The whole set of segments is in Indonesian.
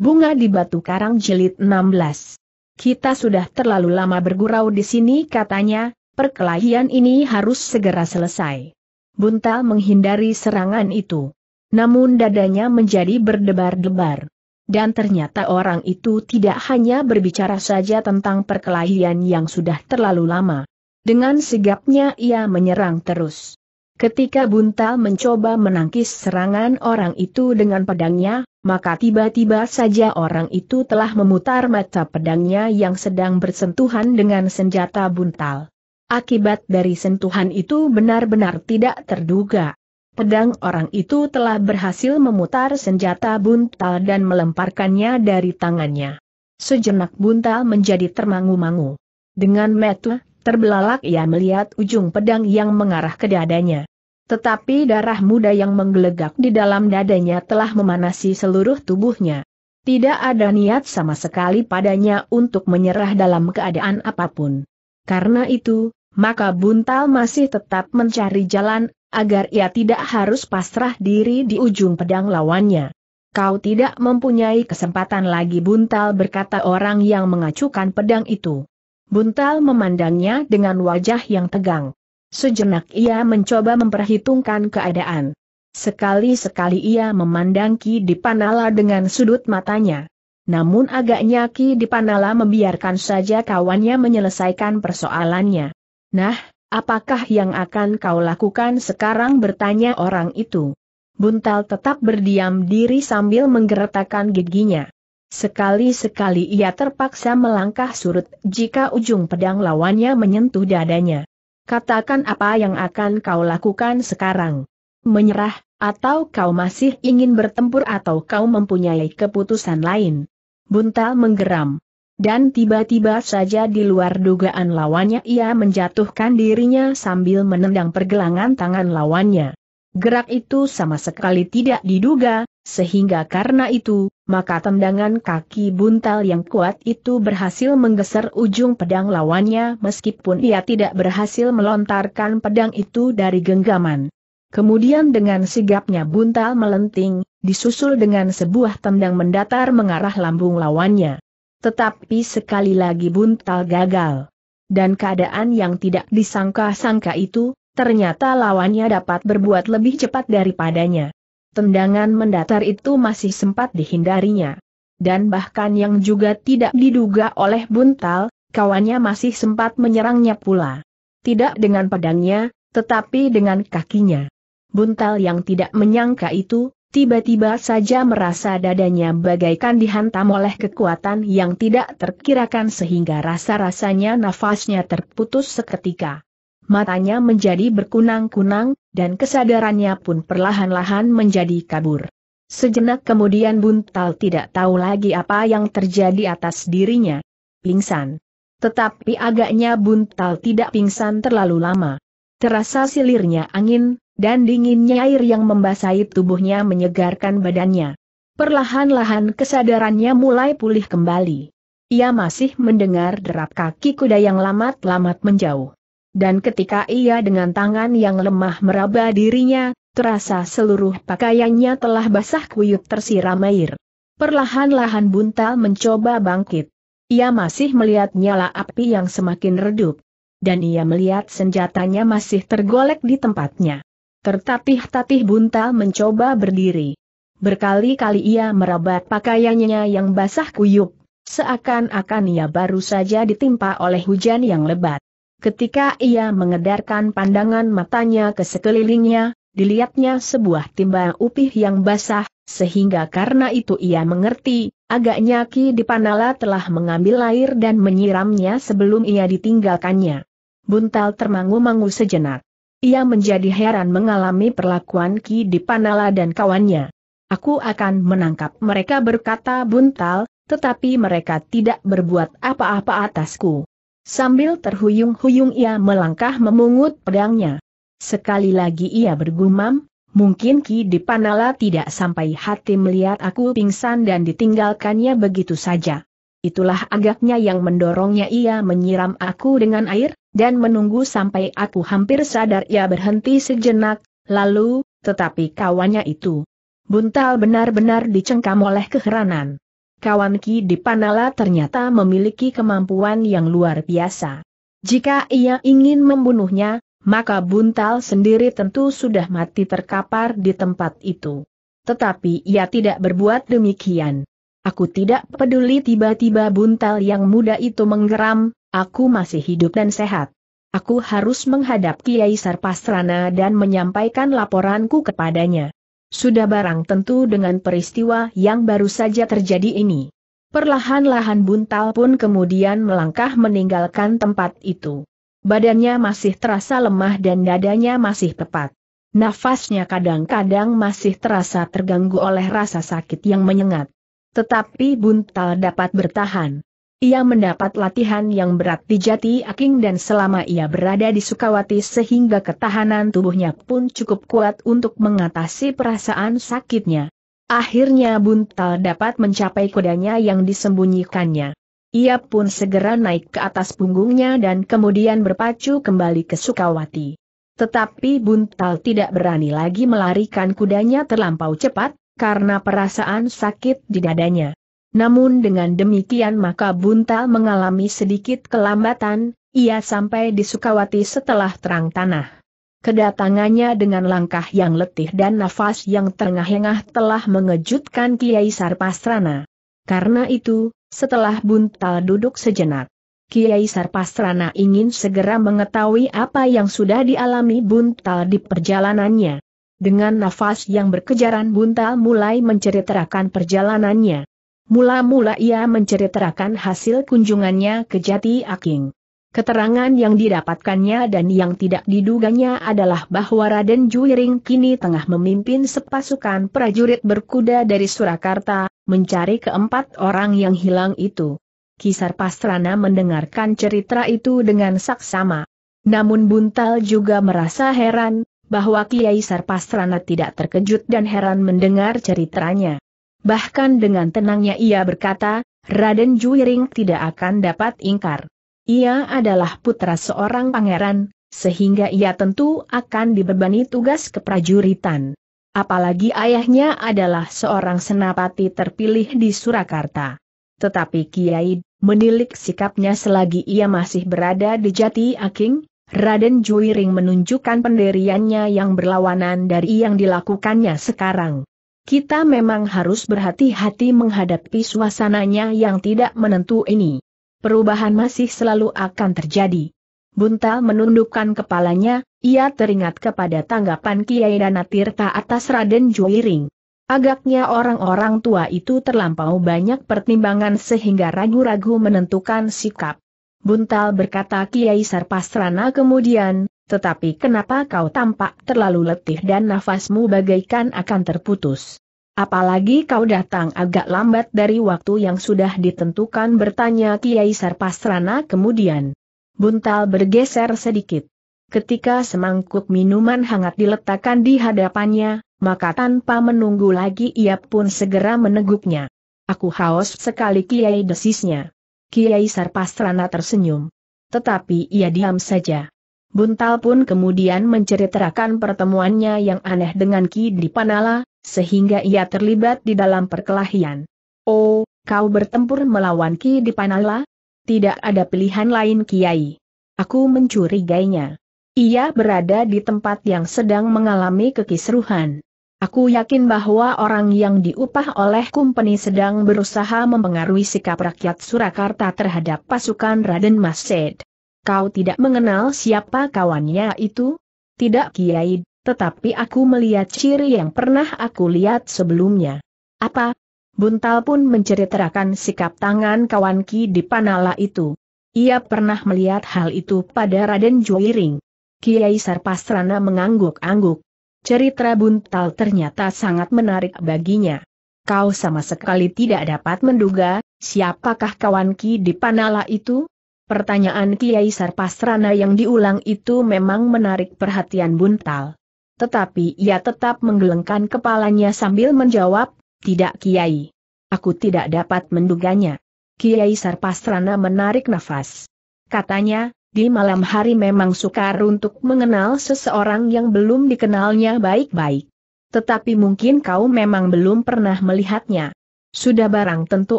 Bunga di Batu Karang Jilid 16. Kita sudah terlalu lama bergurau di sini katanya, perkelahian ini harus segera selesai. Buntal menghindari serangan itu. Namun dadanya menjadi berdebar-debar. Dan ternyata orang itu tidak hanya berbicara saja tentang perkelahian yang sudah terlalu lama. Dengan sigapnya ia menyerang terus. Ketika Buntal mencoba menangkis serangan orang itu dengan pedangnya, maka tiba-tiba saja orang itu telah memutar mata pedangnya yang sedang bersentuhan dengan senjata buntal. Akibat dari sentuhan itu benar-benar tidak terduga. Pedang orang itu telah berhasil memutar senjata buntal dan melemparkannya dari tangannya. Sejenak buntal menjadi termangu-mangu. Dengan metu, terbelalak ia melihat ujung pedang yang mengarah ke dadanya. Tetapi darah muda yang menggelegak di dalam dadanya telah memanasi seluruh tubuhnya. Tidak ada niat sama sekali padanya untuk menyerah dalam keadaan apapun. Karena itu, maka Buntal masih tetap mencari jalan, agar ia tidak harus pasrah diri di ujung pedang lawannya. Kau tidak mempunyai kesempatan lagi Buntal berkata orang yang mengacukan pedang itu. Buntal memandangnya dengan wajah yang tegang. Sejenak ia mencoba memperhitungkan keadaan. Sekali-sekali ia memandang Ki Dipanala dengan sudut matanya. Namun agaknya Ki Dipanala membiarkan saja kawannya menyelesaikan persoalannya. Nah, apakah yang akan kau lakukan sekarang bertanya orang itu. Buntal tetap berdiam diri sambil menggeretakan giginya. Sekali-sekali ia terpaksa melangkah surut jika ujung pedang lawannya menyentuh dadanya. Katakan apa yang akan kau lakukan sekarang. Menyerah, atau kau masih ingin bertempur atau kau mempunyai keputusan lain. Buntal menggeram. Dan tiba-tiba saja di luar dugaan lawannya ia menjatuhkan dirinya sambil menendang pergelangan tangan lawannya. Gerak itu sama sekali tidak diduga, sehingga karena itu, maka tendangan kaki buntal yang kuat itu berhasil menggeser ujung pedang lawannya meskipun ia tidak berhasil melontarkan pedang itu dari genggaman. Kemudian dengan sigapnya buntal melenting, disusul dengan sebuah tendang mendatar mengarah lambung lawannya. Tetapi sekali lagi buntal gagal. Dan keadaan yang tidak disangka-sangka itu, ternyata lawannya dapat berbuat lebih cepat daripadanya. Tendangan mendatar itu masih sempat dihindarinya. Dan bahkan yang juga tidak diduga oleh Buntal, kawannya masih sempat menyerangnya pula. Tidak dengan pedangnya, tetapi dengan kakinya. Buntal yang tidak menyangka itu, tiba-tiba saja merasa dadanya bagaikan dihantam oleh kekuatan yang tidak terkirakan sehingga rasa-rasanya nafasnya terputus seketika matanya menjadi berkunang-kunang, dan kesadarannya pun perlahan-lahan menjadi kabur. Sejenak kemudian Buntal tidak tahu lagi apa yang terjadi atas dirinya. Pingsan. Tetapi agaknya Buntal tidak pingsan terlalu lama. Terasa silirnya angin, dan dinginnya air yang membasahi tubuhnya menyegarkan badannya. Perlahan-lahan kesadarannya mulai pulih kembali. Ia masih mendengar derap kaki kuda yang lamat-lamat menjauh. Dan ketika ia dengan tangan yang lemah meraba dirinya, terasa seluruh pakaiannya telah basah kuyup tersiram air. Perlahan-lahan buntal mencoba bangkit. Ia masih melihat nyala api yang semakin redup. Dan ia melihat senjatanya masih tergolek di tempatnya. Tertatih-tatih buntal mencoba berdiri. Berkali-kali ia meraba pakaiannya yang basah kuyup, seakan-akan ia baru saja ditimpa oleh hujan yang lebat. Ketika ia mengedarkan pandangan matanya ke sekelilingnya, dilihatnya sebuah timba upih yang basah, sehingga karena itu ia mengerti, agaknya Ki Dipanala telah mengambil air dan menyiramnya sebelum ia ditinggalkannya. Buntal termangu-mangu sejenak. Ia menjadi heran mengalami perlakuan Ki Dipanala dan kawannya. Aku akan menangkap mereka berkata Buntal, tetapi mereka tidak berbuat apa-apa atasku. Sambil terhuyung-huyung ia melangkah memungut pedangnya. Sekali lagi ia bergumam, mungkin Ki Dipanala tidak sampai hati melihat aku pingsan dan ditinggalkannya begitu saja. Itulah agaknya yang mendorongnya ia menyiram aku dengan air, dan menunggu sampai aku hampir sadar ia berhenti sejenak, lalu, tetapi kawannya itu. Buntal benar-benar dicengkam oleh keheranan kawan Ki Dipanala ternyata memiliki kemampuan yang luar biasa. Jika ia ingin membunuhnya, maka Buntal sendiri tentu sudah mati terkapar di tempat itu. Tetapi ia tidak berbuat demikian. Aku tidak peduli tiba-tiba Buntal yang muda itu menggeram, aku masih hidup dan sehat. Aku harus menghadap Kiai Sarpasrana dan menyampaikan laporanku kepadanya. Sudah barang tentu dengan peristiwa yang baru saja terjadi ini. Perlahan-lahan buntal pun kemudian melangkah meninggalkan tempat itu. Badannya masih terasa lemah dan dadanya masih tepat. Nafasnya kadang-kadang masih terasa terganggu oleh rasa sakit yang menyengat. Tetapi buntal dapat bertahan. Ia mendapat latihan yang berat di Jati Aking dan selama ia berada di Sukawati sehingga ketahanan tubuhnya pun cukup kuat untuk mengatasi perasaan sakitnya. Akhirnya Buntal dapat mencapai kudanya yang disembunyikannya. Ia pun segera naik ke atas punggungnya dan kemudian berpacu kembali ke Sukawati. Tetapi Buntal tidak berani lagi melarikan kudanya terlampau cepat, karena perasaan sakit di dadanya. Namun dengan demikian maka Buntal mengalami sedikit kelambatan, ia sampai di Sukawati setelah terang tanah. Kedatangannya dengan langkah yang letih dan nafas yang terengah-engah telah mengejutkan Kiai Sarpastrana. Karena itu, setelah Buntal duduk sejenak, Kiai Sarpastrana ingin segera mengetahui apa yang sudah dialami Buntal di perjalanannya. Dengan nafas yang berkejaran Buntal mulai menceritakan perjalanannya. Mula-mula ia menceritakan hasil kunjungannya ke Jati Aking. Keterangan yang didapatkannya dan yang tidak diduganya adalah bahwa Raden Juiring kini tengah memimpin sepasukan prajurit berkuda dari Surakarta, mencari keempat orang yang hilang itu. Kisar Pastrana mendengarkan cerita itu dengan saksama. Namun Buntal juga merasa heran, bahwa Kiai Sarpastrana tidak terkejut dan heran mendengar ceritanya. Bahkan dengan tenangnya ia berkata, Raden Juiring tidak akan dapat ingkar. Ia adalah putra seorang pangeran, sehingga ia tentu akan dibebani tugas keprajuritan. Apalagi ayahnya adalah seorang senapati terpilih di Surakarta. Tetapi Kiai, menilik sikapnya selagi ia masih berada di Jati Aking, Raden Juiring menunjukkan pendiriannya yang berlawanan dari yang dilakukannya sekarang kita memang harus berhati-hati menghadapi suasananya yang tidak menentu ini. Perubahan masih selalu akan terjadi. Buntal menundukkan kepalanya, ia teringat kepada tanggapan Kiai Danatirta atas Raden Juiring. Agaknya orang-orang tua itu terlampau banyak pertimbangan sehingga ragu-ragu menentukan sikap. Buntal berkata Kiai Sarpasrana kemudian, tetapi kenapa kau tampak terlalu letih dan nafasmu bagaikan akan terputus? Apalagi kau datang agak lambat dari waktu yang sudah ditentukan bertanya Kiai Sarpasrana kemudian. Buntal bergeser sedikit. Ketika semangkuk minuman hangat diletakkan di hadapannya, maka tanpa menunggu lagi ia pun segera meneguknya. Aku haus sekali Kiai desisnya. Kiai Sarpasrana tersenyum. Tetapi ia diam saja. Buntal pun kemudian menceritakan pertemuannya yang aneh dengan Ki Dipanala, sehingga ia terlibat di dalam perkelahian. Oh, kau bertempur melawan Ki Dipanala? Tidak ada pilihan lain Kiai. Aku mencurigainya. Ia berada di tempat yang sedang mengalami kekisruhan. Aku yakin bahwa orang yang diupah oleh kumpeni sedang berusaha mempengaruhi sikap rakyat Surakarta terhadap pasukan Raden Mased. Kau tidak mengenal siapa kawannya itu? Tidak Kiai, tetapi aku melihat ciri yang pernah aku lihat sebelumnya. Apa? Buntal pun menceritakan sikap tangan kawan Ki di Panala itu. Ia pernah melihat hal itu pada Raden Juiring. Kiai Sarpasrana mengangguk-angguk. Cerita Buntal ternyata sangat menarik baginya. Kau sama sekali tidak dapat menduga, siapakah kawan Ki di Panala itu? Pertanyaan Kiai Sarpasrana yang diulang itu memang menarik perhatian Buntal. Tetapi ia tetap menggelengkan kepalanya sambil menjawab, tidak Kiai. Aku tidak dapat menduganya. Kiai Sarpasrana menarik nafas. Katanya, di malam hari memang sukar untuk mengenal seseorang yang belum dikenalnya baik-baik. Tetapi mungkin kau memang belum pernah melihatnya. Sudah barang tentu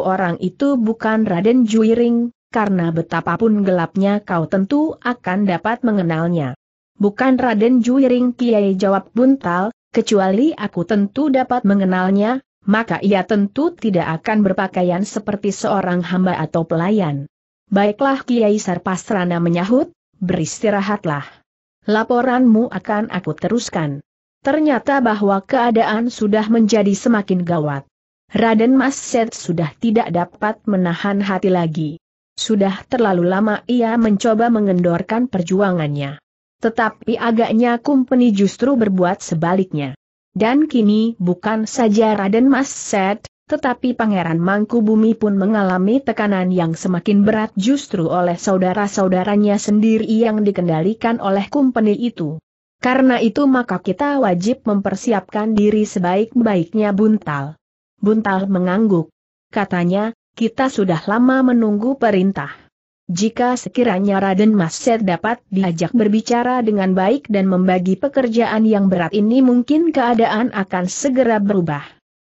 orang itu bukan Raden Juiring, karena betapapun gelapnya kau tentu akan dapat mengenalnya. Bukan Raden Juiring Kiai jawab Buntal, kecuali aku tentu dapat mengenalnya, maka ia tentu tidak akan berpakaian seperti seorang hamba atau pelayan. Baiklah Kiai Sarpasrana menyahut, beristirahatlah. Laporanmu akan aku teruskan. Ternyata bahwa keadaan sudah menjadi semakin gawat. Raden Mas Set sudah tidak dapat menahan hati lagi. Sudah terlalu lama ia mencoba mengendorkan perjuangannya. Tetapi agaknya Kumpeni justru berbuat sebaliknya. Dan kini bukan saja Raden Mas Set, tetapi Pangeran Mangku Bumi pun mengalami tekanan yang semakin berat justru oleh saudara-saudaranya sendiri yang dikendalikan oleh kumpeni itu. Karena itu maka kita wajib mempersiapkan diri sebaik-baiknya Buntal. Buntal mengangguk. Katanya, kita sudah lama menunggu perintah. Jika sekiranya Raden Mas Set dapat diajak berbicara dengan baik dan membagi pekerjaan yang berat ini mungkin keadaan akan segera berubah.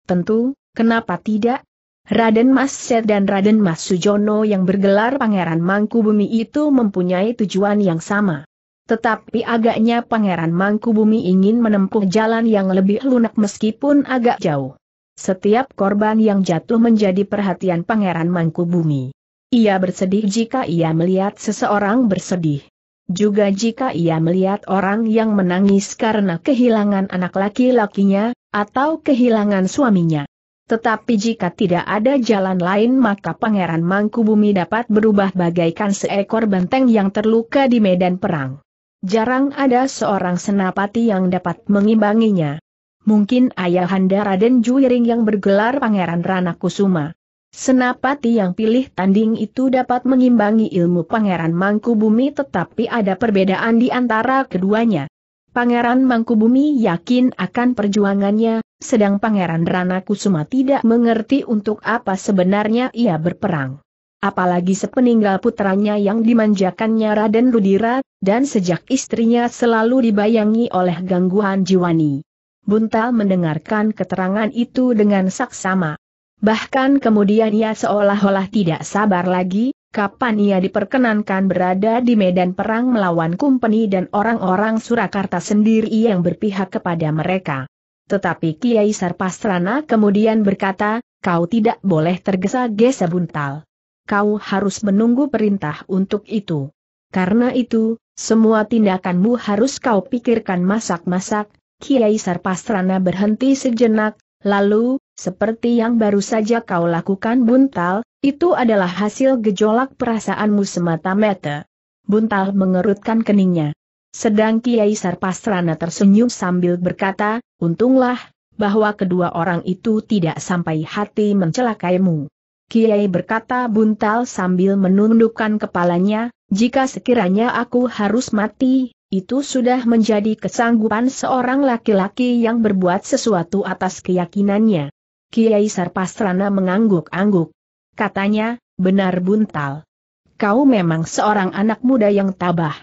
Tentu, kenapa tidak? Raden Mas Set dan Raden Mas Sujono yang bergelar Pangeran Mangkubumi itu mempunyai tujuan yang sama. Tetapi agaknya Pangeran Mangkubumi ingin menempuh jalan yang lebih lunak meskipun agak jauh. Setiap korban yang jatuh menjadi perhatian Pangeran Mangkubumi. Ia bersedih jika ia melihat seseorang bersedih. Juga jika ia melihat orang yang menangis karena kehilangan anak laki-lakinya, atau kehilangan suaminya. Tetapi jika tidak ada jalan lain maka Pangeran Mangkubumi dapat berubah bagaikan seekor benteng yang terluka di medan perang. Jarang ada seorang senapati yang dapat mengimbanginya mungkin ayahanda Raden Juiring yang bergelar Pangeran Rana Kusuma. Senapati yang pilih tanding itu dapat mengimbangi ilmu Pangeran Mangkubumi tetapi ada perbedaan di antara keduanya. Pangeran Mangkubumi yakin akan perjuangannya, sedang Pangeran Rana Kusuma tidak mengerti untuk apa sebenarnya ia berperang. Apalagi sepeninggal putranya yang dimanjakannya Raden Rudira, dan sejak istrinya selalu dibayangi oleh gangguan jiwani. Buntal mendengarkan keterangan itu dengan saksama. Bahkan kemudian ia seolah-olah tidak sabar lagi, kapan ia diperkenankan berada di medan perang melawan kumpeni dan orang-orang Surakarta sendiri yang berpihak kepada mereka. Tetapi Kiai Sarpastrana kemudian berkata, kau tidak boleh tergesa-gesa buntal. Kau harus menunggu perintah untuk itu. Karena itu, semua tindakanmu harus kau pikirkan masak-masak, Kiai Sarpastrana berhenti sejenak, lalu, seperti yang baru saja kau lakukan buntal, itu adalah hasil gejolak perasaanmu semata-mata. Buntal mengerutkan keningnya. Sedang Kiai Sarpastrana tersenyum sambil berkata, untunglah, bahwa kedua orang itu tidak sampai hati mencelakaimu. Kiai berkata buntal sambil menundukkan kepalanya, jika sekiranya aku harus mati, itu sudah menjadi kesanggupan seorang laki-laki yang berbuat sesuatu atas keyakinannya. Kiai Sarpasrana mengangguk-angguk. Katanya, benar buntal. Kau memang seorang anak muda yang tabah.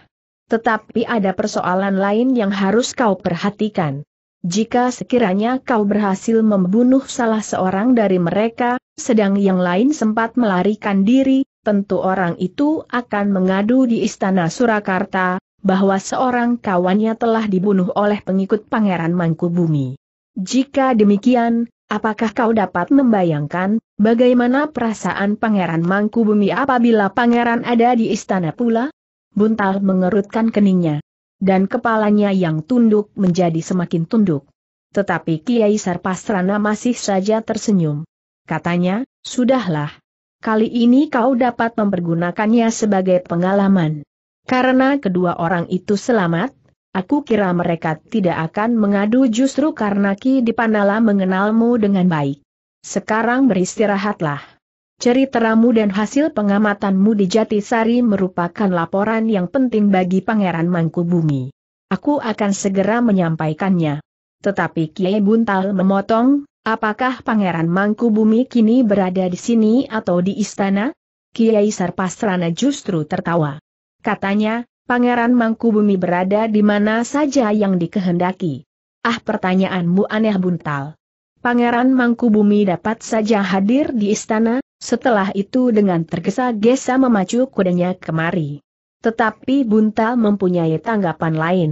Tetapi ada persoalan lain yang harus kau perhatikan. Jika sekiranya kau berhasil membunuh salah seorang dari mereka, sedang yang lain sempat melarikan diri, tentu orang itu akan mengadu di Istana Surakarta, bahwa seorang kawannya telah dibunuh oleh pengikut Pangeran Mangkubumi. Jika demikian, apakah kau dapat membayangkan bagaimana perasaan Pangeran Mangkubumi apabila pangeran ada di istana pula? Buntal mengerutkan keningnya dan kepalanya yang tunduk menjadi semakin tunduk. Tetapi Kiai Sarpasrana masih saja tersenyum. Katanya, sudahlah. Kali ini kau dapat mempergunakannya sebagai pengalaman. Karena kedua orang itu selamat, aku kira mereka tidak akan mengadu justru karena Ki Dipanala mengenalmu dengan baik. Sekarang beristirahatlah. Ceritamu dan hasil pengamatanmu di Jatisari merupakan laporan yang penting bagi Pangeran Mangkubumi. Aku akan segera menyampaikannya. Tetapi Kiai Buntal memotong, apakah Pangeran Mangkubumi kini berada di sini atau di istana? Kiai Sarpasrana justru tertawa. Katanya, Pangeran Mangkubumi berada di mana saja yang dikehendaki. Ah pertanyaanmu aneh buntal. Pangeran Mangkubumi dapat saja hadir di istana, setelah itu dengan tergesa-gesa memacu kudanya kemari. Tetapi Buntal mempunyai tanggapan lain.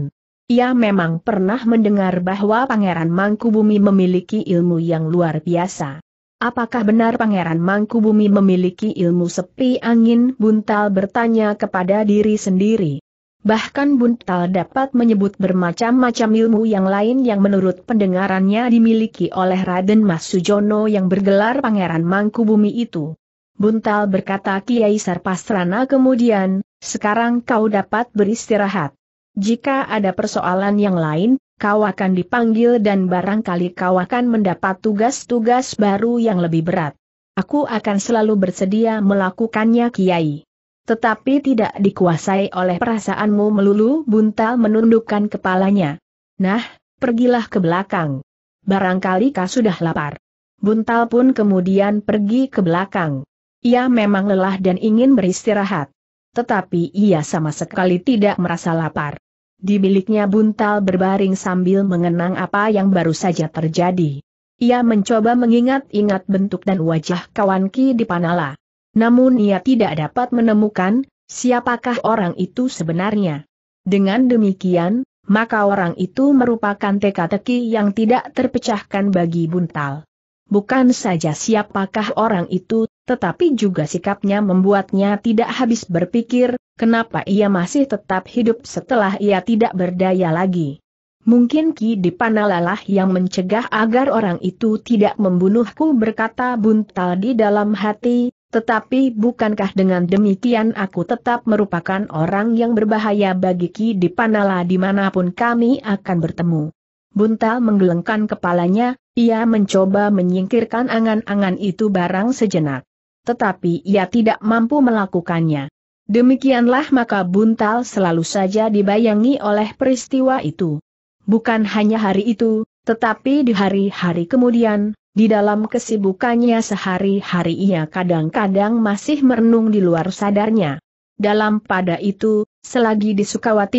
Ia memang pernah mendengar bahwa Pangeran Mangkubumi memiliki ilmu yang luar biasa. Apakah benar Pangeran Mangkubumi memiliki ilmu sepi angin? Buntal bertanya kepada diri sendiri. Bahkan Buntal dapat menyebut bermacam-macam ilmu yang lain yang menurut pendengarannya dimiliki oleh Raden Mas Sujono yang bergelar Pangeran Mangkubumi itu. Buntal berkata Kiai Sarpasrana kemudian, sekarang kau dapat beristirahat. Jika ada persoalan yang lain, kau akan dipanggil dan barangkali kau akan mendapat tugas-tugas baru yang lebih berat. Aku akan selalu bersedia melakukannya Kiai. Tetapi tidak dikuasai oleh perasaanmu melulu buntal menundukkan kepalanya. Nah, pergilah ke belakang. Barangkali kau sudah lapar. Buntal pun kemudian pergi ke belakang. Ia memang lelah dan ingin beristirahat. Tetapi ia sama sekali tidak merasa lapar. Di biliknya buntal berbaring sambil mengenang apa yang baru saja terjadi. Ia mencoba mengingat-ingat bentuk dan wajah kawan Ki di Panala. Namun ia tidak dapat menemukan, siapakah orang itu sebenarnya. Dengan demikian, maka orang itu merupakan teka-teki yang tidak terpecahkan bagi buntal. Bukan saja siapakah orang itu, tetapi juga sikapnya membuatnya tidak habis berpikir, kenapa ia masih tetap hidup setelah ia tidak berdaya lagi. Mungkin Ki Dipanalalah yang mencegah agar orang itu tidak membunuhku berkata buntal di dalam hati, tetapi bukankah dengan demikian aku tetap merupakan orang yang berbahaya bagi Ki Dipanala dimanapun kami akan bertemu? Buntal menggelengkan kepalanya, ia mencoba menyingkirkan angan-angan itu barang sejenak tetapi ia tidak mampu melakukannya. Demikianlah maka Buntal selalu saja dibayangi oleh peristiwa itu. Bukan hanya hari itu, tetapi di hari-hari kemudian, di dalam kesibukannya sehari-hari ia kadang-kadang masih merenung di luar sadarnya. Dalam pada itu, selagi di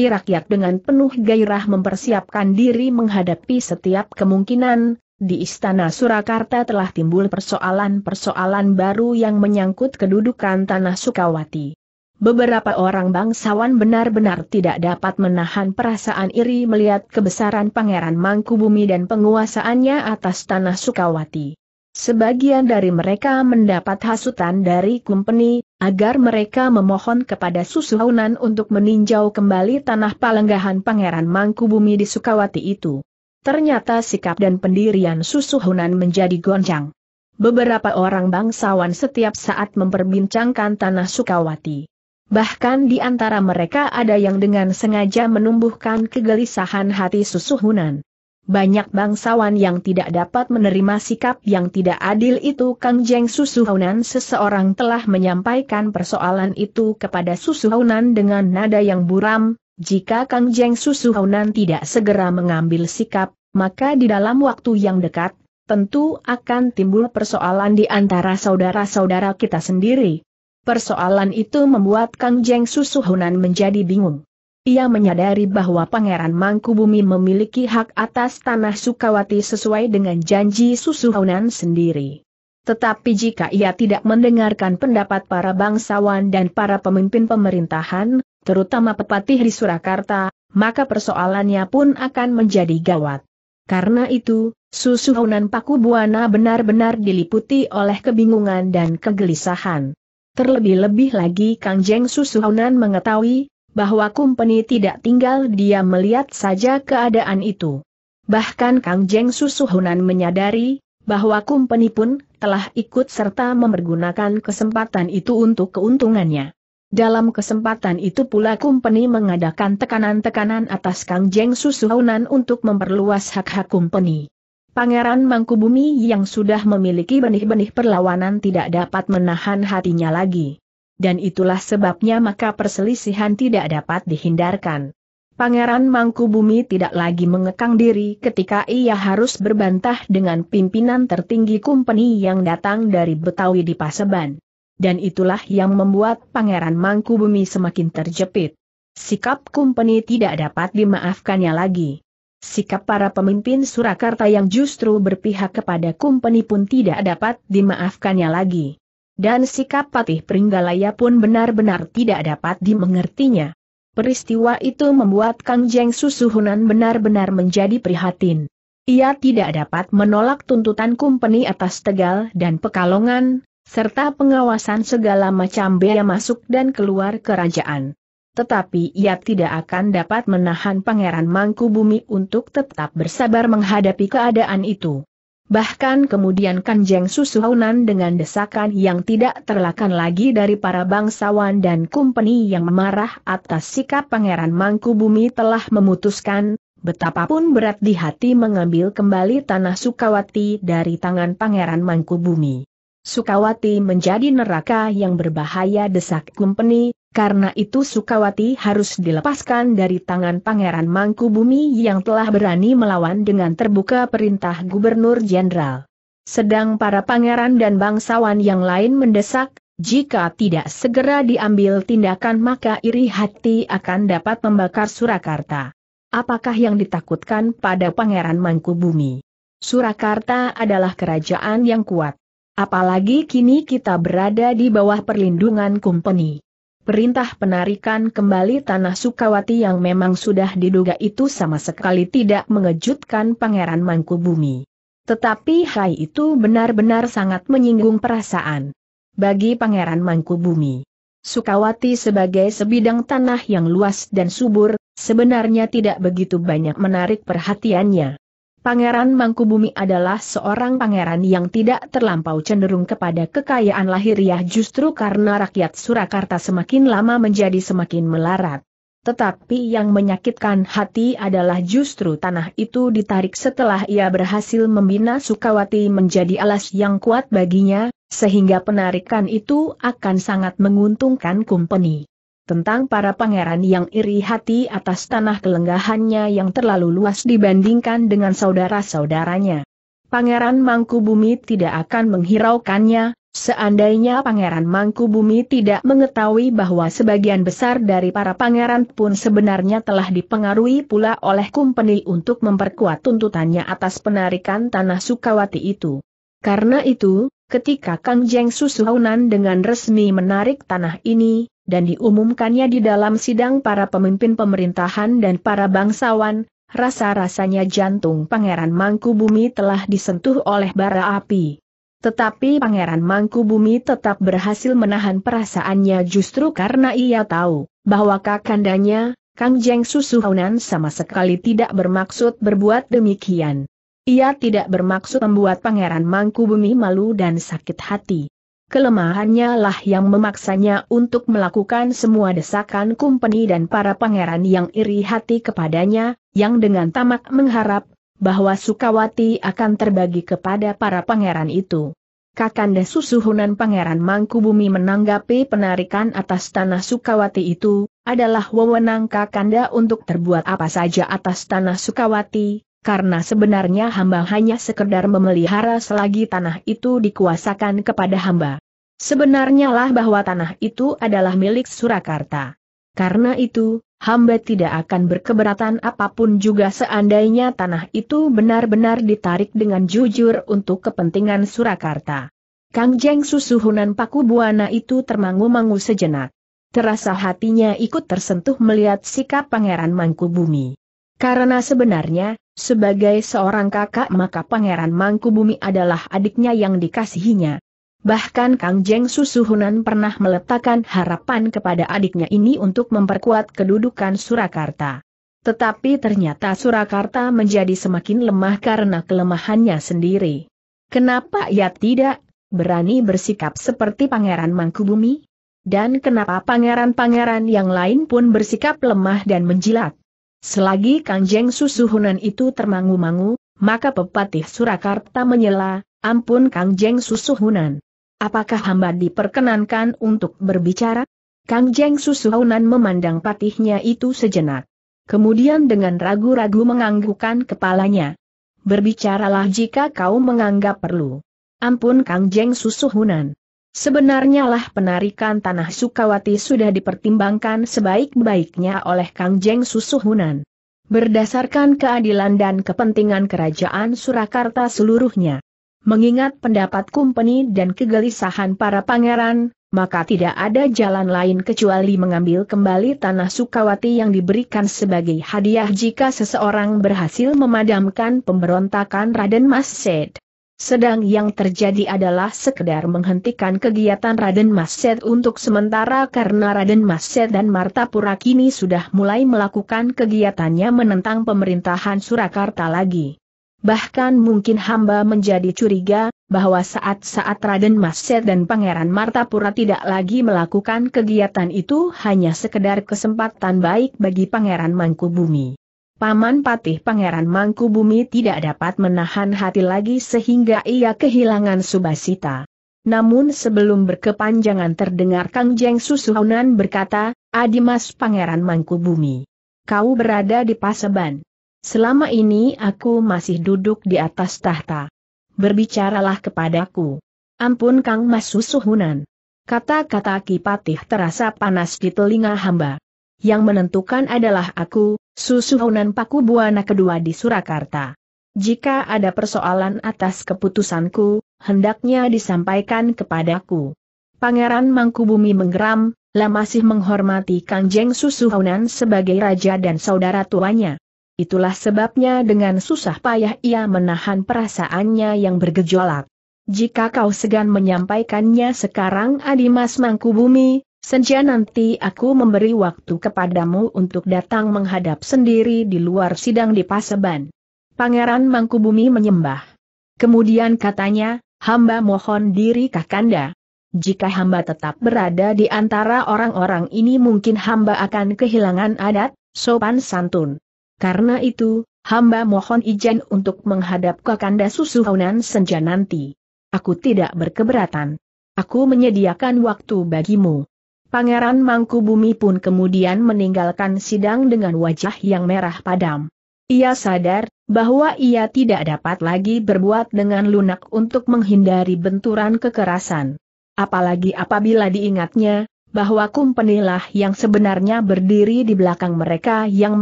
rakyat dengan penuh gairah mempersiapkan diri menghadapi setiap kemungkinan, di Istana Surakarta telah timbul persoalan-persoalan baru yang menyangkut kedudukan Tanah Sukawati. Beberapa orang bangsawan benar-benar tidak dapat menahan perasaan iri melihat kebesaran Pangeran Mangkubumi dan penguasaannya atas Tanah Sukawati. Sebagian dari mereka mendapat hasutan dari kumpeni, agar mereka memohon kepada Susuhunan untuk meninjau kembali tanah palenggahan Pangeran Mangkubumi di Sukawati itu. Ternyata sikap dan pendirian Susuhunan menjadi goncang. Beberapa orang bangsawan setiap saat memperbincangkan tanah Sukawati. Bahkan di antara mereka ada yang dengan sengaja menumbuhkan kegelisahan hati Susuhunan. Banyak bangsawan yang tidak dapat menerima sikap yang tidak adil itu Kang Jeng Susuhunan seseorang telah menyampaikan persoalan itu kepada Susuhunan dengan nada yang buram, jika Kang Jeng Susuhunan tidak segera mengambil sikap, maka di dalam waktu yang dekat, tentu akan timbul persoalan di antara saudara-saudara kita sendiri. Persoalan itu membuat Kang Jeng Susuhunan menjadi bingung. Ia menyadari bahwa Pangeran Mangkubumi memiliki hak atas tanah Sukawati sesuai dengan janji Susuhunan sendiri. Tetapi jika ia tidak mendengarkan pendapat para bangsawan dan para pemimpin pemerintahan, terutama pepatih di Surakarta, maka persoalannya pun akan menjadi gawat. Karena itu, Susuhunan Paku benar-benar diliputi oleh kebingungan dan kegelisahan. Terlebih-lebih lagi Kang Jeng Susuhunan mengetahui bahwa Kumpeni tidak tinggal dia melihat saja keadaan itu. Bahkan Kang Jeng Susuhunan menyadari, bahwa Kumpeni pun telah ikut serta mempergunakan kesempatan itu untuk keuntungannya. Dalam kesempatan itu pula Kumpeni mengadakan tekanan-tekanan atas Kang Jeng Susuhunan untuk memperluas hak-hak Kumpeni. Pangeran Mangkubumi yang sudah memiliki benih-benih perlawanan tidak dapat menahan hatinya lagi dan itulah sebabnya maka perselisihan tidak dapat dihindarkan. Pangeran Mangkubumi tidak lagi mengekang diri ketika ia harus berbantah dengan pimpinan tertinggi kumpeni yang datang dari Betawi di Paseban. Dan itulah yang membuat Pangeran Mangkubumi semakin terjepit. Sikap kumpeni tidak dapat dimaafkannya lagi. Sikap para pemimpin Surakarta yang justru berpihak kepada kumpeni pun tidak dapat dimaafkannya lagi. Dan sikap Patih Pringgalaya pun benar-benar tidak dapat dimengertinya. Peristiwa itu membuat Kang Jeng Susuhunan benar-benar menjadi prihatin. Ia tidak dapat menolak tuntutan kumpeni atas Tegal dan Pekalongan, serta pengawasan segala macam bea masuk dan keluar kerajaan tetapi ia tidak akan dapat menahan Pangeran Mangku Bumi untuk tetap bersabar menghadapi keadaan itu. Bahkan kemudian Kanjeng Susuhunan dengan desakan yang tidak terlakan lagi dari para bangsawan dan kumpeni yang memarah atas sikap Pangeran Mangku Bumi telah memutuskan, betapapun berat di hati mengambil kembali tanah Sukawati dari tangan Pangeran Mangku Bumi. Sukawati menjadi neraka yang berbahaya desak Kumpeni, karena itu Sukawati harus dilepaskan dari tangan Pangeran Mangkubumi yang telah berani melawan dengan terbuka perintah Gubernur Jenderal. Sedang para pangeran dan bangsawan yang lain mendesak, jika tidak segera diambil tindakan maka iri hati akan dapat membakar Surakarta. Apakah yang ditakutkan pada Pangeran Mangkubumi? Surakarta adalah kerajaan yang kuat. Apalagi kini kita berada di bawah perlindungan kumpeni. Perintah penarikan kembali tanah Sukawati yang memang sudah diduga itu sama sekali tidak mengejutkan Pangeran Mangkubumi. Tetapi hal itu benar-benar sangat menyinggung perasaan. Bagi Pangeran Mangkubumi, Sukawati sebagai sebidang tanah yang luas dan subur, sebenarnya tidak begitu banyak menarik perhatiannya. Pangeran Mangkubumi adalah seorang pangeran yang tidak terlampau cenderung kepada kekayaan lahiriah justru karena rakyat Surakarta semakin lama menjadi semakin melarat. Tetapi yang menyakitkan hati adalah justru tanah itu ditarik setelah ia berhasil membina Sukawati menjadi alas yang kuat baginya, sehingga penarikan itu akan sangat menguntungkan kumpeni tentang para pangeran yang iri hati atas tanah kelenggahannya yang terlalu luas dibandingkan dengan saudara-saudaranya. Pangeran Mangkubumi tidak akan menghiraukannya, seandainya Pangeran Mangkubumi tidak mengetahui bahwa sebagian besar dari para pangeran pun sebenarnya telah dipengaruhi pula oleh kumpeni untuk memperkuat tuntutannya atas penarikan tanah Sukawati itu. Karena itu, ketika Kang Jeng Susuhunan dengan resmi menarik tanah ini, dan diumumkannya di dalam sidang para pemimpin pemerintahan dan para bangsawan, rasa-rasanya jantung Pangeran Mangkubumi telah disentuh oleh bara api. Tetapi Pangeran Mangkubumi tetap berhasil menahan perasaannya justru karena ia tahu bahwa kakandanya, Kang Jeng Susuhunan sama sekali tidak bermaksud berbuat demikian. Ia tidak bermaksud membuat Pangeran Mangkubumi malu dan sakit hati kelemahannya lah yang memaksanya untuk melakukan semua desakan kumpeni dan para pangeran yang iri hati kepadanya, yang dengan tamak mengharap bahwa Sukawati akan terbagi kepada para pangeran itu. Kakanda susuhunan Pangeran Mangkubumi menanggapi penarikan atas tanah Sukawati itu, adalah wewenang Kakanda untuk terbuat apa saja atas tanah Sukawati, karena sebenarnya hamba hanya sekedar memelihara selagi tanah itu dikuasakan kepada hamba. Sebenarnya lah bahwa tanah itu adalah milik Surakarta. Karena itu, hamba tidak akan berkeberatan apapun juga seandainya tanah itu benar-benar ditarik dengan jujur untuk kepentingan Surakarta. Kang Jeng susuhunan paku buana itu termangu-mangu sejenak. Terasa hatinya ikut tersentuh melihat sikap Pangeran Mangkubumi. Karena sebenarnya, sebagai seorang kakak maka Pangeran Mangkubumi adalah adiknya yang dikasihinya. Bahkan Kang Jeng Susuhunan pernah meletakkan harapan kepada adiknya ini untuk memperkuat kedudukan Surakarta. Tetapi ternyata Surakarta menjadi semakin lemah karena kelemahannya sendiri. Kenapa ia tidak berani bersikap seperti Pangeran Mangkubumi? Dan kenapa pangeran-pangeran yang lain pun bersikap lemah dan menjilat? Selagi Kang Jeng Susuhunan itu termangu-mangu, maka pepatih Surakarta menyela, ampun Kang Jeng Susuhunan. Apakah hamba diperkenankan untuk berbicara? Kang Jeng Susuhunan memandang patihnya itu sejenak. Kemudian dengan ragu-ragu menganggukkan kepalanya. Berbicaralah jika kau menganggap perlu. Ampun Kang Jeng Susuhunan. Sebenarnya lah penarikan tanah Sukawati sudah dipertimbangkan sebaik-baiknya oleh Kang Jeng Susuhunan. Berdasarkan keadilan dan kepentingan kerajaan Surakarta seluruhnya. Mengingat pendapat kumpeni dan kegelisahan para pangeran, maka tidak ada jalan lain kecuali mengambil kembali tanah Sukawati yang diberikan sebagai hadiah jika seseorang berhasil memadamkan pemberontakan Raden Mas Sed. Sedang yang terjadi adalah sekedar menghentikan kegiatan Raden Mas Maset untuk sementara karena Raden Mas Maset dan Martapura kini sudah mulai melakukan kegiatannya menentang pemerintahan Surakarta lagi bahkan mungkin hamba menjadi curiga, bahwa saat-saat Raden Maser dan Pangeran Martapura tidak lagi melakukan kegiatan itu hanya sekedar kesempatan baik bagi Pangeran Mangkubumi. Paman Patih Pangeran Mangkubumi tidak dapat menahan hati lagi sehingga ia kehilangan Subasita. Namun sebelum berkepanjangan terdengar Kang Jeng Susuhunan berkata, Adimas Pangeran Mangkubumi. Kau berada di Paseban. Selama ini aku masih duduk di atas tahta. Berbicaralah kepadaku. Ampun Kang Mas Susuhunan. Kata-kata Kipatih terasa panas di telinga hamba. Yang menentukan adalah aku, Susuhunan Paku Buana kedua di Surakarta. Jika ada persoalan atas keputusanku, hendaknya disampaikan kepadaku. Pangeran Mangkubumi menggeram, lah masih menghormati Kang Jeng Susuhunan sebagai raja dan saudara tuanya. Itulah sebabnya dengan susah payah ia menahan perasaannya yang bergejolak. Jika kau segan menyampaikannya sekarang Adimas Mangkubumi, senja nanti aku memberi waktu kepadamu untuk datang menghadap sendiri di luar sidang di Paseban. Pangeran Mangkubumi menyembah. Kemudian katanya, hamba mohon diri Kakanda. Jika hamba tetap berada di antara orang-orang ini mungkin hamba akan kehilangan adat, sopan santun. Karena itu, hamba mohon izin untuk menghadap Kakanda Susuhonan senja nanti. Aku tidak berkeberatan. Aku menyediakan waktu bagimu. Pangeran Mangku Bumi pun kemudian meninggalkan sidang dengan wajah yang merah padam. Ia sadar bahwa ia tidak dapat lagi berbuat dengan lunak untuk menghindari benturan kekerasan. Apalagi apabila diingatnya, bahwa kumpenilah yang sebenarnya berdiri di belakang mereka yang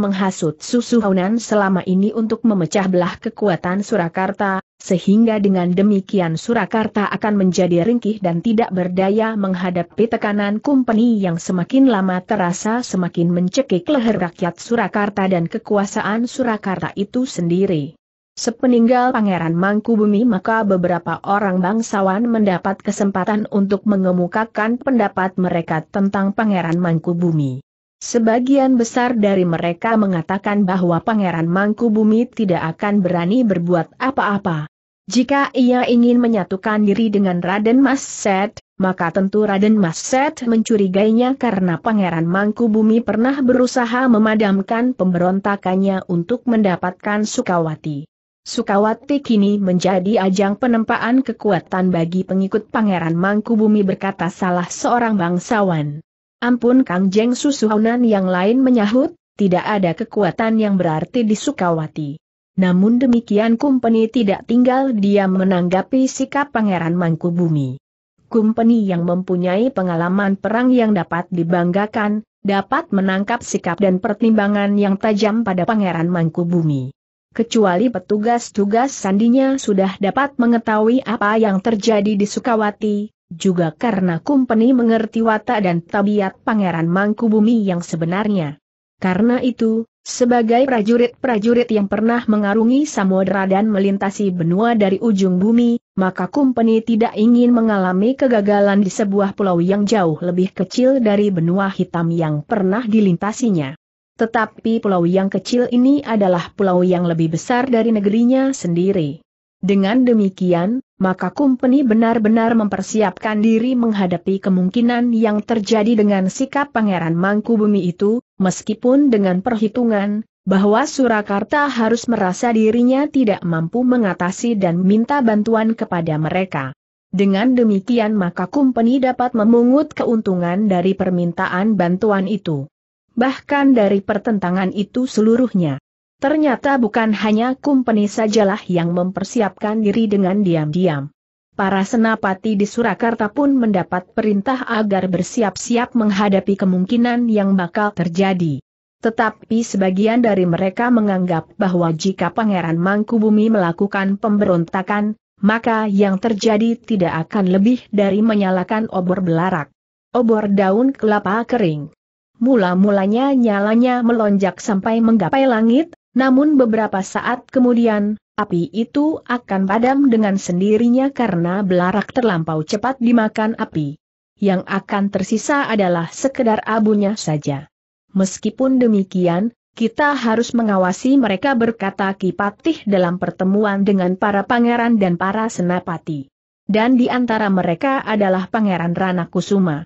menghasut susu Haunan selama ini untuk memecah belah kekuatan Surakarta, sehingga dengan demikian Surakarta akan menjadi ringkih dan tidak berdaya menghadapi tekanan kumpeni yang semakin lama terasa semakin mencekik leher rakyat Surakarta dan kekuasaan Surakarta itu sendiri. Sepeninggal Pangeran Mangkubumi maka beberapa orang bangsawan mendapat kesempatan untuk mengemukakan pendapat mereka tentang Pangeran Mangkubumi. Sebagian besar dari mereka mengatakan bahwa Pangeran Mangkubumi tidak akan berani berbuat apa-apa. Jika ia ingin menyatukan diri dengan Raden Mas Set, maka tentu Raden Mas Set mencurigainya karena Pangeran Mangkubumi pernah berusaha memadamkan pemberontakannya untuk mendapatkan Sukawati. Sukawati kini menjadi ajang penempaan kekuatan bagi pengikut Pangeran Mangkubumi berkata salah seorang bangsawan. Ampun Kang Jeng Susuhunan yang lain menyahut, tidak ada kekuatan yang berarti di Sukawati. Namun demikian Kumpeni tidak tinggal dia menanggapi sikap Pangeran Mangkubumi. Kumpeni yang mempunyai pengalaman perang yang dapat dibanggakan, dapat menangkap sikap dan pertimbangan yang tajam pada Pangeran Mangkubumi kecuali petugas-tugas sandinya sudah dapat mengetahui apa yang terjadi di Sukawati, juga karena Kumpeni mengerti watak dan tabiat Pangeran Mangkubumi yang sebenarnya. Karena itu, sebagai prajurit-prajurit yang pernah mengarungi Samudra dan melintasi benua dari ujung bumi, maka Kumpeni tidak ingin mengalami kegagalan di sebuah pulau yang jauh lebih kecil dari benua hitam yang pernah dilintasinya. Tetapi pulau yang kecil ini adalah pulau yang lebih besar dari negerinya sendiri. Dengan demikian, maka Kumpeni benar-benar mempersiapkan diri menghadapi kemungkinan yang terjadi dengan sikap Pangeran Mangkubumi itu, meskipun dengan perhitungan, bahwa Surakarta harus merasa dirinya tidak mampu mengatasi dan minta bantuan kepada mereka. Dengan demikian maka Kumpeni dapat memungut keuntungan dari permintaan bantuan itu bahkan dari pertentangan itu seluruhnya. Ternyata bukan hanya kumpeni sajalah yang mempersiapkan diri dengan diam-diam. Para senapati di Surakarta pun mendapat perintah agar bersiap-siap menghadapi kemungkinan yang bakal terjadi. Tetapi sebagian dari mereka menganggap bahwa jika Pangeran Mangkubumi melakukan pemberontakan, maka yang terjadi tidak akan lebih dari menyalakan obor belarak. Obor daun kelapa kering. Mula-mulanya nyalanya melonjak sampai menggapai langit, namun beberapa saat kemudian, api itu akan padam dengan sendirinya karena belarak terlampau cepat dimakan api. Yang akan tersisa adalah sekedar abunya saja. Meskipun demikian, kita harus mengawasi mereka berkata Kipatih dalam pertemuan dengan para pangeran dan para senapati. Dan di antara mereka adalah Pangeran Rana Kusuma.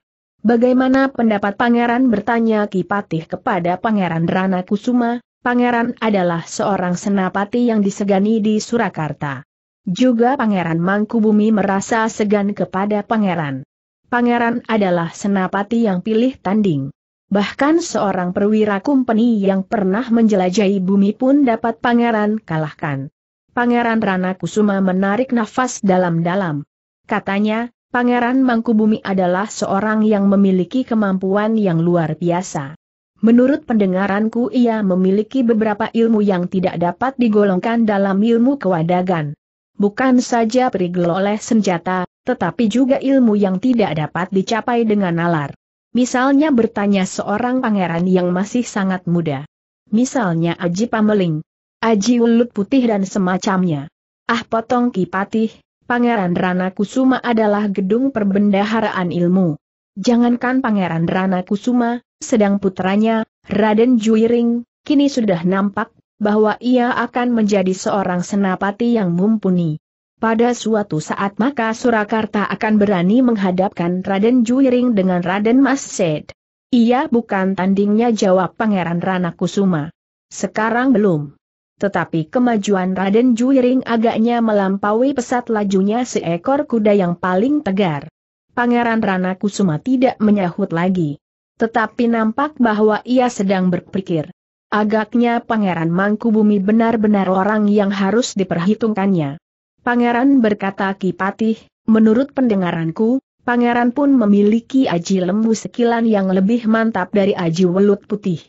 Bagaimana pendapat pangeran bertanya Kipatih kepada pangeran Rana Kusuma, pangeran adalah seorang senapati yang disegani di Surakarta. Juga pangeran Mangkubumi merasa segan kepada pangeran. Pangeran adalah senapati yang pilih tanding. Bahkan seorang perwira kumpeni yang pernah menjelajahi bumi pun dapat pangeran kalahkan. Pangeran Rana Kusuma menarik nafas dalam-dalam. Katanya, Pangeran Mangkubumi adalah seorang yang memiliki kemampuan yang luar biasa. Menurut pendengaranku ia memiliki beberapa ilmu yang tidak dapat digolongkan dalam ilmu kewadagan. Bukan saja perigel oleh senjata, tetapi juga ilmu yang tidak dapat dicapai dengan nalar. Misalnya bertanya seorang pangeran yang masih sangat muda. Misalnya Aji Pameling, Aji Ulut Putih dan semacamnya. Ah potong kipatih, Pangeran Rana Kusuma adalah gedung perbendaharaan ilmu. Jangankan Pangeran Rana Kusuma, sedang putranya, Raden Juiring, kini sudah nampak bahwa ia akan menjadi seorang senapati yang mumpuni. Pada suatu saat maka Surakarta akan berani menghadapkan Raden Juiring dengan Raden Mas Sed. Ia bukan tandingnya jawab Pangeran Rana Kusuma. Sekarang belum. Tetapi kemajuan Raden Juiring agaknya melampaui pesat lajunya seekor kuda yang paling tegar. Pangeran Rana Kusuma tidak menyahut lagi. Tetapi nampak bahwa ia sedang berpikir. Agaknya Pangeran Mangkubumi benar-benar orang yang harus diperhitungkannya. Pangeran berkata Kipatih, menurut pendengaranku, Pangeran pun memiliki aji lembu sekilan yang lebih mantap dari aji welut putih.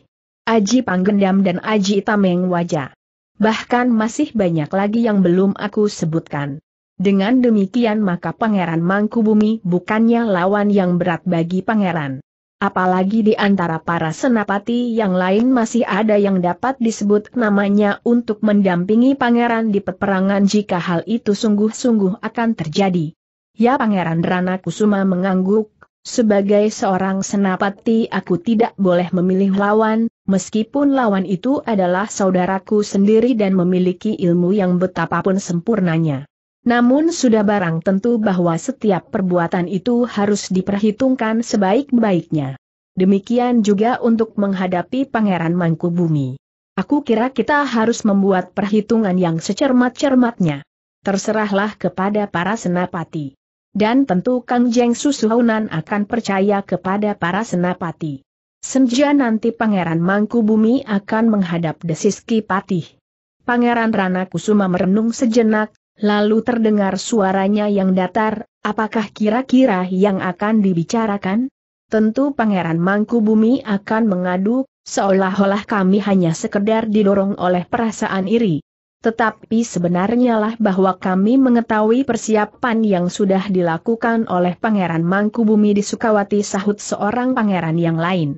Aji panggendam dan aji tameng wajah bahkan masih banyak lagi yang belum aku sebutkan. Dengan demikian maka Pangeran Mangkubumi bukannya lawan yang berat bagi Pangeran. Apalagi di antara para senapati yang lain masih ada yang dapat disebut namanya untuk mendampingi pangeran di peperangan jika hal itu sungguh-sungguh akan terjadi. Ya Pangeran Rana Kusuma mengangguk, sebagai seorang senapati aku tidak boleh memilih lawan, meskipun lawan itu adalah saudaraku sendiri dan memiliki ilmu yang betapapun sempurnanya. Namun sudah barang tentu bahwa setiap perbuatan itu harus diperhitungkan sebaik-baiknya. Demikian juga untuk menghadapi Pangeran Mangkubumi. Aku kira kita harus membuat perhitungan yang secermat-cermatnya. Terserahlah kepada para senapati. Dan tentu Kang Jeng Susuhunan akan percaya kepada para senapati. Senja nanti Pangeran Mangku Bumi akan menghadap desis Kipatih. Pangeran Rana Kusuma merenung sejenak, lalu terdengar suaranya yang datar, apakah kira-kira yang akan dibicarakan? Tentu Pangeran Mangku Bumi akan mengadu, seolah-olah kami hanya sekedar didorong oleh perasaan iri. Tetapi sebenarnya lah bahwa kami mengetahui persiapan yang sudah dilakukan oleh Pangeran Mangku Bumi di Sukawati sahut seorang pangeran yang lain.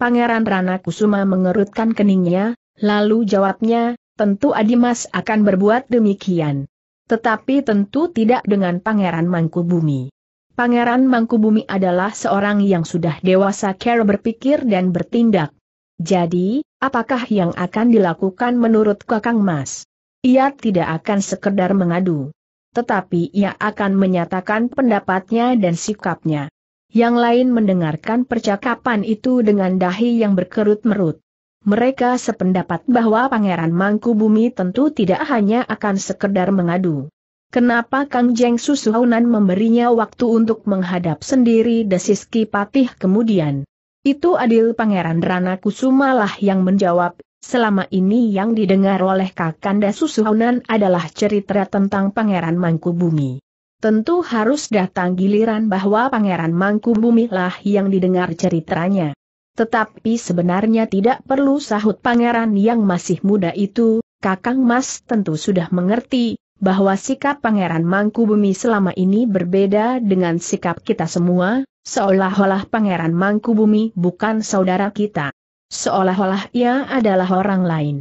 Pangeran Rana Kusuma mengerutkan keningnya, lalu jawabnya, tentu Adimas akan berbuat demikian. Tetapi tentu tidak dengan Pangeran Mangkubumi. Pangeran Mangkubumi adalah seorang yang sudah dewasa care berpikir dan bertindak. Jadi, apakah yang akan dilakukan menurut Kakang Mas? Ia tidak akan sekedar mengadu. Tetapi ia akan menyatakan pendapatnya dan sikapnya. Yang lain mendengarkan percakapan itu dengan dahi yang berkerut merut. Mereka sependapat bahwa Pangeran Mangkubumi tentu tidak hanya akan sekedar mengadu. Kenapa Kang Jeng Susuhunan memberinya waktu untuk menghadap sendiri desis Patih kemudian? Itu adil Pangeran Rana lah yang menjawab, selama ini yang didengar oleh Kakanda Susuhunan adalah cerita tentang Pangeran Mangkubumi. Tentu harus datang giliran bahwa Pangeran Mangku Bumi lah yang didengar ceritanya. Tetapi sebenarnya tidak perlu sahut pangeran yang masih muda itu, Kakang Mas tentu sudah mengerti, bahwa sikap Pangeran Mangku Bumi selama ini berbeda dengan sikap kita semua, seolah-olah Pangeran Mangku Bumi bukan saudara kita. Seolah-olah ia adalah orang lain.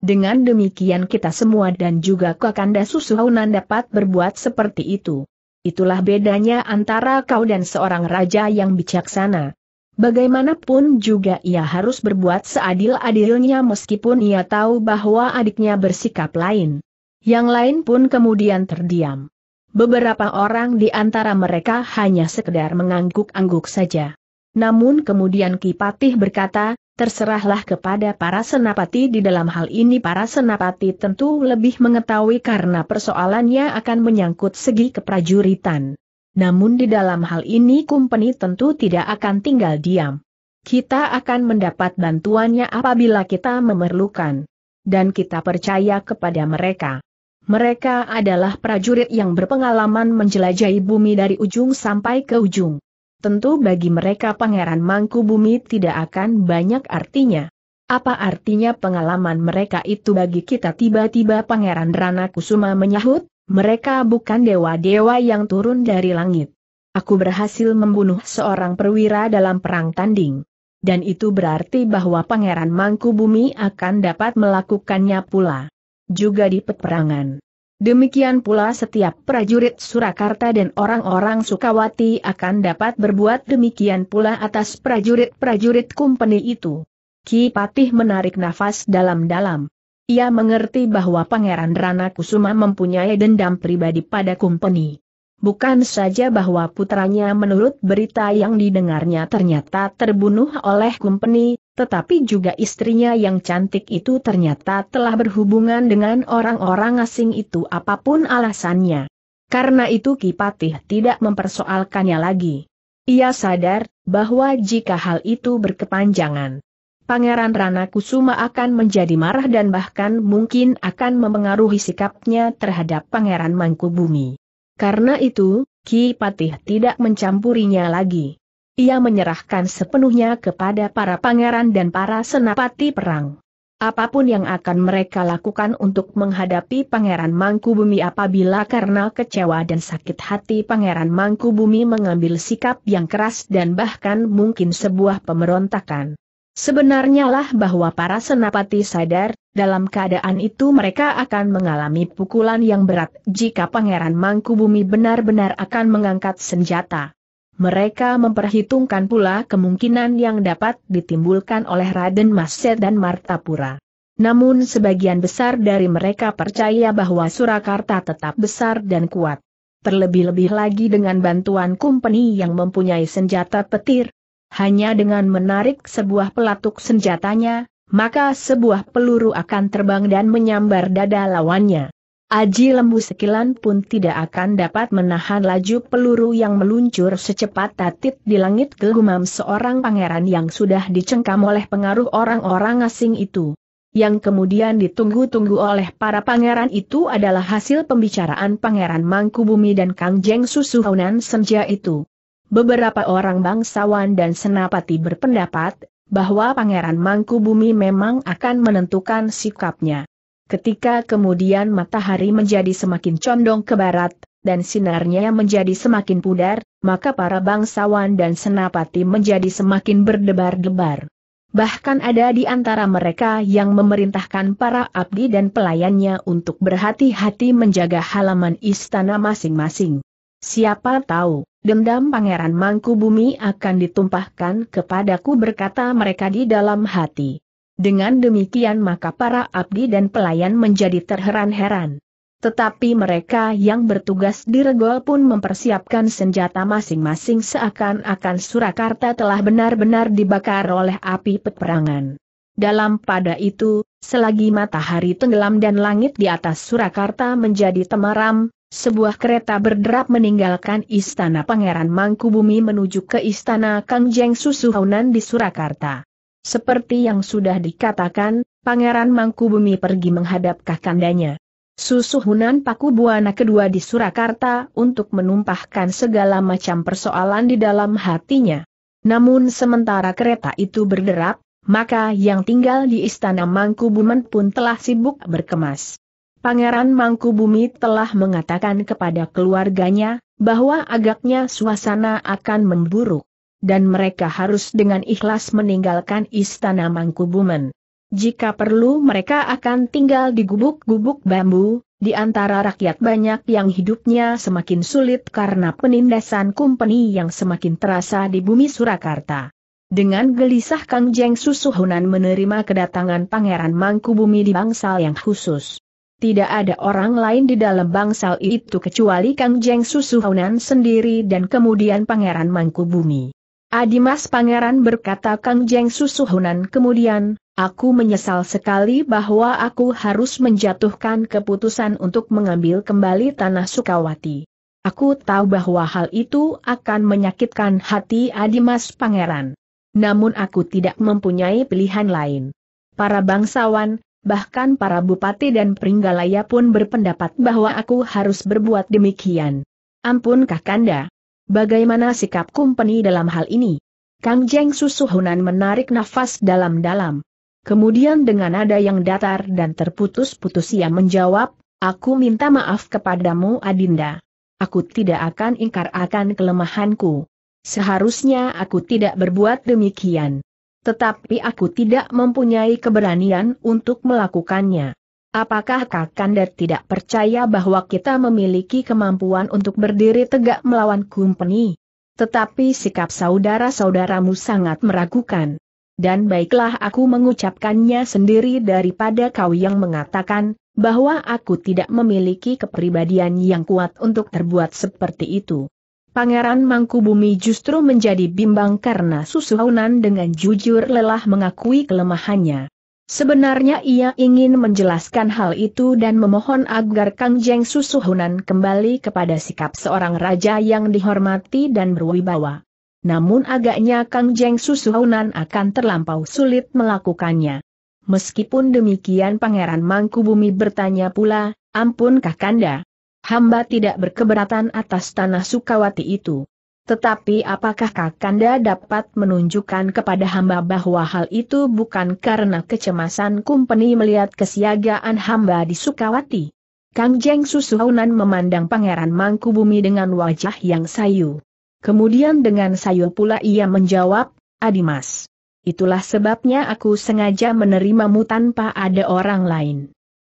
Dengan demikian kita semua dan juga Kakanda Susuhunan dapat berbuat seperti itu. Itulah bedanya antara kau dan seorang raja yang bijaksana. Bagaimanapun juga ia harus berbuat seadil-adilnya meskipun ia tahu bahwa adiknya bersikap lain. Yang lain pun kemudian terdiam. Beberapa orang di antara mereka hanya sekedar mengangguk-angguk saja. Namun kemudian Kipatih berkata, terserahlah kepada para senapati di dalam hal ini para senapati tentu lebih mengetahui karena persoalannya akan menyangkut segi keprajuritan. Namun di dalam hal ini kumpeni tentu tidak akan tinggal diam. Kita akan mendapat bantuannya apabila kita memerlukan. Dan kita percaya kepada mereka. Mereka adalah prajurit yang berpengalaman menjelajahi bumi dari ujung sampai ke ujung tentu bagi mereka Pangeran Mangkubumi tidak akan banyak artinya. Apa artinya pengalaman mereka itu bagi kita tiba-tiba Pangeran Rana Kusuma menyahut, mereka bukan dewa-dewa yang turun dari langit. Aku berhasil membunuh seorang perwira dalam perang tanding. Dan itu berarti bahwa Pangeran Mangkubumi akan dapat melakukannya pula. Juga di peperangan. Demikian pula setiap prajurit Surakarta dan orang-orang Sukawati akan dapat berbuat demikian pula atas prajurit-prajurit kumpeni itu. Ki Patih menarik nafas dalam-dalam. Ia mengerti bahwa Pangeran Rana Kusuma mempunyai dendam pribadi pada kumpeni. Bukan saja bahwa putranya menurut berita yang didengarnya ternyata terbunuh oleh kumpeni, tetapi juga istrinya yang cantik itu ternyata telah berhubungan dengan orang-orang asing itu apapun alasannya. Karena itu Kipatih tidak mempersoalkannya lagi. Ia sadar bahwa jika hal itu berkepanjangan, Pangeran Rana Kusuma akan menjadi marah dan bahkan mungkin akan mempengaruhi sikapnya terhadap Pangeran Mangkubumi. Karena itu, Ki Patih tidak mencampurinya lagi. Ia menyerahkan sepenuhnya kepada para pangeran dan para senapati perang. Apapun yang akan mereka lakukan untuk menghadapi Pangeran Mangkubumi apabila karena kecewa dan sakit hati Pangeran Mangkubumi mengambil sikap yang keras dan bahkan mungkin sebuah pemberontakan. Sebenarnya lah bahwa para senapati sadar, dalam keadaan itu mereka akan mengalami pukulan yang berat jika Pangeran Mangkubumi benar-benar akan mengangkat senjata. Mereka memperhitungkan pula kemungkinan yang dapat ditimbulkan oleh Raden Maset dan Martapura. Namun sebagian besar dari mereka percaya bahwa Surakarta tetap besar dan kuat. Terlebih-lebih lagi dengan bantuan kumpeni yang mempunyai senjata petir, hanya dengan menarik sebuah pelatuk senjatanya, maka sebuah peluru akan terbang dan menyambar dada lawannya. Aji lembu sekilan pun tidak akan dapat menahan laju peluru yang meluncur secepat tatit di langit kegumam seorang pangeran yang sudah dicengkam oleh pengaruh orang-orang asing itu. Yang kemudian ditunggu-tunggu oleh para pangeran itu adalah hasil pembicaraan pangeran Mangkubumi dan Kang Jeng Susuhunan Senja itu. Beberapa orang bangsawan dan senapati berpendapat, bahwa Pangeran Mangkubumi memang akan menentukan sikapnya. Ketika kemudian matahari menjadi semakin condong ke barat, dan sinarnya menjadi semakin pudar, maka para bangsawan dan senapati menjadi semakin berdebar-debar. Bahkan ada di antara mereka yang memerintahkan para abdi dan pelayannya untuk berhati-hati menjaga halaman istana masing-masing. Siapa tahu, Dendam Pangeran Mangku Bumi akan ditumpahkan kepadaku berkata mereka di dalam hati. Dengan demikian maka para abdi dan pelayan menjadi terheran-heran. Tetapi mereka yang bertugas di regol pun mempersiapkan senjata masing-masing seakan-akan Surakarta telah benar-benar dibakar oleh api peperangan. Dalam pada itu, selagi matahari tenggelam dan langit di atas Surakarta menjadi temaram, sebuah kereta berderap meninggalkan Istana Pangeran Mangkubumi menuju ke Istana Kangjeng Susuhunan di Surakarta. Seperti yang sudah dikatakan, Pangeran Mangkubumi pergi menghadap kakandanya. Susuhunan Paku Buana kedua di Surakarta untuk menumpahkan segala macam persoalan di dalam hatinya. Namun sementara kereta itu berderap, maka yang tinggal di Istana Mangkubumen pun telah sibuk berkemas. Pangeran Mangkubumi telah mengatakan kepada keluarganya, bahwa agaknya suasana akan memburuk. Dan mereka harus dengan ikhlas meninggalkan istana Mangkubumen. Jika perlu mereka akan tinggal di gubuk-gubuk bambu, di antara rakyat banyak yang hidupnya semakin sulit karena penindasan kumpeni yang semakin terasa di bumi Surakarta. Dengan gelisah Kang Jeng Susuhunan menerima kedatangan Pangeran Mangkubumi di bangsal yang khusus. Tidak ada orang lain di dalam bangsal itu kecuali Kang Jeng Susuhunan sendiri dan kemudian Pangeran Mangkubumi. Adimas Pangeran berkata Kang Jeng Susuhunan kemudian, aku menyesal sekali bahwa aku harus menjatuhkan keputusan untuk mengambil kembali tanah Sukawati. Aku tahu bahwa hal itu akan menyakitkan hati Adimas Pangeran. Namun aku tidak mempunyai pilihan lain. Para bangsawan, bahkan para bupati dan peringgalaya pun berpendapat bahwa aku harus berbuat demikian. Ampun Kakanda. Bagaimana sikap kumpeni dalam hal ini? Kang Jeng Susuhunan menarik nafas dalam-dalam. Kemudian dengan nada yang datar dan terputus-putus ia menjawab, Aku minta maaf kepadamu Adinda. Aku tidak akan ingkar akan kelemahanku. Seharusnya aku tidak berbuat demikian. Tetapi aku tidak mempunyai keberanian untuk melakukannya. Apakah Kakanda tidak percaya bahwa kita memiliki kemampuan untuk berdiri tegak melawan kumpeni? Tetapi sikap saudara-saudaramu sangat meragukan. Dan baiklah aku mengucapkannya sendiri daripada kau yang mengatakan, bahwa aku tidak memiliki kepribadian yang kuat untuk terbuat seperti itu. Pangeran Mangkubumi justru menjadi bimbang karena Susuhunan dengan jujur lelah mengakui kelemahannya. Sebenarnya ia ingin menjelaskan hal itu dan memohon agar Kang Jeng Susuhunan kembali kepada sikap seorang raja yang dihormati dan berwibawa. Namun agaknya Kang Jeng Susuhunan akan terlampau sulit melakukannya. Meskipun demikian Pangeran Mangkubumi bertanya pula, Ampun Kakanda, hamba tidak berkeberatan atas tanah Sukawati itu. Tetapi apakah Kakanda dapat menunjukkan kepada hamba bahwa hal itu bukan karena kecemasan kumpeni melihat kesiagaan hamba di Sukawati? Kang Jeng Susuhunan memandang Pangeran Mangkubumi dengan wajah yang sayu. Kemudian dengan sayu pula ia menjawab, Adimas. Itulah sebabnya aku sengaja menerimamu tanpa ada orang lain.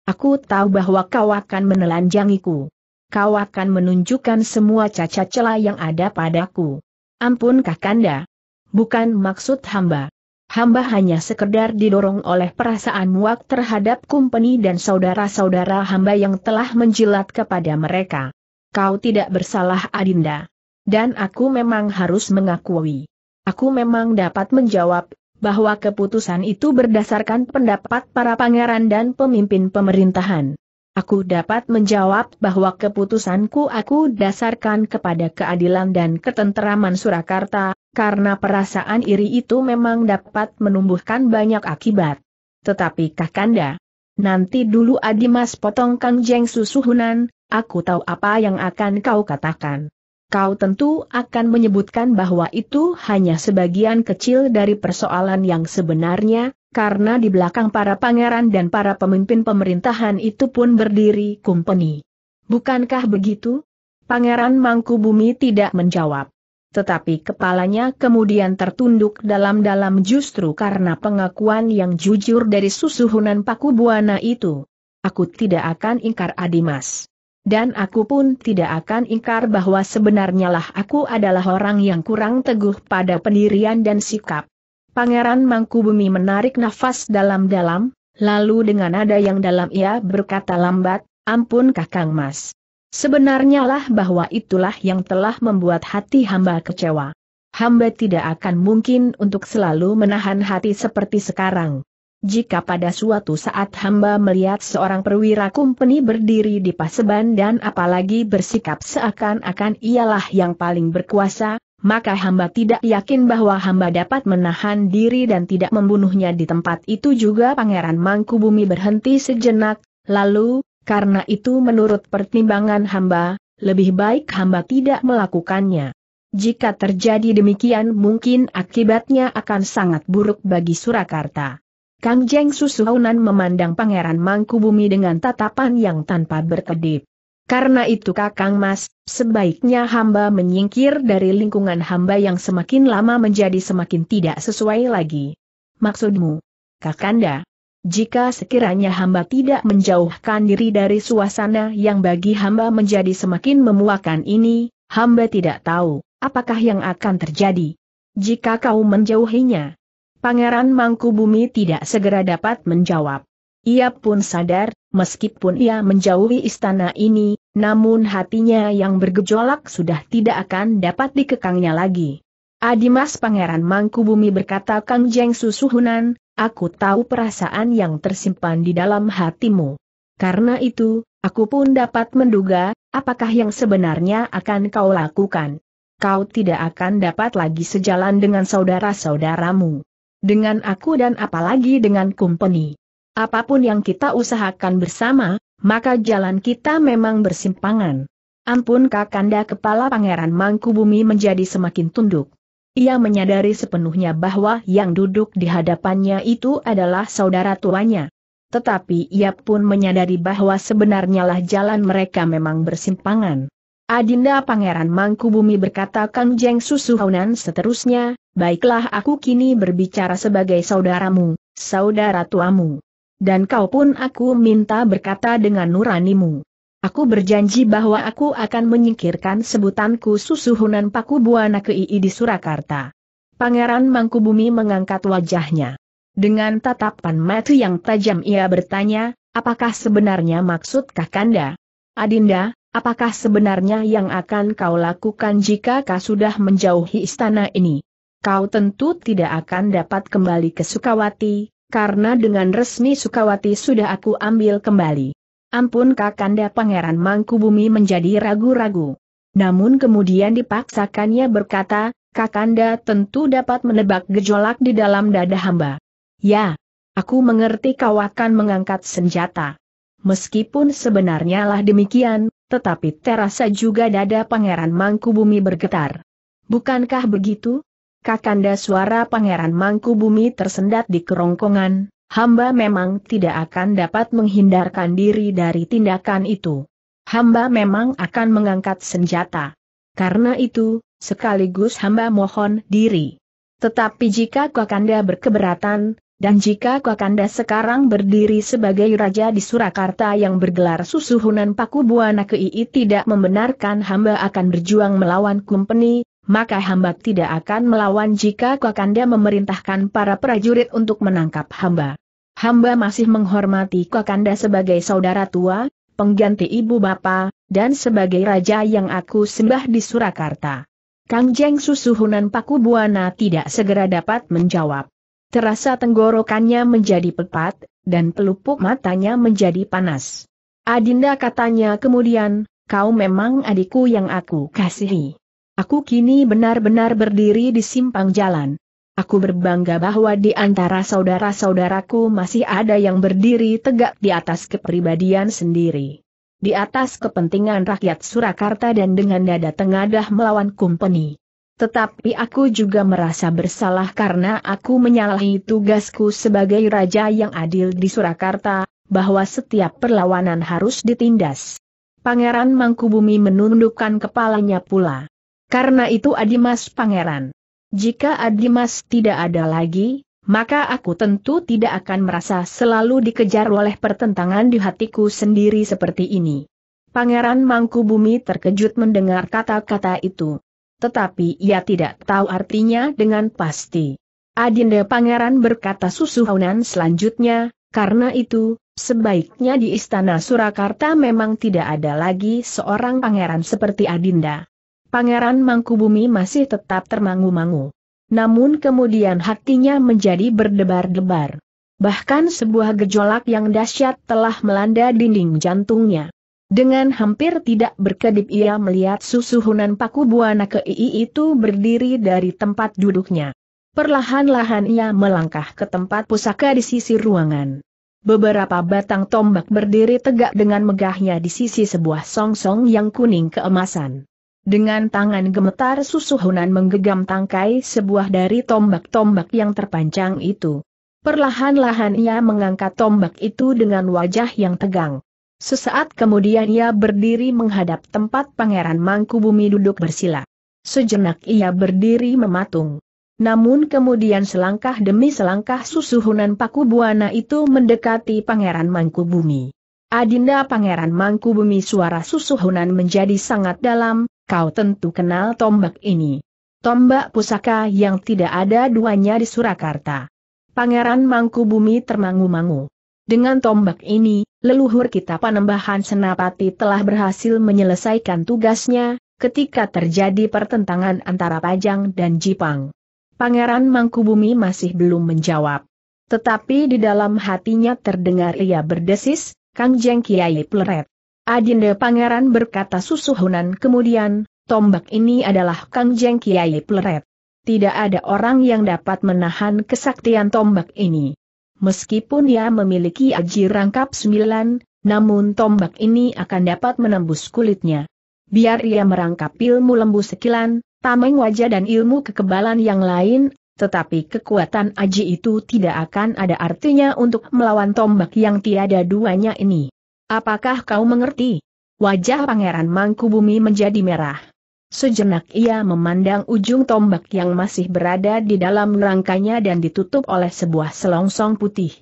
Aku tahu bahwa kau akan menelanjangiku kau akan menunjukkan semua cacat celah yang ada padaku. Ampun Kakanda. Bukan maksud hamba. Hamba hanya sekedar didorong oleh perasaan muak terhadap kumpeni dan saudara-saudara hamba yang telah menjilat kepada mereka. Kau tidak bersalah Adinda. Dan aku memang harus mengakui. Aku memang dapat menjawab bahwa keputusan itu berdasarkan pendapat para pangeran dan pemimpin pemerintahan. Aku dapat menjawab bahwa keputusanku aku dasarkan kepada keadilan dan ketenteraman Surakarta, karena perasaan iri itu memang dapat menumbuhkan banyak akibat. Tetapi Kakanda, nanti dulu Adimas potong Kang Jeng susuhunan, aku tahu apa yang akan kau katakan. Kau tentu akan menyebutkan bahwa itu hanya sebagian kecil dari persoalan yang sebenarnya, karena di belakang para pangeran dan para pemimpin pemerintahan itu pun berdiri kumpeni. Bukankah begitu? Pangeran Mangkubumi tidak menjawab. Tetapi kepalanya kemudian tertunduk dalam-dalam justru karena pengakuan yang jujur dari susuhunan Paku Buana itu. Aku tidak akan ingkar Adimas. Dan aku pun tidak akan ingkar bahwa sebenarnya lah aku adalah orang yang kurang teguh pada pendirian dan sikap. Pangeran Mangkubumi menarik nafas dalam-dalam, lalu dengan nada yang dalam ia berkata lambat, ampun kakang mas. Sebenarnya lah bahwa itulah yang telah membuat hati hamba kecewa. Hamba tidak akan mungkin untuk selalu menahan hati seperti sekarang. Jika pada suatu saat hamba melihat seorang perwira kumpeni berdiri di paseban dan apalagi bersikap seakan-akan ialah yang paling berkuasa, maka hamba tidak yakin bahwa hamba dapat menahan diri dan tidak membunuhnya di tempat itu juga Pangeran Mangkubumi berhenti sejenak, lalu, karena itu menurut pertimbangan hamba, lebih baik hamba tidak melakukannya. Jika terjadi demikian mungkin akibatnya akan sangat buruk bagi Surakarta. Kang Jeng Susuhunan memandang Pangeran Mangkubumi dengan tatapan yang tanpa berkedip. Karena itu Kakang Mas, sebaiknya hamba menyingkir dari lingkungan hamba yang semakin lama menjadi semakin tidak sesuai lagi. Maksudmu? Kakanda, jika sekiranya hamba tidak menjauhkan diri dari suasana yang bagi hamba menjadi semakin memuakan ini, hamba tidak tahu apakah yang akan terjadi. Jika kau menjauhinya, Pangeran Mangkubumi tidak segera dapat menjawab. Ia pun sadar Meskipun ia menjauhi istana ini, namun hatinya yang bergejolak sudah tidak akan dapat dikekangnya lagi. Adimas Pangeran Mangkubumi berkata Kang Jeng Susuhunan, aku tahu perasaan yang tersimpan di dalam hatimu. Karena itu, aku pun dapat menduga, apakah yang sebenarnya akan kau lakukan. Kau tidak akan dapat lagi sejalan dengan saudara-saudaramu. Dengan aku dan apalagi dengan Kumpeni. Apapun yang kita usahakan bersama, maka jalan kita memang bersimpangan. Ampun Kakanda kepala Pangeran Mangkubumi menjadi semakin tunduk. Ia menyadari sepenuhnya bahwa yang duduk di hadapannya itu adalah saudara tuanya. Tetapi ia pun menyadari bahwa sebenarnya lah jalan mereka memang bersimpangan. Adinda Pangeran Mangkubumi berkata Kang Jeng Susuhunan seterusnya, baiklah aku kini berbicara sebagai saudaramu, saudara tuamu dan kau pun aku minta berkata dengan nuranimu. Aku berjanji bahwa aku akan menyingkirkan sebutanku susuhunan Paku Buana Kei di Surakarta. Pangeran Mangkubumi mengangkat wajahnya. Dengan tatapan mata yang tajam ia bertanya, apakah sebenarnya maksud Kakanda? Adinda, apakah sebenarnya yang akan kau lakukan jika kau sudah menjauhi istana ini? Kau tentu tidak akan dapat kembali ke Sukawati, karena dengan resmi Sukawati sudah aku ambil kembali. Ampun Kakanda Pangeran Mangkubumi menjadi ragu-ragu. Namun kemudian dipaksakannya berkata, Kakanda tentu dapat menebak gejolak di dalam dada hamba. Ya, aku mengerti kau akan mengangkat senjata. Meskipun sebenarnya lah demikian, tetapi terasa juga dada Pangeran Mangkubumi bergetar. Bukankah begitu? Kakanda suara Pangeran Mangku Bumi tersendat di kerongkongan, hamba memang tidak akan dapat menghindarkan diri dari tindakan itu. Hamba memang akan mengangkat senjata. Karena itu, sekaligus hamba mohon diri. Tetapi jika Kakanda berkeberatan, dan jika Kakanda sekarang berdiri sebagai raja di Surakarta yang bergelar Susuhunan Paku Buana Kei tidak membenarkan hamba akan berjuang melawan kumpeni, maka hamba tidak akan melawan jika Kakanda memerintahkan para prajurit untuk menangkap hamba. Hamba masih menghormati Kakanda sebagai saudara tua, pengganti ibu bapa, dan sebagai raja yang aku sembah di Surakarta. Kang Jeng Susuhunan Paku Buana tidak segera dapat menjawab. Terasa tenggorokannya menjadi pepat, dan pelupuk matanya menjadi panas. Adinda katanya kemudian, kau memang adikku yang aku kasihi. Aku kini benar-benar berdiri di simpang jalan. Aku berbangga bahwa di antara saudara-saudaraku masih ada yang berdiri tegak di atas kepribadian sendiri. Di atas kepentingan rakyat Surakarta dan dengan dada tengadah melawan kumpeni. Tetapi aku juga merasa bersalah karena aku menyalahi tugasku sebagai raja yang adil di Surakarta, bahwa setiap perlawanan harus ditindas. Pangeran Mangkubumi menundukkan kepalanya pula. Karena itu Adimas pangeran. Jika Adimas tidak ada lagi, maka aku tentu tidak akan merasa selalu dikejar oleh pertentangan di hatiku sendiri seperti ini. Pangeran Mangku Bumi terkejut mendengar kata-kata itu. Tetapi ia tidak tahu artinya dengan pasti. Adinda Pangeran berkata susuhunan selanjutnya, karena itu, sebaiknya di Istana Surakarta memang tidak ada lagi seorang pangeran seperti Adinda. Pangeran Mangkubumi masih tetap termangu-mangu. Namun kemudian hatinya menjadi berdebar-debar. Bahkan sebuah gejolak yang dahsyat telah melanda dinding jantungnya. Dengan hampir tidak berkedip ia melihat susuhunan paku buana kei itu berdiri dari tempat duduknya. Perlahan-lahan ia melangkah ke tempat pusaka di sisi ruangan. Beberapa batang tombak berdiri tegak dengan megahnya di sisi sebuah song -song yang kuning keemasan. Dengan tangan gemetar Susuhunan menggegam tangkai sebuah dari tombak-tombak yang terpanjang itu. Perlahan-lahan ia mengangkat tombak itu dengan wajah yang tegang. Sesaat kemudian ia berdiri menghadap tempat Pangeran Mangkubumi duduk bersila. Sejenak ia berdiri mematung. Namun kemudian selangkah demi selangkah Susuhunan Pakubuana itu mendekati Pangeran Mangkubumi. Adinda Pangeran Mangkubumi suara Susuhunan menjadi sangat dalam, kau tentu kenal tombak ini. Tombak pusaka yang tidak ada duanya di Surakarta. Pangeran Mangkubumi termangu-mangu. Dengan tombak ini, leluhur kita Panembahan Senapati telah berhasil menyelesaikan tugasnya, ketika terjadi pertentangan antara Pajang dan Jipang. Pangeran Mangkubumi masih belum menjawab. Tetapi di dalam hatinya terdengar ia berdesis, Kang Jeng Kiai Pleret. Adinda Pangeran berkata susuhunan kemudian, tombak ini adalah Kang Jeng Kiai Pleret. Tidak ada orang yang dapat menahan kesaktian tombak ini. Meskipun ia memiliki aji rangkap sembilan, namun tombak ini akan dapat menembus kulitnya. Biar ia merangkap ilmu lembu sekilan, tameng wajah dan ilmu kekebalan yang lain tetapi kekuatan aji itu tidak akan ada artinya untuk melawan tombak yang tiada duanya ini. Apakah kau mengerti? Wajah Pangeran Mangkubumi menjadi merah. Sejenak ia memandang ujung tombak yang masih berada di dalam rangkanya dan ditutup oleh sebuah selongsong putih.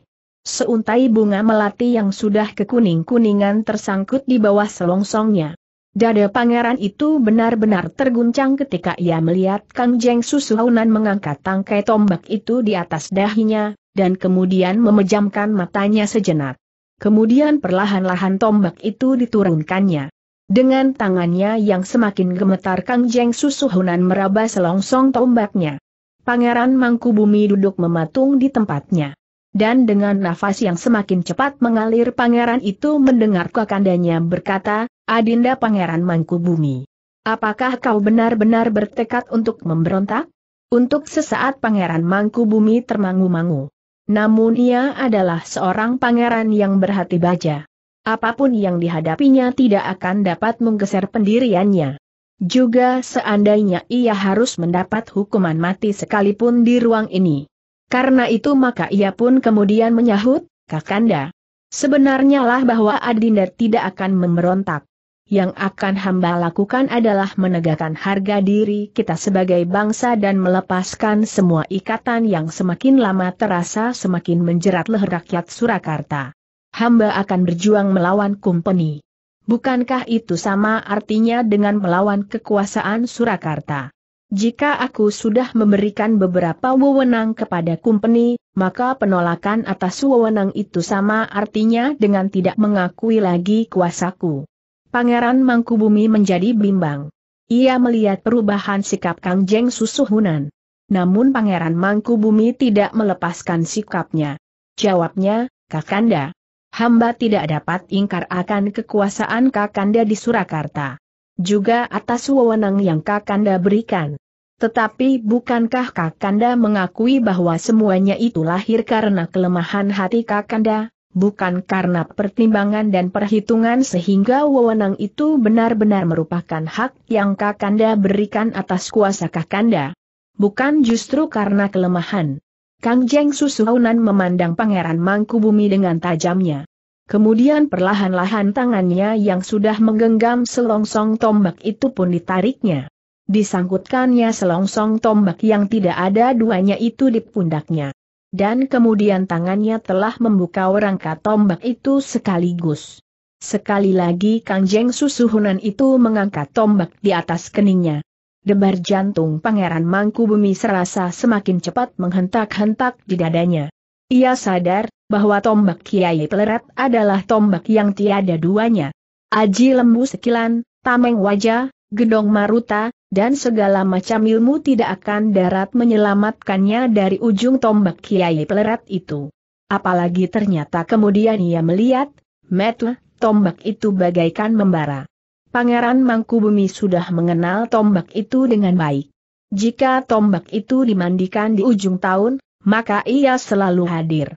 Seuntai bunga melati yang sudah kekuning-kuningan tersangkut di bawah selongsongnya. Dada pangeran itu benar-benar terguncang ketika ia melihat Kang Jeng Susuhunan mengangkat tangkai tombak itu di atas dahinya, dan kemudian memejamkan matanya sejenak. Kemudian perlahan-lahan tombak itu diturunkannya. Dengan tangannya yang semakin gemetar Kang Jeng Susuhunan meraba selongsong tombaknya. Pangeran Mangkubumi duduk mematung di tempatnya. Dan dengan nafas yang semakin cepat mengalir pangeran itu mendengar kakandanya berkata, Adinda Pangeran Mangkubumi. Apakah kau benar-benar bertekad untuk memberontak? Untuk sesaat Pangeran Mangkubumi termangu-mangu. Namun ia adalah seorang pangeran yang berhati baja. Apapun yang dihadapinya tidak akan dapat menggeser pendiriannya. Juga seandainya ia harus mendapat hukuman mati sekalipun di ruang ini. Karena itu maka ia pun kemudian menyahut, Kakanda. Sebenarnya lah bahwa Adinda tidak akan memberontak yang akan hamba lakukan adalah menegakkan harga diri kita sebagai bangsa dan melepaskan semua ikatan yang semakin lama terasa semakin menjerat leher rakyat Surakarta. Hamba akan berjuang melawan kumpeni. Bukankah itu sama artinya dengan melawan kekuasaan Surakarta? Jika aku sudah memberikan beberapa wewenang kepada kumpeni, maka penolakan atas wewenang itu sama artinya dengan tidak mengakui lagi kuasaku. Pangeran Mangkubumi menjadi bimbang. Ia melihat perubahan sikap Kang Jeng Susuhunan. Namun Pangeran Mangkubumi tidak melepaskan sikapnya. Jawabnya, Kakanda. Hamba tidak dapat ingkar akan kekuasaan Kakanda di Surakarta. Juga atas wewenang yang Kakanda berikan. Tetapi bukankah Kakanda mengakui bahwa semuanya itu lahir karena kelemahan hati Kakanda? bukan karena pertimbangan dan perhitungan sehingga wewenang itu benar-benar merupakan hak yang Kakanda berikan atas kuasa Kakanda. Bukan justru karena kelemahan. Kang Jeng Susuhunan memandang Pangeran Mangkubumi dengan tajamnya. Kemudian perlahan-lahan tangannya yang sudah menggenggam selongsong tombak itu pun ditariknya. Disangkutkannya selongsong tombak yang tidak ada duanya itu di pundaknya dan kemudian tangannya telah membuka rangka tombak itu sekaligus. Sekali lagi Kang Jeng susuhunan itu mengangkat tombak di atas keningnya. Debar jantung Pangeran Mangku Bumi serasa semakin cepat menghentak-hentak di dadanya. Ia sadar bahwa tombak Kiai Pelerat adalah tombak yang tiada duanya. Aji Lembu Sekilan, Tameng Wajah, Gedong Maruta, dan segala macam ilmu tidak akan darat menyelamatkannya dari ujung tombak Kiai Pelerat itu. Apalagi ternyata kemudian ia melihat, metu, tombak itu bagaikan membara. Pangeran Mangkubumi sudah mengenal tombak itu dengan baik. Jika tombak itu dimandikan di ujung tahun, maka ia selalu hadir.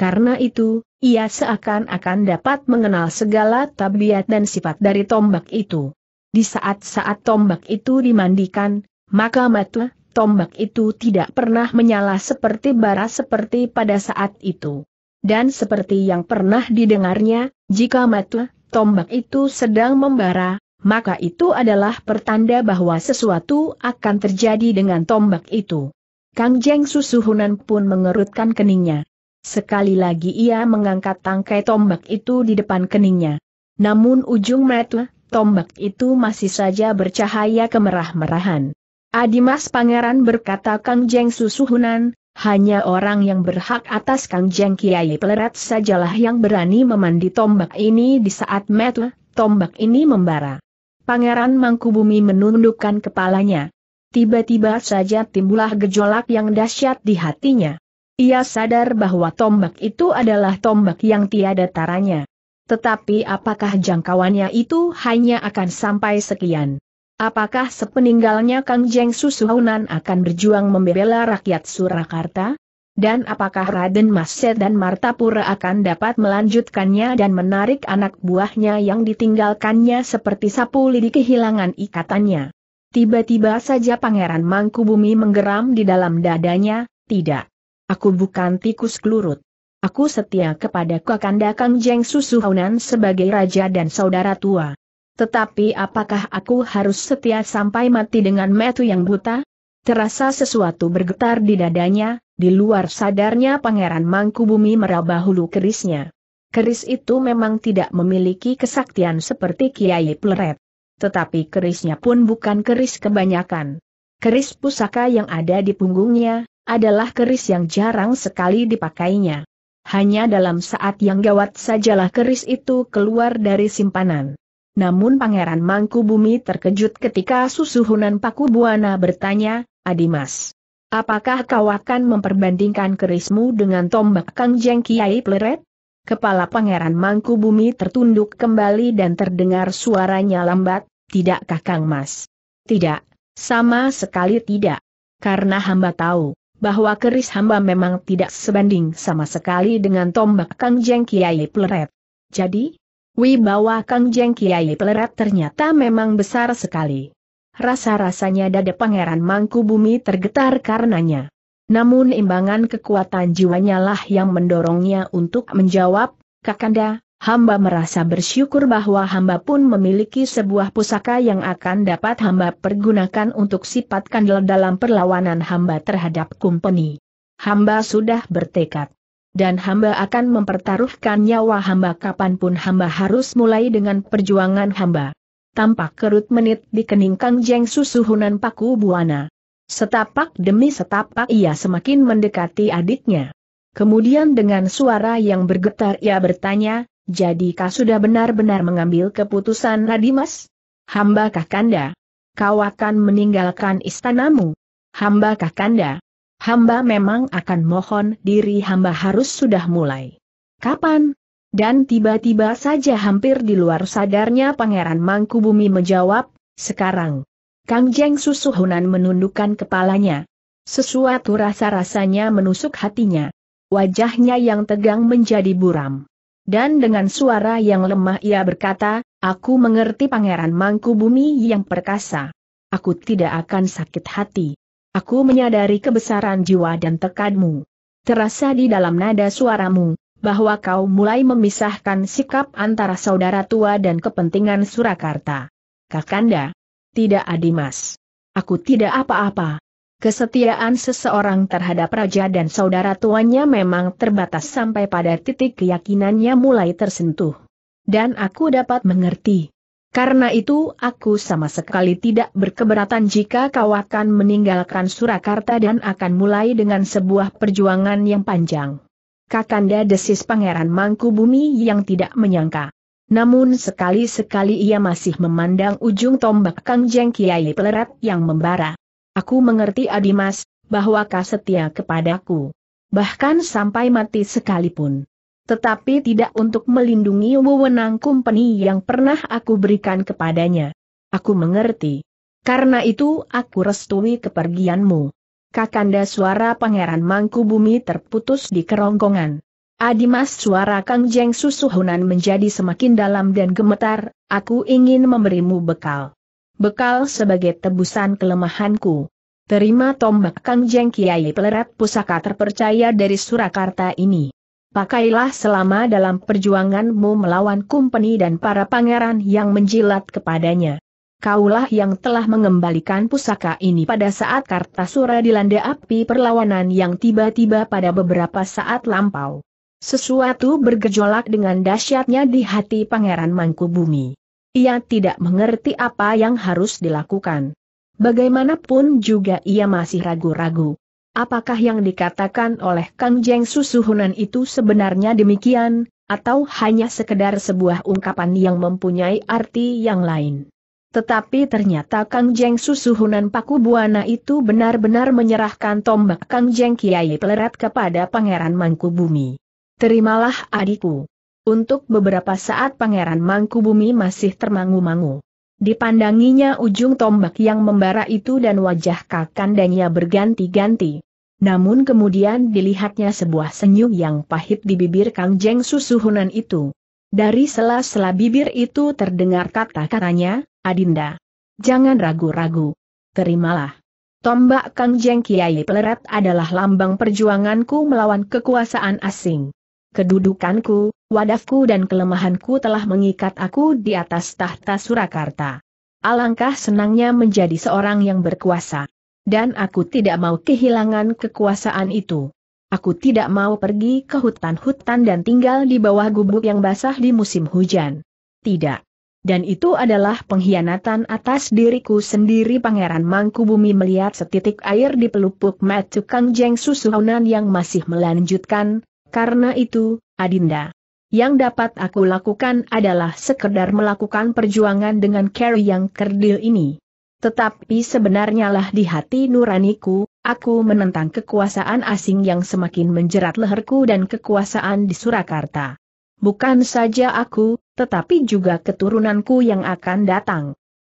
Karena itu, ia seakan-akan dapat mengenal segala tabiat dan sifat dari tombak itu. Di saat-saat tombak itu dimandikan, maka mata tombak itu tidak pernah menyala seperti bara seperti pada saat itu. Dan seperti yang pernah didengarnya, jika mata tombak itu sedang membara, maka itu adalah pertanda bahwa sesuatu akan terjadi dengan tombak itu. Kang Jeng Susuhunan pun mengerutkan keningnya. Sekali lagi ia mengangkat tangkai tombak itu di depan keningnya. Namun ujung mata tombak itu masih saja bercahaya kemerah-merahan. Adimas Pangeran berkata Kang Jeng Susuhunan, hanya orang yang berhak atas Kang Jeng Kiai Pleret sajalah yang berani memandi tombak ini di saat metu, tombak ini membara. Pangeran Mangkubumi menundukkan kepalanya. Tiba-tiba saja timbullah gejolak yang dahsyat di hatinya. Ia sadar bahwa tombak itu adalah tombak yang tiada taranya. Tetapi apakah jangkauannya itu hanya akan sampai sekian? Apakah sepeninggalnya Kang Jeng Susuhunan akan berjuang membela rakyat Surakarta? Dan apakah Raden Maset dan Martapura akan dapat melanjutkannya dan menarik anak buahnya yang ditinggalkannya seperti sapu lidi kehilangan ikatannya? Tiba-tiba saja Pangeran Mangkubumi menggeram di dalam dadanya, tidak. Aku bukan tikus kelurut. Aku setia kepada Kakanda Kang Jeng Susuhunan sebagai raja dan saudara tua. Tetapi apakah aku harus setia sampai mati dengan metu yang buta? Terasa sesuatu bergetar di dadanya, di luar sadarnya Pangeran Mangkubumi meraba hulu kerisnya. Keris itu memang tidak memiliki kesaktian seperti Kiai Pleret. Tetapi kerisnya pun bukan keris kebanyakan. Keris pusaka yang ada di punggungnya, adalah keris yang jarang sekali dipakainya. Hanya dalam saat yang gawat sajalah keris itu keluar dari simpanan. Namun Pangeran Mangku Bumi terkejut ketika susuhunan Paku Buana bertanya, Adimas, apakah kau akan memperbandingkan kerismu dengan tombak Kang Jeng Kiai Pleret? Kepala Pangeran Mangku Bumi tertunduk kembali dan terdengar suaranya lambat, tidakkah Kang Mas? Tidak, sama sekali tidak. Karena hamba tahu, bahwa keris hamba memang tidak sebanding sama sekali dengan tombak Kang Jeng Kiai Pleret. Jadi, wibawa Kang Jeng Kiai Pleret ternyata memang besar sekali. Rasa-rasanya dada pangeran mangku bumi tergetar karenanya. Namun imbangan kekuatan jiwanya lah yang mendorongnya untuk menjawab, Kakanda, hamba merasa bersyukur bahwa hamba pun memiliki sebuah pusaka yang akan dapat hamba pergunakan untuk sifat kandel dalam perlawanan hamba terhadap kumpeni. Hamba sudah bertekad. Dan hamba akan mempertaruhkan nyawa hamba kapanpun hamba harus mulai dengan perjuangan hamba. Tampak kerut menit di kening Kang Jeng susuhunan paku buana. Setapak demi setapak ia semakin mendekati adiknya. Kemudian dengan suara yang bergetar ia bertanya, jadi kau sudah benar-benar mengambil keputusan Radimas? Hamba Kakanda. Kau akan meninggalkan istanamu. Hamba Kakanda. Hamba memang akan mohon diri hamba harus sudah mulai. Kapan? Dan tiba-tiba saja hampir di luar sadarnya Pangeran Mangkubumi menjawab, sekarang. Kang Jeng Susuhunan menundukkan kepalanya. Sesuatu rasa-rasanya menusuk hatinya. Wajahnya yang tegang menjadi buram. Dan dengan suara yang lemah ia berkata, aku mengerti Pangeran Mangku Bumi yang perkasa. Aku tidak akan sakit hati. Aku menyadari kebesaran jiwa dan tekadmu. Terasa di dalam nada suaramu, bahwa kau mulai memisahkan sikap antara saudara tua dan kepentingan Surakarta. Kakanda. Tidak Adimas. Aku tidak apa-apa, Kesetiaan seseorang terhadap raja dan saudara tuanya memang terbatas sampai pada titik keyakinannya mulai tersentuh. Dan aku dapat mengerti. Karena itu aku sama sekali tidak berkeberatan jika kau akan meninggalkan Surakarta dan akan mulai dengan sebuah perjuangan yang panjang. Kakanda desis Pangeran Mangku Bumi yang tidak menyangka. Namun sekali-sekali ia masih memandang ujung tombak Kang Jeng Kiai Pelerat yang membara. Aku mengerti Adimas, bahwa kau setia kepadaku. Bahkan sampai mati sekalipun. Tetapi tidak untuk melindungi wewenang kumpeni yang pernah aku berikan kepadanya. Aku mengerti. Karena itu aku restui kepergianmu. Kakanda suara Pangeran mangku bumi terputus di kerongkongan. Adimas suara Kang Jeng Susuhunan menjadi semakin dalam dan gemetar, aku ingin memberimu bekal bekal sebagai tebusan kelemahanku. Terima tombak Kang Jeng Kiai Pelerat Pusaka terpercaya dari Surakarta ini. Pakailah selama dalam perjuanganmu melawan kumpeni dan para pangeran yang menjilat kepadanya. Kaulah yang telah mengembalikan pusaka ini pada saat Kartasura dilanda api perlawanan yang tiba-tiba pada beberapa saat lampau. Sesuatu bergejolak dengan dahsyatnya di hati Pangeran Mangkubumi. Ia tidak mengerti apa yang harus dilakukan. Bagaimanapun juga ia masih ragu-ragu. Apakah yang dikatakan oleh Kang Jeng Susuhunan itu sebenarnya demikian, atau hanya sekedar sebuah ungkapan yang mempunyai arti yang lain? Tetapi ternyata Kang Jeng Susuhunan Paku Buana itu benar-benar menyerahkan tombak Kang Jeng Kiai Pelerat kepada Pangeran Mangkubumi. Terimalah adikku. Untuk beberapa saat Pangeran Mangkubumi masih termangu-mangu. Dipandanginya ujung tombak yang membara itu dan wajah kakandanya berganti-ganti. Namun kemudian dilihatnya sebuah senyum yang pahit di bibir Kang Jeng Susuhunan itu. Dari sela-sela bibir itu terdengar kata-katanya, Adinda. Jangan ragu-ragu. Terimalah. Tombak Kang Jeng Kiai Pleret adalah lambang perjuanganku melawan kekuasaan asing kedudukanku, wadafku dan kelemahanku telah mengikat aku di atas tahta Surakarta. Alangkah senangnya menjadi seorang yang berkuasa. Dan aku tidak mau kehilangan kekuasaan itu. Aku tidak mau pergi ke hutan-hutan dan tinggal di bawah gubuk yang basah di musim hujan. Tidak. Dan itu adalah pengkhianatan atas diriku sendiri Pangeran Mangkubumi melihat setitik air di pelupuk mat Kang jeng susuhunan yang masih melanjutkan, karena itu, Adinda, yang dapat aku lakukan adalah sekedar melakukan perjuangan dengan Carrie yang kerdil ini. Tetapi sebenarnya lah di hati nuraniku, aku menentang kekuasaan asing yang semakin menjerat leherku dan kekuasaan di Surakarta. Bukan saja aku, tetapi juga keturunanku yang akan datang.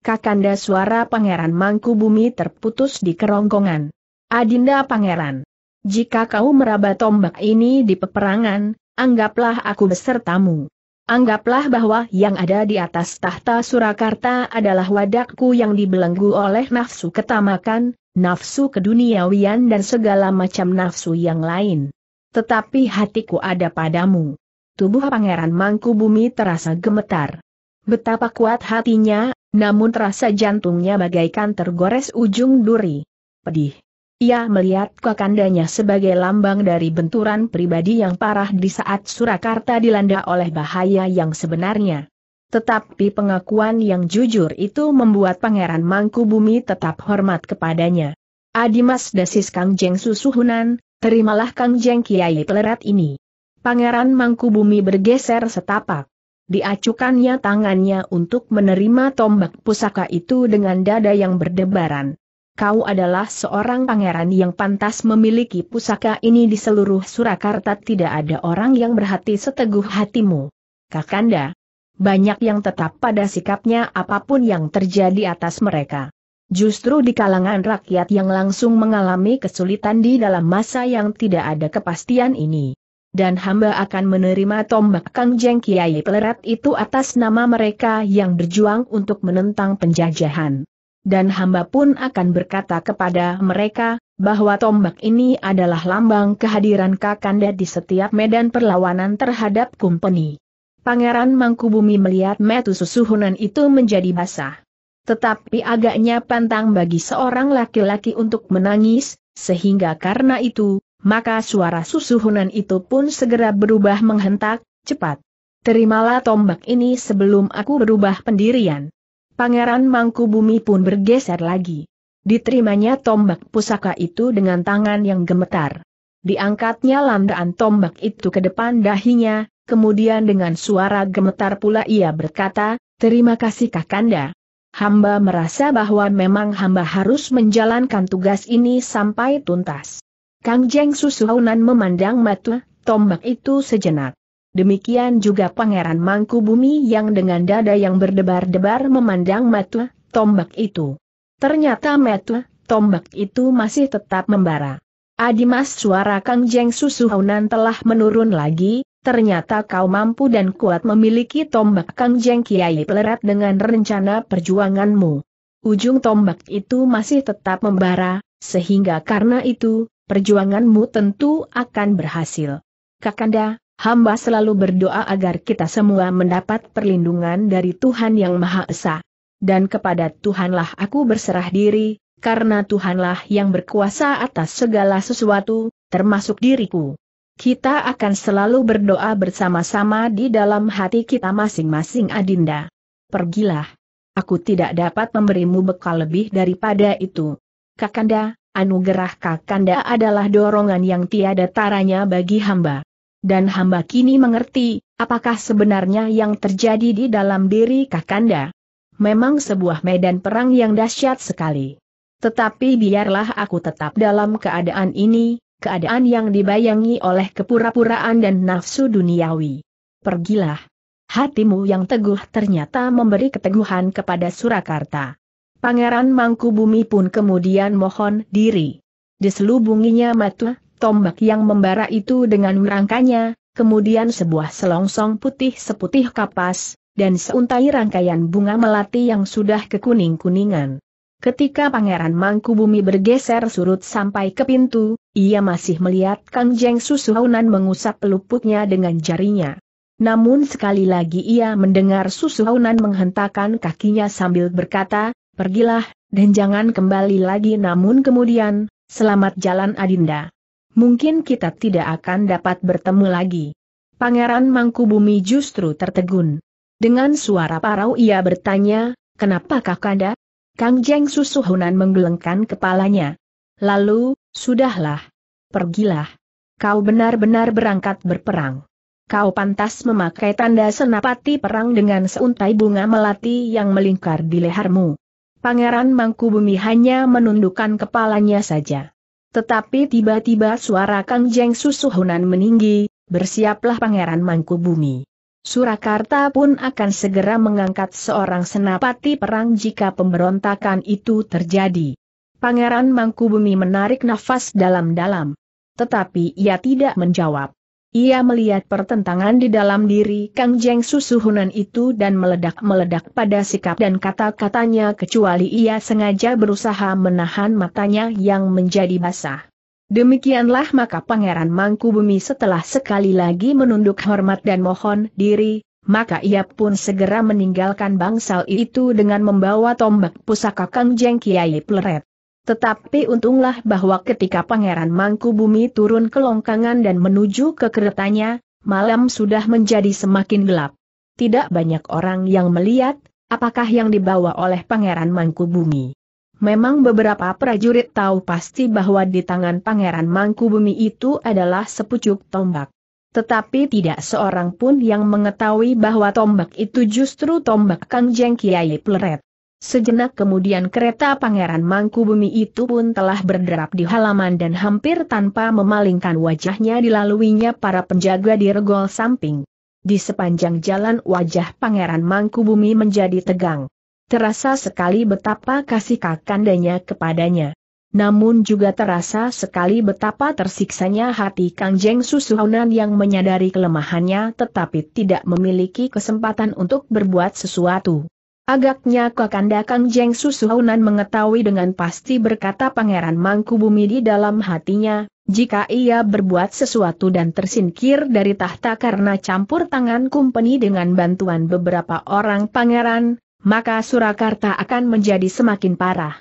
Kakanda suara Pangeran Mangku Bumi terputus di kerongkongan. Adinda Pangeran. Jika kau meraba tombak ini di peperangan, anggaplah aku besertamu. Anggaplah bahwa yang ada di atas tahta Surakarta adalah wadakku yang dibelenggu oleh nafsu ketamakan, nafsu keduniawian dan segala macam nafsu yang lain. Tetapi hatiku ada padamu. Tubuh Pangeran Mangku Bumi terasa gemetar. Betapa kuat hatinya, namun terasa jantungnya bagaikan tergores ujung duri. Pedih. Ia melihat kakandanya sebagai lambang dari benturan pribadi yang parah di saat Surakarta dilanda oleh bahaya yang sebenarnya. Tetapi pengakuan yang jujur itu membuat Pangeran Mangkubumi tetap hormat kepadanya. Adimas dasis Kang Jeng Susuhunan, terimalah Kang Jeng Kiai pelerat ini. Pangeran Mangkubumi bergeser setapak. Diacukannya tangannya untuk menerima tombak pusaka itu dengan dada yang berdebaran kau adalah seorang pangeran yang pantas memiliki pusaka ini di seluruh Surakarta tidak ada orang yang berhati seteguh hatimu. Kakanda, banyak yang tetap pada sikapnya apapun yang terjadi atas mereka. Justru di kalangan rakyat yang langsung mengalami kesulitan di dalam masa yang tidak ada kepastian ini. Dan hamba akan menerima tombak Kang Jeng Kiai Pelerat itu atas nama mereka yang berjuang untuk menentang penjajahan dan hamba pun akan berkata kepada mereka, bahwa tombak ini adalah lambang kehadiran Kakanda di setiap medan perlawanan terhadap kumpeni. Pangeran Mangkubumi melihat metu susuhunan itu menjadi basah. Tetapi agaknya pantang bagi seorang laki-laki untuk menangis, sehingga karena itu, maka suara susuhunan itu pun segera berubah menghentak, cepat. Terimalah tombak ini sebelum aku berubah pendirian. Pangeran Mangkubumi pun bergeser lagi. Diterimanya tombak pusaka itu dengan tangan yang gemetar. Diangkatnya landaan tombak itu ke depan dahinya, kemudian dengan suara gemetar pula ia berkata, Terima kasih Kakanda. Hamba merasa bahwa memang hamba harus menjalankan tugas ini sampai tuntas. Kang Jeng Susuhunan memandang matu, tombak itu sejenak. Demikian juga Pangeran mangku bumi yang dengan dada yang berdebar-debar memandang Metua, tombak itu. Ternyata Metua, tombak itu masih tetap membara. Adimas suara Kang Jeng Susuhaunan telah menurun lagi, ternyata kau mampu dan kuat memiliki tombak Kang Jeng Kiai pelerat dengan rencana perjuanganmu. Ujung tombak itu masih tetap membara, sehingga karena itu, perjuanganmu tentu akan berhasil. Kakanda, hamba selalu berdoa agar kita semua mendapat perlindungan dari Tuhan Yang Maha Esa. Dan kepada Tuhanlah aku berserah diri, karena Tuhanlah yang berkuasa atas segala sesuatu, termasuk diriku. Kita akan selalu berdoa bersama-sama di dalam hati kita masing-masing Adinda. Pergilah. Aku tidak dapat memberimu bekal lebih daripada itu. Kakanda, anugerah Kakanda adalah dorongan yang tiada taranya bagi hamba. Dan hamba kini mengerti, apakah sebenarnya yang terjadi di dalam diri Kakanda. Memang sebuah medan perang yang dahsyat sekali. Tetapi biarlah aku tetap dalam keadaan ini, keadaan yang dibayangi oleh kepura-puraan dan nafsu duniawi. Pergilah. Hatimu yang teguh ternyata memberi keteguhan kepada Surakarta. Pangeran Mangkubumi pun kemudian mohon diri. Diselubunginya matlah tombak yang membara itu dengan rangkanya, kemudian sebuah selongsong putih seputih kapas, dan seuntai rangkaian bunga melati yang sudah kekuning-kuningan. Ketika Pangeran Mangkubumi bergeser surut sampai ke pintu, ia masih melihat Kang Jeng Susuhunan mengusap pelupuknya dengan jarinya. Namun sekali lagi ia mendengar Susuhunan menghentakkan kakinya sambil berkata, pergilah, dan jangan kembali lagi namun kemudian, selamat jalan Adinda mungkin kita tidak akan dapat bertemu lagi. Pangeran Mangkubumi justru tertegun. Dengan suara parau ia bertanya, kenapa kakanda? Kang Jeng Susuhunan menggelengkan kepalanya. Lalu, sudahlah. Pergilah. Kau benar-benar berangkat berperang. Kau pantas memakai tanda senapati perang dengan seuntai bunga melati yang melingkar di lehermu. Pangeran Mangkubumi hanya menundukkan kepalanya saja. Tetapi tiba-tiba suara Kang Jeng Susuhunan meninggi, bersiaplah Pangeran Mangkubumi. Surakarta pun akan segera mengangkat seorang senapati perang jika pemberontakan itu terjadi. Pangeran Mangkubumi menarik nafas dalam-dalam. Tetapi ia tidak menjawab. Ia melihat pertentangan di dalam diri Kang Jeng Susuhunan itu dan meledak-meledak pada sikap dan kata-katanya kecuali ia sengaja berusaha menahan matanya yang menjadi basah. Demikianlah maka Pangeran Mangku Bumi setelah sekali lagi menunduk hormat dan mohon diri, maka ia pun segera meninggalkan bangsal itu dengan membawa tombak pusaka Kang Jeng Kiai Pleret. Tetapi untunglah bahwa ketika Pangeran Mangku Bumi turun ke longkangan dan menuju ke keretanya, malam sudah menjadi semakin gelap. Tidak banyak orang yang melihat, apakah yang dibawa oleh Pangeran Mangku Bumi? Memang beberapa prajurit tahu pasti bahwa di tangan Pangeran Mangku Bumi itu adalah sepucuk tombak. Tetapi tidak seorang pun yang mengetahui bahwa tombak itu justru tombak Kang Jeng Kiai Pleret. Sejenak kemudian kereta Pangeran Mangkubumi itu pun telah berderap di halaman dan hampir tanpa memalingkan wajahnya dilaluinya para penjaga di regol samping. Di sepanjang jalan wajah Pangeran Mangkubumi menjadi tegang. Terasa sekali betapa kasih kakandanya kepadanya. Namun juga terasa sekali betapa tersiksanya hati Kang Jeng Susuhunan yang menyadari kelemahannya tetapi tidak memiliki kesempatan untuk berbuat sesuatu. Agaknya Kakanda Kang Jeng Susuhunan mengetahui dengan pasti berkata Pangeran Mangkubumi di dalam hatinya, jika ia berbuat sesuatu dan tersingkir dari tahta karena campur tangan kumpeni dengan bantuan beberapa orang pangeran, maka Surakarta akan menjadi semakin parah.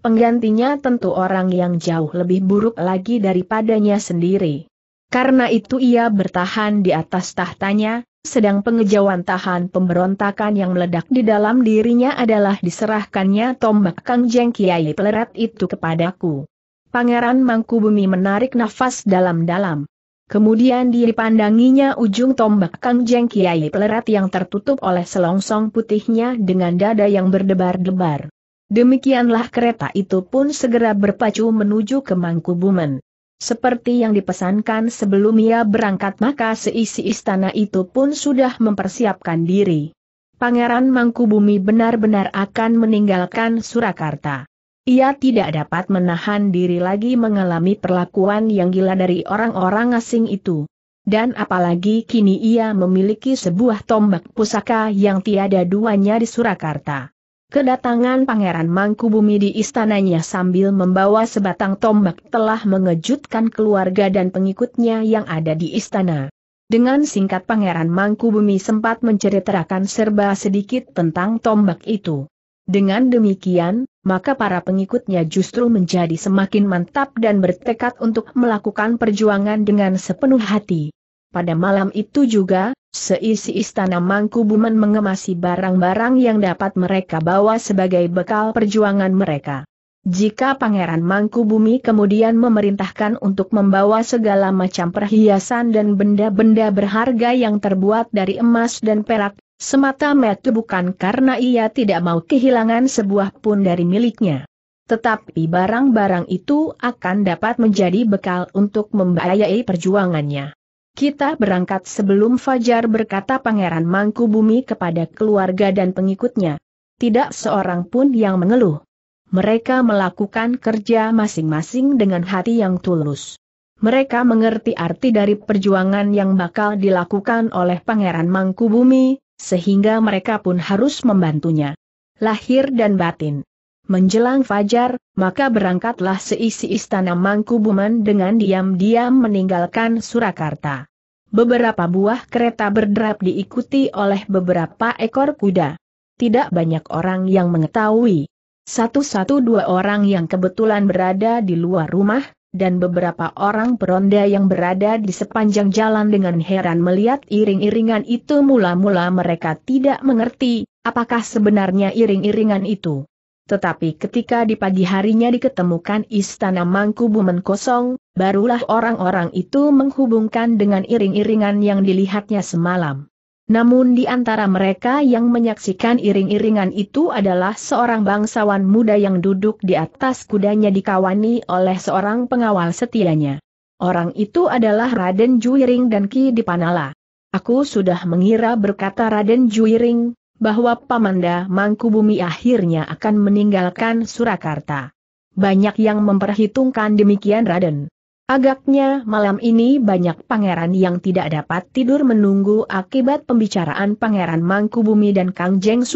Penggantinya tentu orang yang jauh lebih buruk lagi daripadanya sendiri. Karena itu ia bertahan di atas tahtanya, sedang pengejauhan tahan pemberontakan yang meledak di dalam dirinya adalah diserahkannya tombak Kang Jeng Kiai Pelerat itu kepadaku. Pangeran Mangkubumi menarik nafas dalam-dalam. Kemudian dipandanginya ujung tombak Kang Jeng Kiai Pelerat yang tertutup oleh selongsong putihnya dengan dada yang berdebar-debar. Demikianlah kereta itu pun segera berpacu menuju ke Mangkubumen. Seperti yang dipesankan sebelum ia berangkat maka seisi istana itu pun sudah mempersiapkan diri. Pangeran Mangkubumi benar-benar akan meninggalkan Surakarta. Ia tidak dapat menahan diri lagi mengalami perlakuan yang gila dari orang-orang asing itu. Dan apalagi kini ia memiliki sebuah tombak pusaka yang tiada duanya di Surakarta. Kedatangan Pangeran Mangkubumi di istananya sambil membawa sebatang tombak telah mengejutkan keluarga dan pengikutnya yang ada di istana. Dengan singkat Pangeran Mangkubumi sempat menceritakan serba sedikit tentang tombak itu. Dengan demikian, maka para pengikutnya justru menjadi semakin mantap dan bertekad untuk melakukan perjuangan dengan sepenuh hati. Pada malam itu juga, seisi istana Mangkubuman mengemasi barang-barang yang dapat mereka bawa sebagai bekal perjuangan mereka. Jika Pangeran Mangkubumi kemudian memerintahkan untuk membawa segala macam perhiasan dan benda-benda berharga yang terbuat dari emas dan perak, semata-mata bukan karena ia tidak mau kehilangan sebuah pun dari miliknya tetapi barang-barang itu akan dapat menjadi bekal untuk membayai perjuangannya. Kita berangkat sebelum Fajar berkata Pangeran Mangkubumi kepada keluarga dan pengikutnya. Tidak seorang pun yang mengeluh. Mereka melakukan kerja masing-masing dengan hati yang tulus. Mereka mengerti arti dari perjuangan yang bakal dilakukan oleh Pangeran Mangkubumi, sehingga mereka pun harus membantunya. Lahir dan batin. Menjelang fajar, maka berangkatlah seisi istana Mangkubuman dengan diam-diam meninggalkan Surakarta. Beberapa buah kereta berderap diikuti oleh beberapa ekor kuda. Tidak banyak orang yang mengetahui. Satu-satu dua orang yang kebetulan berada di luar rumah, dan beberapa orang peronda yang berada di sepanjang jalan dengan heran melihat iring-iringan itu mula-mula mereka tidak mengerti, apakah sebenarnya iring-iringan itu. Tetapi ketika di pagi harinya diketemukan istana Mangkubumen kosong, barulah orang-orang itu menghubungkan dengan iring-iringan yang dilihatnya semalam. Namun di antara mereka yang menyaksikan iring-iringan itu adalah seorang bangsawan muda yang duduk di atas kudanya dikawani oleh seorang pengawal setianya. Orang itu adalah Raden Juiring dan Ki Dipanala. Aku sudah mengira berkata Raden Juiring, bahwa Pamanda Mangkubumi akhirnya akan meninggalkan Surakarta. Banyak yang memperhitungkan demikian Raden. Agaknya malam ini banyak pangeran yang tidak dapat tidur menunggu akibat pembicaraan pangeran Mangkubumi dan Kang Jeng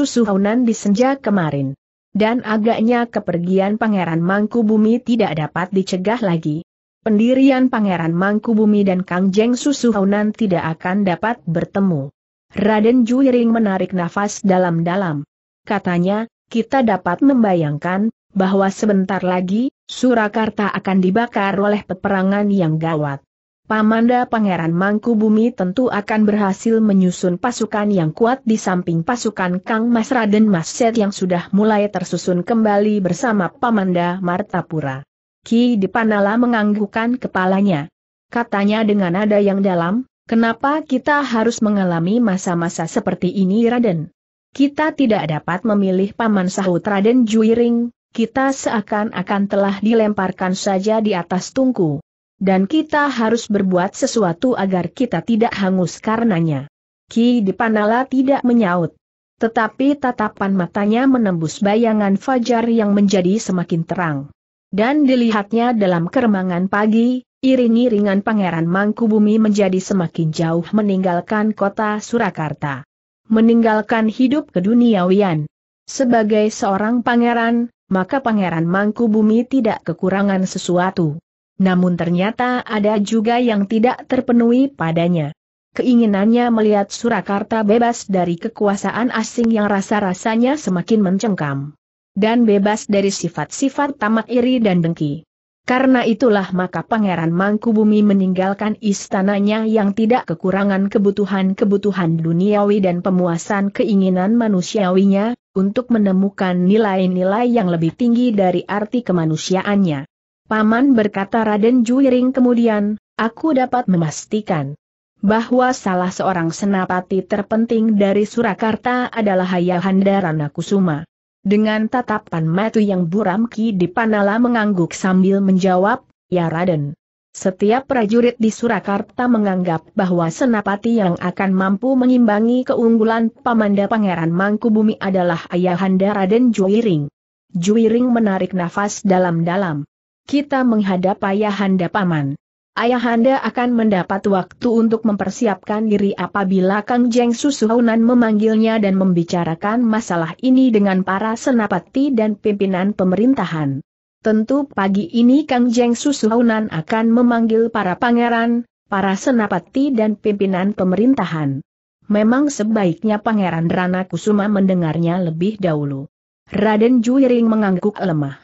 di senja kemarin. Dan agaknya kepergian pangeran Mangkubumi tidak dapat dicegah lagi. Pendirian pangeran Mangkubumi dan Kang Jeng tidak akan dapat bertemu. Raden Juiring menarik nafas dalam-dalam. Katanya, kita dapat membayangkan, bahwa sebentar lagi, Surakarta akan dibakar oleh peperangan yang gawat. Pamanda Pangeran Mangkubumi tentu akan berhasil menyusun pasukan yang kuat di samping pasukan Kang Mas Raden Mas Set yang sudah mulai tersusun kembali bersama Pamanda Martapura. Ki Dipanala menganggukkan kepalanya. Katanya dengan nada yang dalam, Kenapa kita harus mengalami masa-masa seperti ini Raden? Kita tidak dapat memilih paman sahut Raden Juiring, kita seakan-akan telah dilemparkan saja di atas tungku. Dan kita harus berbuat sesuatu agar kita tidak hangus karenanya. Ki Dipanala tidak menyaut. Tetapi tatapan matanya menembus bayangan Fajar yang menjadi semakin terang. Dan dilihatnya dalam keremangan pagi, Iring-iringan Pangeran Mangkubumi menjadi semakin jauh meninggalkan kota Surakarta. Meninggalkan hidup keduniawian. Sebagai seorang pangeran, maka Pangeran Mangkubumi tidak kekurangan sesuatu. Namun ternyata ada juga yang tidak terpenuhi padanya. Keinginannya melihat Surakarta bebas dari kekuasaan asing yang rasa-rasanya semakin mencengkam. Dan bebas dari sifat-sifat tamak iri dan dengki. Karena itulah maka Pangeran Mangkubumi meninggalkan istananya yang tidak kekurangan kebutuhan-kebutuhan duniawi dan pemuasan keinginan manusiawinya, untuk menemukan nilai-nilai yang lebih tinggi dari arti kemanusiaannya. Paman berkata Raden Juiring kemudian, aku dapat memastikan bahwa salah seorang senapati terpenting dari Surakarta adalah Hayahandarana Kusuma. Dengan tatapan mata yang buram Ki Dipanala mengangguk sambil menjawab, Ya Raden. Setiap prajurit di Surakarta menganggap bahwa senapati yang akan mampu mengimbangi keunggulan Pamanda Pangeran Mangkubumi adalah Ayahanda Raden Juiring. Juiring menarik nafas dalam-dalam. Kita menghadap Ayahanda Paman. Ayahanda akan mendapat waktu untuk mempersiapkan diri apabila Kang Jeng Susuhunan memanggilnya dan membicarakan masalah ini dengan para senapati dan pimpinan pemerintahan. Tentu pagi ini Kang Jeng Susuhunan akan memanggil para pangeran, para senapati dan pimpinan pemerintahan. Memang sebaiknya Pangeran Rana Kusuma mendengarnya lebih dahulu. Raden Juiring mengangguk lemah.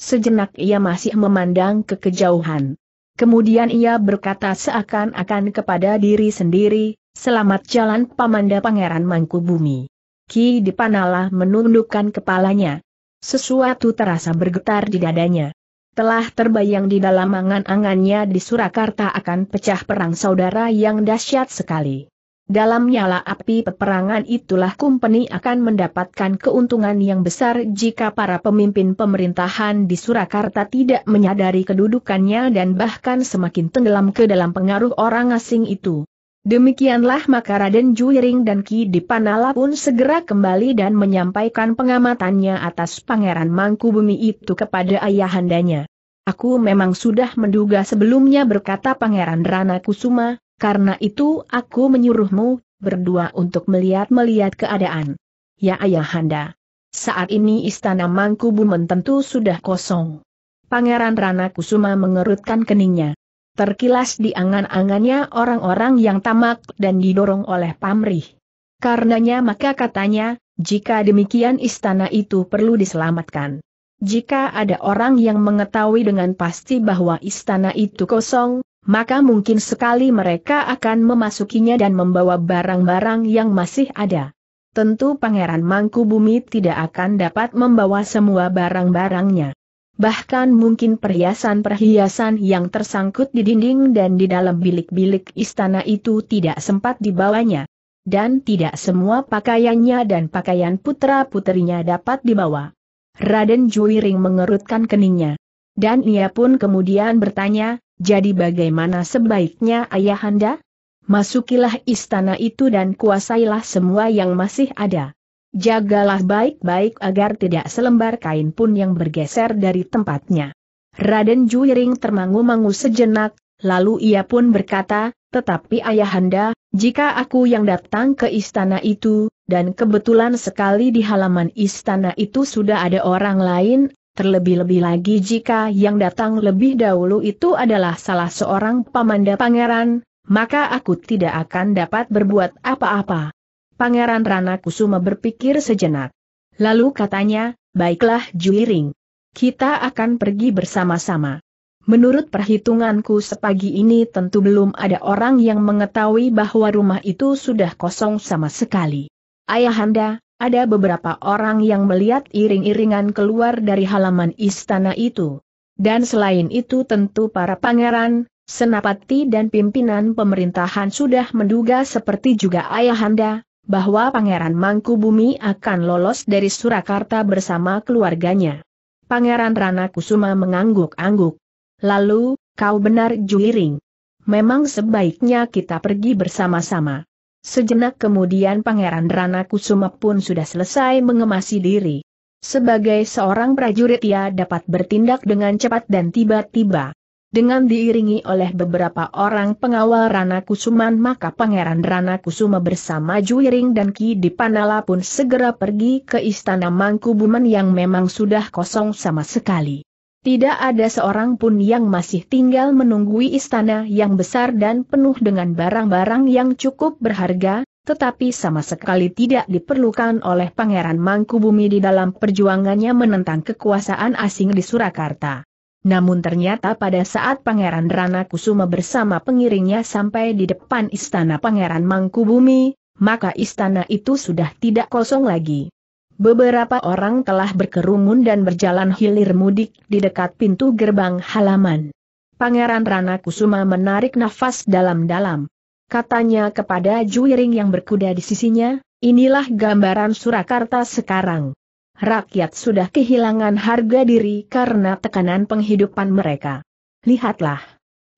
Sejenak ia masih memandang ke kejauhan. Kemudian ia berkata seakan-akan kepada diri sendiri, selamat jalan pamanda pangeran mangku bumi. Ki Dipanala menundukkan kepalanya. Sesuatu terasa bergetar di dadanya. Telah terbayang di dalam angan-angannya di Surakarta akan pecah perang saudara yang dahsyat sekali. Dalam nyala api peperangan itulah kumpeni akan mendapatkan keuntungan yang besar jika para pemimpin pemerintahan di Surakarta tidak menyadari kedudukannya dan bahkan semakin tenggelam ke dalam pengaruh orang asing itu. Demikianlah maka Raden Juiring dan Ki Dipanala pun segera kembali dan menyampaikan pengamatannya atas Pangeran Mangkubumi itu kepada ayahandanya. Aku memang sudah menduga sebelumnya berkata Pangeran Rana Kusuma, karena itu aku menyuruhmu, berdua untuk melihat-melihat keadaan. Ya ayahanda. Saat ini istana Mangkubumen tentu sudah kosong. Pangeran Rana Kusuma mengerutkan keningnya. Terkilas di angan-angannya orang-orang yang tamak dan didorong oleh pamrih. Karenanya maka katanya, jika demikian istana itu perlu diselamatkan. Jika ada orang yang mengetahui dengan pasti bahwa istana itu kosong, maka mungkin sekali mereka akan memasukinya dan membawa barang-barang yang masih ada. Tentu Pangeran Mangku Bumi tidak akan dapat membawa semua barang-barangnya. Bahkan mungkin perhiasan-perhiasan yang tersangkut di dinding dan di dalam bilik-bilik istana itu tidak sempat dibawanya. Dan tidak semua pakaiannya dan pakaian putra putrinya dapat dibawa. Raden Juiring mengerutkan keningnya. Dan ia pun kemudian bertanya, jadi bagaimana sebaiknya ayahanda? Masukilah istana itu dan kuasailah semua yang masih ada. Jagalah baik-baik agar tidak selembar kain pun yang bergeser dari tempatnya. Raden Juiring termangu-mangu sejenak, lalu ia pun berkata, tetapi ayahanda, jika aku yang datang ke istana itu, dan kebetulan sekali di halaman istana itu sudah ada orang lain, Terlebih-lebih lagi jika yang datang lebih dahulu itu adalah salah seorang pamanda pangeran, maka aku tidak akan dapat berbuat apa-apa. Pangeran Rana Kusuma berpikir sejenak. Lalu katanya, baiklah Juiring. Kita akan pergi bersama-sama. Menurut perhitunganku sepagi ini tentu belum ada orang yang mengetahui bahwa rumah itu sudah kosong sama sekali. Ayahanda, ada beberapa orang yang melihat iring-iringan keluar dari halaman istana itu. Dan selain itu tentu para pangeran, senapati dan pimpinan pemerintahan sudah menduga seperti juga ayahanda, bahwa Pangeran Mangkubumi akan lolos dari Surakarta bersama keluarganya. Pangeran Rana Kusuma mengangguk-angguk. Lalu, kau benar Juiring. Memang sebaiknya kita pergi bersama-sama. Sejenak kemudian Pangeran Rana Kusuma pun sudah selesai mengemasi diri. Sebagai seorang prajurit ia dapat bertindak dengan cepat dan tiba-tiba. Dengan diiringi oleh beberapa orang pengawal Rana Kusuman maka Pangeran Rana Kusuma bersama Juiring dan Ki Dipanala pun segera pergi ke Istana Mangkubumen yang memang sudah kosong sama sekali. Tidak ada seorang pun yang masih tinggal menunggui istana yang besar dan penuh dengan barang-barang yang cukup berharga, tetapi sama sekali tidak diperlukan oleh Pangeran Mangkubumi di dalam perjuangannya menentang kekuasaan asing di Surakarta. Namun ternyata pada saat Pangeran Rana Kusuma bersama pengiringnya sampai di depan istana Pangeran Mangkubumi, maka istana itu sudah tidak kosong lagi. Beberapa orang telah berkerumun dan berjalan hilir mudik di dekat pintu gerbang halaman. Pangeran Rana Kusuma menarik nafas dalam-dalam. Katanya kepada juiring yang berkuda di sisinya, inilah gambaran Surakarta sekarang. Rakyat sudah kehilangan harga diri karena tekanan penghidupan mereka. Lihatlah,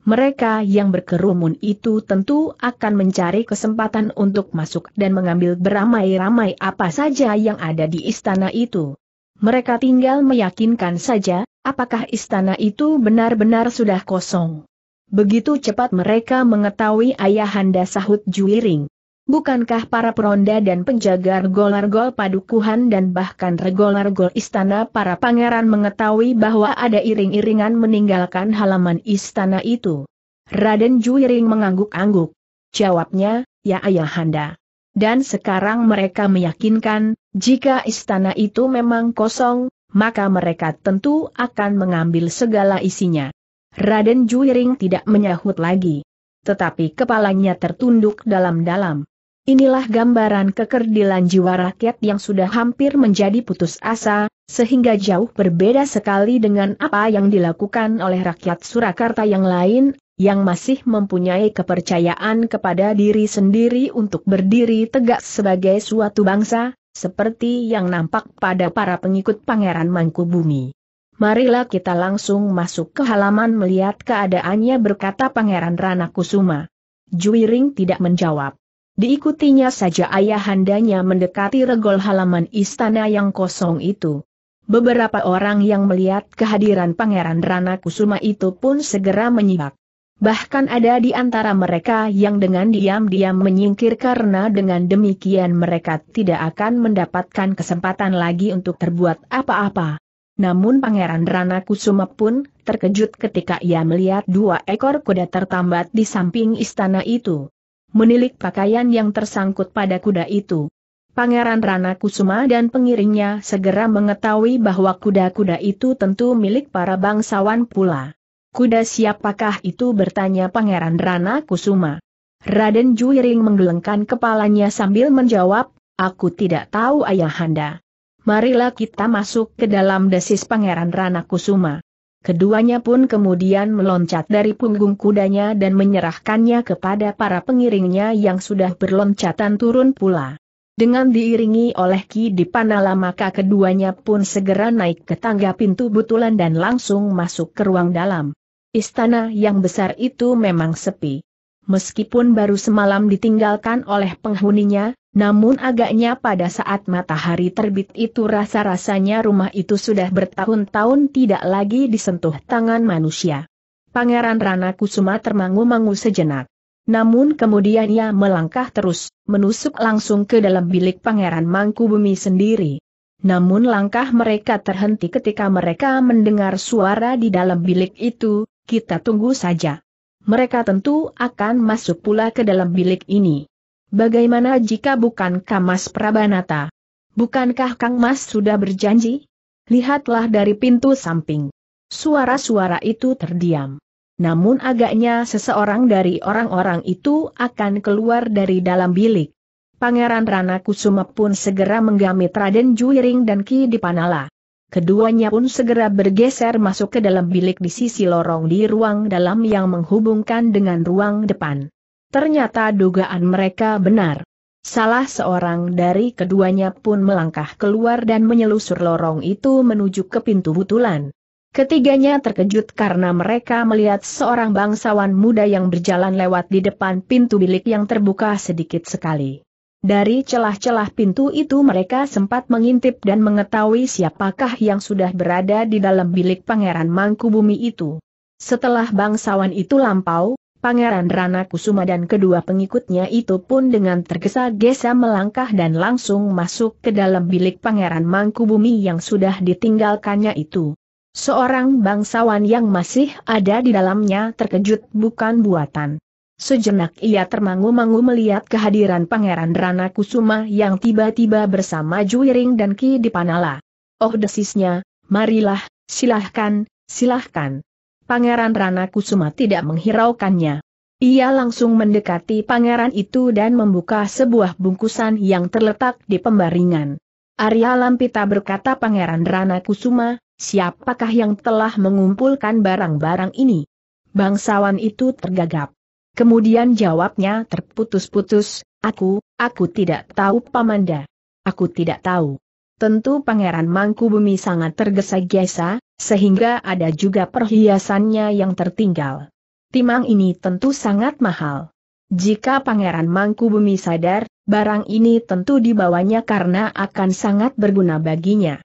mereka yang berkerumun itu tentu akan mencari kesempatan untuk masuk dan mengambil beramai-ramai apa saja yang ada di istana itu. Mereka tinggal meyakinkan saja, apakah istana itu benar-benar sudah kosong. Begitu cepat mereka mengetahui ayahanda sahut Juiring. Bukankah para peronda dan penjaga regol padukuhan dan bahkan regol-regol istana para pangeran mengetahui bahwa ada iring-iringan meninggalkan halaman istana itu? Raden Juiring mengangguk-angguk. Jawabnya, ya ayahanda. Dan sekarang mereka meyakinkan, jika istana itu memang kosong, maka mereka tentu akan mengambil segala isinya. Raden Juiring tidak menyahut lagi. Tetapi kepalanya tertunduk dalam-dalam. Inilah gambaran kekerdilan jiwa rakyat yang sudah hampir menjadi putus asa, sehingga jauh berbeda sekali dengan apa yang dilakukan oleh rakyat Surakarta yang lain, yang masih mempunyai kepercayaan kepada diri sendiri untuk berdiri tegak sebagai suatu bangsa, seperti yang nampak pada para pengikut Pangeran Mangkubumi. Marilah kita langsung masuk ke halaman melihat keadaannya berkata Pangeran Rana Kusuma. Juiring tidak menjawab. Diikutinya saja ayahandanya mendekati regol halaman istana yang kosong itu. Beberapa orang yang melihat kehadiran Pangeran Rana Kusuma itu pun segera menyibak. Bahkan ada di antara mereka yang dengan diam-diam menyingkir karena dengan demikian mereka tidak akan mendapatkan kesempatan lagi untuk terbuat apa-apa. Namun Pangeran Rana Kusuma pun terkejut ketika ia melihat dua ekor kuda tertambat di samping istana itu menilik pakaian yang tersangkut pada kuda itu. Pangeran Rana Kusuma dan pengiringnya segera mengetahui bahwa kuda-kuda itu tentu milik para bangsawan pula. Kuda siapakah itu bertanya Pangeran Rana Kusuma. Raden Juiring menggelengkan kepalanya sambil menjawab, aku tidak tahu ayahanda. Marilah kita masuk ke dalam desis Pangeran Rana Kusuma. Keduanya pun kemudian meloncat dari punggung kudanya dan menyerahkannya kepada para pengiringnya yang sudah berloncatan turun pula. Dengan diiringi oleh Ki Dipanala maka keduanya pun segera naik ke tangga pintu butulan dan langsung masuk ke ruang dalam. Istana yang besar itu memang sepi meskipun baru semalam ditinggalkan oleh penghuninya, namun agaknya pada saat matahari terbit itu rasa-rasanya rumah itu sudah bertahun-tahun tidak lagi disentuh tangan manusia. Pangeran Rana Kusuma termangu-mangu sejenak. Namun kemudian ia melangkah terus, menusuk langsung ke dalam bilik Pangeran Mangku Bumi sendiri. Namun langkah mereka terhenti ketika mereka mendengar suara di dalam bilik itu, kita tunggu saja mereka tentu akan masuk pula ke dalam bilik ini. Bagaimana jika bukan Kamas Prabanata? Bukankah Kang Mas sudah berjanji? Lihatlah dari pintu samping. Suara-suara itu terdiam. Namun agaknya seseorang dari orang-orang itu akan keluar dari dalam bilik. Pangeran Rana Kusuma pun segera menggamit Raden Juiring dan Ki Dipanala. Keduanya pun segera bergeser masuk ke dalam bilik di sisi lorong di ruang dalam yang menghubungkan dengan ruang depan. Ternyata dugaan mereka benar. Salah seorang dari keduanya pun melangkah keluar dan menyelusur lorong itu menuju ke pintu butulan. Ketiganya terkejut karena mereka melihat seorang bangsawan muda yang berjalan lewat di depan pintu bilik yang terbuka sedikit sekali. Dari celah-celah pintu itu mereka sempat mengintip dan mengetahui siapakah yang sudah berada di dalam bilik Pangeran Mangkubumi itu. Setelah bangsawan itu lampau, Pangeran Rana Kusuma dan kedua pengikutnya itu pun dengan tergesa-gesa melangkah dan langsung masuk ke dalam bilik Pangeran Mangkubumi yang sudah ditinggalkannya itu. Seorang bangsawan yang masih ada di dalamnya terkejut bukan buatan. Sejenak ia termangu-mangu melihat kehadiran Pangeran Rana Kusuma yang tiba-tiba bersama Juiring dan Ki Dipanala. Oh desisnya, marilah, silahkan, silahkan. Pangeran Rana Kusuma tidak menghiraukannya. Ia langsung mendekati pangeran itu dan membuka sebuah bungkusan yang terletak di pembaringan. Arya Lampita berkata Pangeran Rana Kusuma, siapakah yang telah mengumpulkan barang-barang ini? Bangsawan itu tergagap. Kemudian jawabnya terputus-putus, aku, aku tidak tahu Pamanda. Aku tidak tahu. Tentu Pangeran Mangku Bumi sangat tergesa-gesa, sehingga ada juga perhiasannya yang tertinggal. Timang ini tentu sangat mahal. Jika Pangeran Mangku Bumi sadar, barang ini tentu dibawanya karena akan sangat berguna baginya.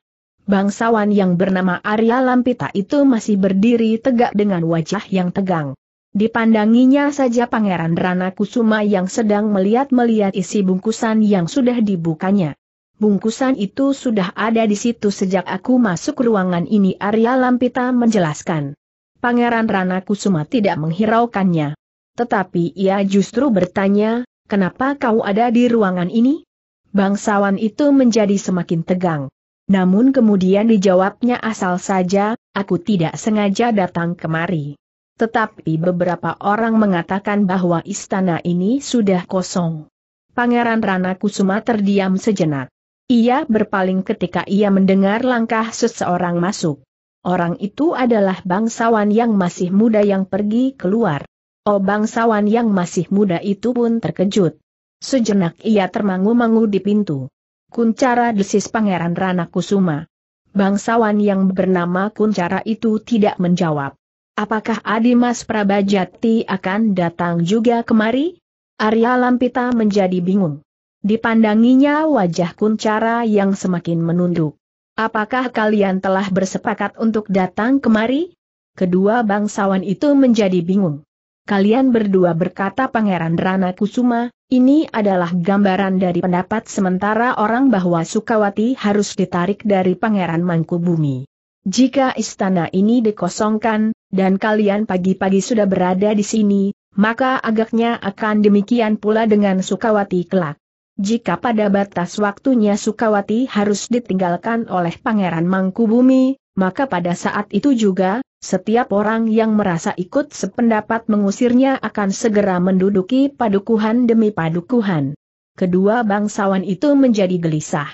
Bangsawan yang bernama Arya Lampita itu masih berdiri tegak dengan wajah yang tegang. Dipandanginya saja Pangeran Rana Kusuma yang sedang melihat-melihat isi bungkusan yang sudah dibukanya. Bungkusan itu sudah ada di situ sejak aku masuk ruangan ini Arya Lampita menjelaskan. Pangeran Rana Kusuma tidak menghiraukannya. Tetapi ia justru bertanya, kenapa kau ada di ruangan ini? Bangsawan itu menjadi semakin tegang. Namun kemudian dijawabnya asal saja, aku tidak sengaja datang kemari. Tetapi beberapa orang mengatakan bahwa istana ini sudah kosong. Pangeran Rana Kusuma terdiam sejenak. Ia berpaling ketika ia mendengar langkah seseorang masuk. Orang itu adalah bangsawan yang masih muda yang pergi keluar. Oh bangsawan yang masih muda itu pun terkejut. Sejenak ia termangu-mangu di pintu. Kuncara desis Pangeran Rana Kusuma. Bangsawan yang bernama Kuncara itu tidak menjawab. Apakah Adimas Prabajati akan datang juga kemari? Arya Lampita menjadi bingung. Dipandanginya wajah kuncara yang semakin menunduk. Apakah kalian telah bersepakat untuk datang kemari? Kedua bangsawan itu menjadi bingung. Kalian berdua berkata Pangeran Rana Kusuma, ini adalah gambaran dari pendapat sementara orang bahwa Sukawati harus ditarik dari Pangeran Mangkubumi. Jika istana ini dikosongkan, dan kalian pagi-pagi sudah berada di sini, maka agaknya akan demikian pula dengan Sukawati kelak. Jika pada batas waktunya Sukawati harus ditinggalkan oleh Pangeran Mangkubumi, maka pada saat itu juga, setiap orang yang merasa ikut sependapat mengusirnya akan segera menduduki padukuhan demi padukuhan. Kedua bangsawan itu menjadi gelisah.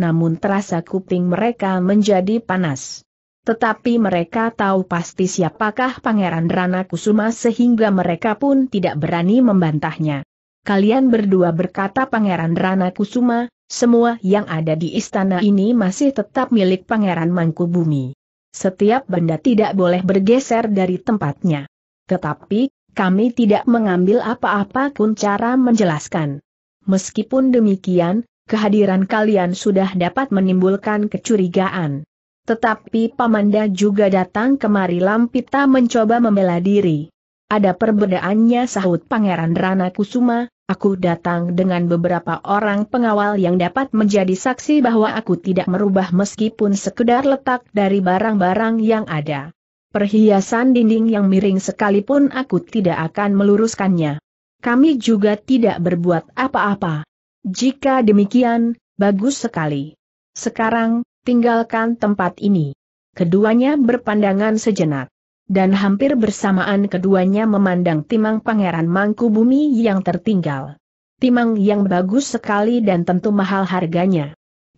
Namun terasa kuping mereka menjadi panas. Tetapi mereka tahu pasti siapakah Pangeran Rana Kusuma sehingga mereka pun tidak berani membantahnya. Kalian berdua berkata Pangeran Rana Kusuma, semua yang ada di istana ini masih tetap milik Pangeran Mangkubumi. Setiap benda tidak boleh bergeser dari tempatnya. Tetapi, kami tidak mengambil apa-apa pun cara menjelaskan. Meskipun demikian, kehadiran kalian sudah dapat menimbulkan kecurigaan. Tetapi Pamanda juga datang kemari Lampita mencoba membela diri. Ada perbedaannya sahut Pangeran Rana Kusuma, aku datang dengan beberapa orang pengawal yang dapat menjadi saksi bahwa aku tidak merubah meskipun sekedar letak dari barang-barang yang ada. Perhiasan dinding yang miring sekalipun aku tidak akan meluruskannya. Kami juga tidak berbuat apa-apa. Jika demikian, bagus sekali. Sekarang, tinggalkan tempat ini. Keduanya berpandangan sejenak. Dan hampir bersamaan keduanya memandang timang pangeran mangku bumi yang tertinggal. Timang yang bagus sekali dan tentu mahal harganya.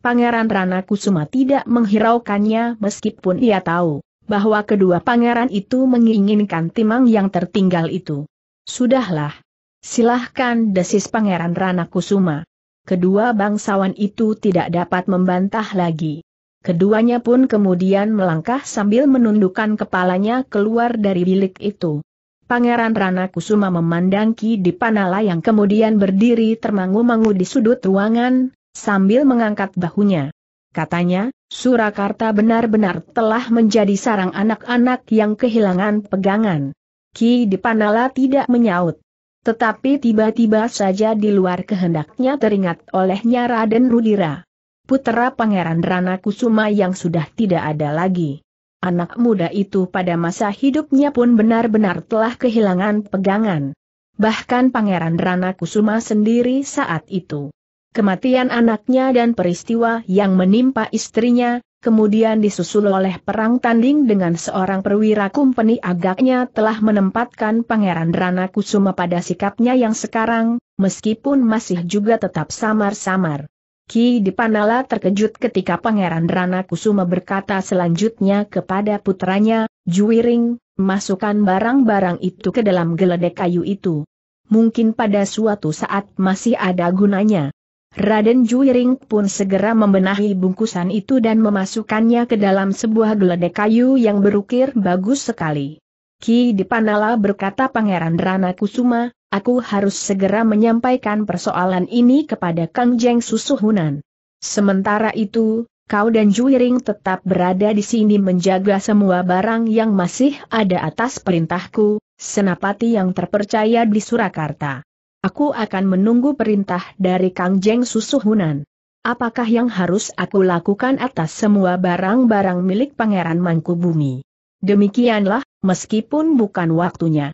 Pangeran Rana Kusuma tidak menghiraukannya meskipun ia tahu bahwa kedua pangeran itu menginginkan timang yang tertinggal itu. Sudahlah. Silahkan desis pangeran Rana Kusuma. Kedua bangsawan itu tidak dapat membantah lagi. Keduanya pun kemudian melangkah sambil menundukkan kepalanya keluar dari bilik itu. Pangeran Rana Kusuma memandang Ki Dipanala yang kemudian berdiri termangu-mangu di sudut ruangan, sambil mengangkat bahunya. Katanya, Surakarta benar-benar telah menjadi sarang anak-anak yang kehilangan pegangan. Ki Dipanala tidak menyaut. Tetapi tiba-tiba saja di luar kehendaknya teringat olehnya Raden Rudira putera Pangeran Rana Kusuma yang sudah tidak ada lagi. Anak muda itu pada masa hidupnya pun benar-benar telah kehilangan pegangan. Bahkan Pangeran Rana Kusuma sendiri saat itu. Kematian anaknya dan peristiwa yang menimpa istrinya, kemudian disusul oleh perang tanding dengan seorang perwira kumpeni agaknya telah menempatkan Pangeran Rana Kusuma pada sikapnya yang sekarang, meskipun masih juga tetap samar-samar. Ki Dipanala terkejut ketika Pangeran Rana Kusuma berkata selanjutnya kepada putranya, Juwiring, masukkan barang-barang itu ke dalam geledek kayu itu. Mungkin pada suatu saat masih ada gunanya. Raden Juwiring pun segera membenahi bungkusan itu dan memasukkannya ke dalam sebuah geledek kayu yang berukir bagus sekali. Ki Dipanala berkata Pangeran Rana Kusuma, Aku harus segera menyampaikan persoalan ini kepada Kang Jeng Susuhunan. Sementara itu, kau dan Juiring tetap berada di sini menjaga semua barang yang masih ada atas perintahku, senapati yang terpercaya di Surakarta. Aku akan menunggu perintah dari Kang Jeng Susuhunan. Apakah yang harus aku lakukan atas semua barang-barang milik Pangeran Mangkubumi? Demikianlah, meskipun bukan waktunya.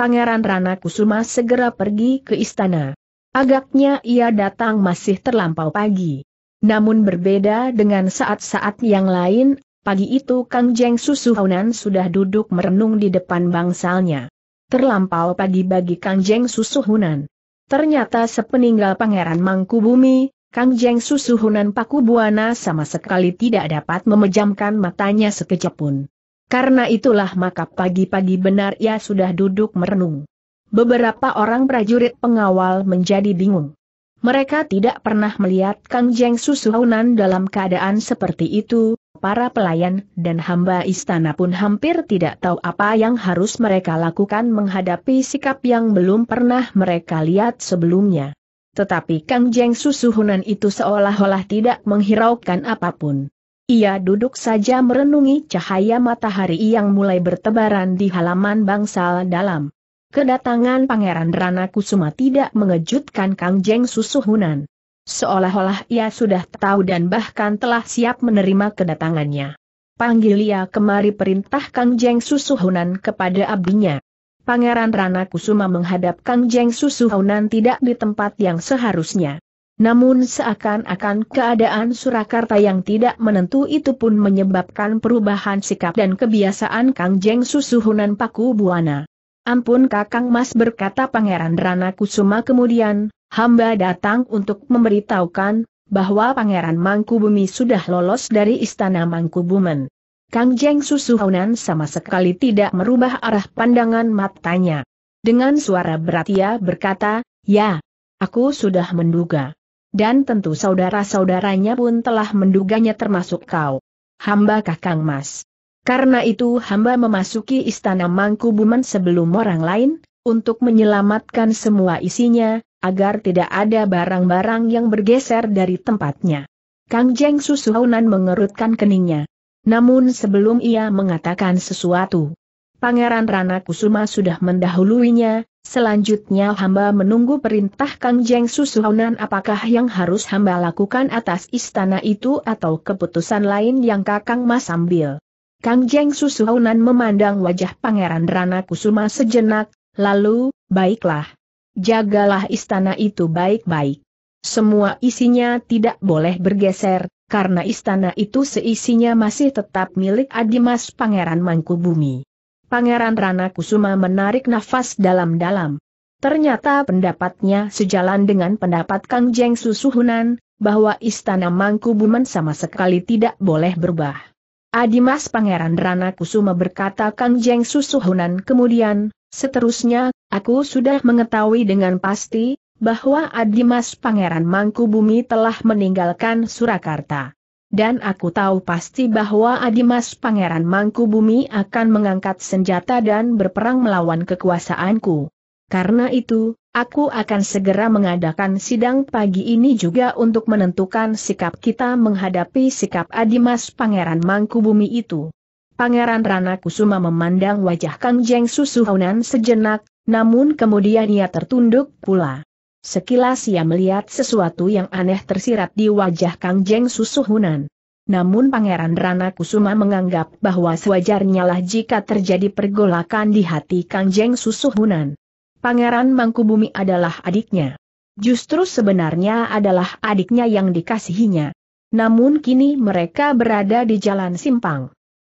Pangeran Rana Kusuma segera pergi ke istana. Agaknya ia datang masih terlampau pagi. Namun berbeda dengan saat-saat yang lain, pagi itu Kang Jeng Susuhunan sudah duduk merenung di depan bangsalnya. Terlampau pagi bagi Kang Jeng Susuhunan. Ternyata sepeninggal Pangeran Mangkubumi, Kang Jeng Susuhunan Pakubuana sama sekali tidak dapat memejamkan matanya sekejap pun. Karena itulah maka pagi-pagi benar ia sudah duduk merenung. Beberapa orang prajurit pengawal menjadi bingung. Mereka tidak pernah melihat Kang Jeng Susuhunan dalam keadaan seperti itu, para pelayan dan hamba istana pun hampir tidak tahu apa yang harus mereka lakukan menghadapi sikap yang belum pernah mereka lihat sebelumnya. Tetapi Kang Jeng Susuhunan itu seolah-olah tidak menghiraukan apapun. Ia duduk saja merenungi cahaya matahari yang mulai bertebaran di halaman bangsal dalam. Kedatangan Pangeran Rana Kusuma tidak mengejutkan Kang Jeng Susuhunan. Seolah-olah ia sudah tahu dan bahkan telah siap menerima kedatangannya. Panggil ia kemari perintah Kang Jeng Susuhunan kepada abdinya. Pangeran Rana Kusuma menghadap Kang Jeng Susuhunan tidak di tempat yang seharusnya. Namun seakan-akan keadaan Surakarta yang tidak menentu itu pun menyebabkan perubahan sikap dan kebiasaan Kang Jeng Susuhunan Paku Buana. Ampun Kakang Mas berkata Pangeran Rana Kusuma kemudian, hamba datang untuk memberitahukan, bahwa Pangeran Mangkubumi sudah lolos dari Istana Mangkubumen. Kang Jeng Susuhunan sama sekali tidak merubah arah pandangan matanya. Dengan suara berat ia berkata, ya, aku sudah menduga. Dan tentu saudara-saudaranya pun telah menduganya termasuk kau. Hamba Kakang Mas. Karena itu hamba memasuki istana Mangkubuman sebelum orang lain, untuk menyelamatkan semua isinya, agar tidak ada barang-barang yang bergeser dari tempatnya. Kang Jeng Susuhunan mengerutkan keningnya. Namun sebelum ia mengatakan sesuatu, Pangeran Rana Kusuma sudah mendahuluinya, Selanjutnya hamba menunggu perintah Kang Jeng Susuhonan apakah yang harus hamba lakukan atas istana itu atau keputusan lain yang Kakang Mas ambil. Kang Jeng Susuhonan memandang wajah Pangeran Rana Kusuma sejenak, lalu, baiklah. Jagalah istana itu baik-baik. Semua isinya tidak boleh bergeser, karena istana itu seisinya masih tetap milik Adimas Pangeran Mangkubumi. Pangeran Rana Kusuma menarik nafas dalam-dalam. Ternyata pendapatnya sejalan dengan pendapat Kang Jeng Susuhunan, bahwa istana Mangkubumen sama sekali tidak boleh berubah. Adimas Pangeran Rana Kusuma berkata Kang Jeng Susuhunan kemudian, seterusnya, aku sudah mengetahui dengan pasti, bahwa Adimas Pangeran Mangkubumi telah meninggalkan Surakarta. Dan aku tahu pasti bahwa Adimas Pangeran Mangkubumi akan mengangkat senjata dan berperang melawan kekuasaanku. Karena itu, aku akan segera mengadakan sidang pagi ini juga untuk menentukan sikap kita menghadapi sikap Adimas Pangeran Mangkubumi itu. Pangeran Rana Kusuma memandang wajah Kang Jeng Susuhunan sejenak, namun kemudian ia tertunduk pula. Sekilas ia melihat sesuatu yang aneh tersirat di wajah Kang Jeng Susuhunan. Namun Pangeran Rana Kusuma menganggap bahwa sewajarnya lah jika terjadi pergolakan di hati Kang Jeng Susuhunan. Pangeran Mangkubumi adalah adiknya. Justru sebenarnya adalah adiknya yang dikasihinya. Namun kini mereka berada di jalan simpang.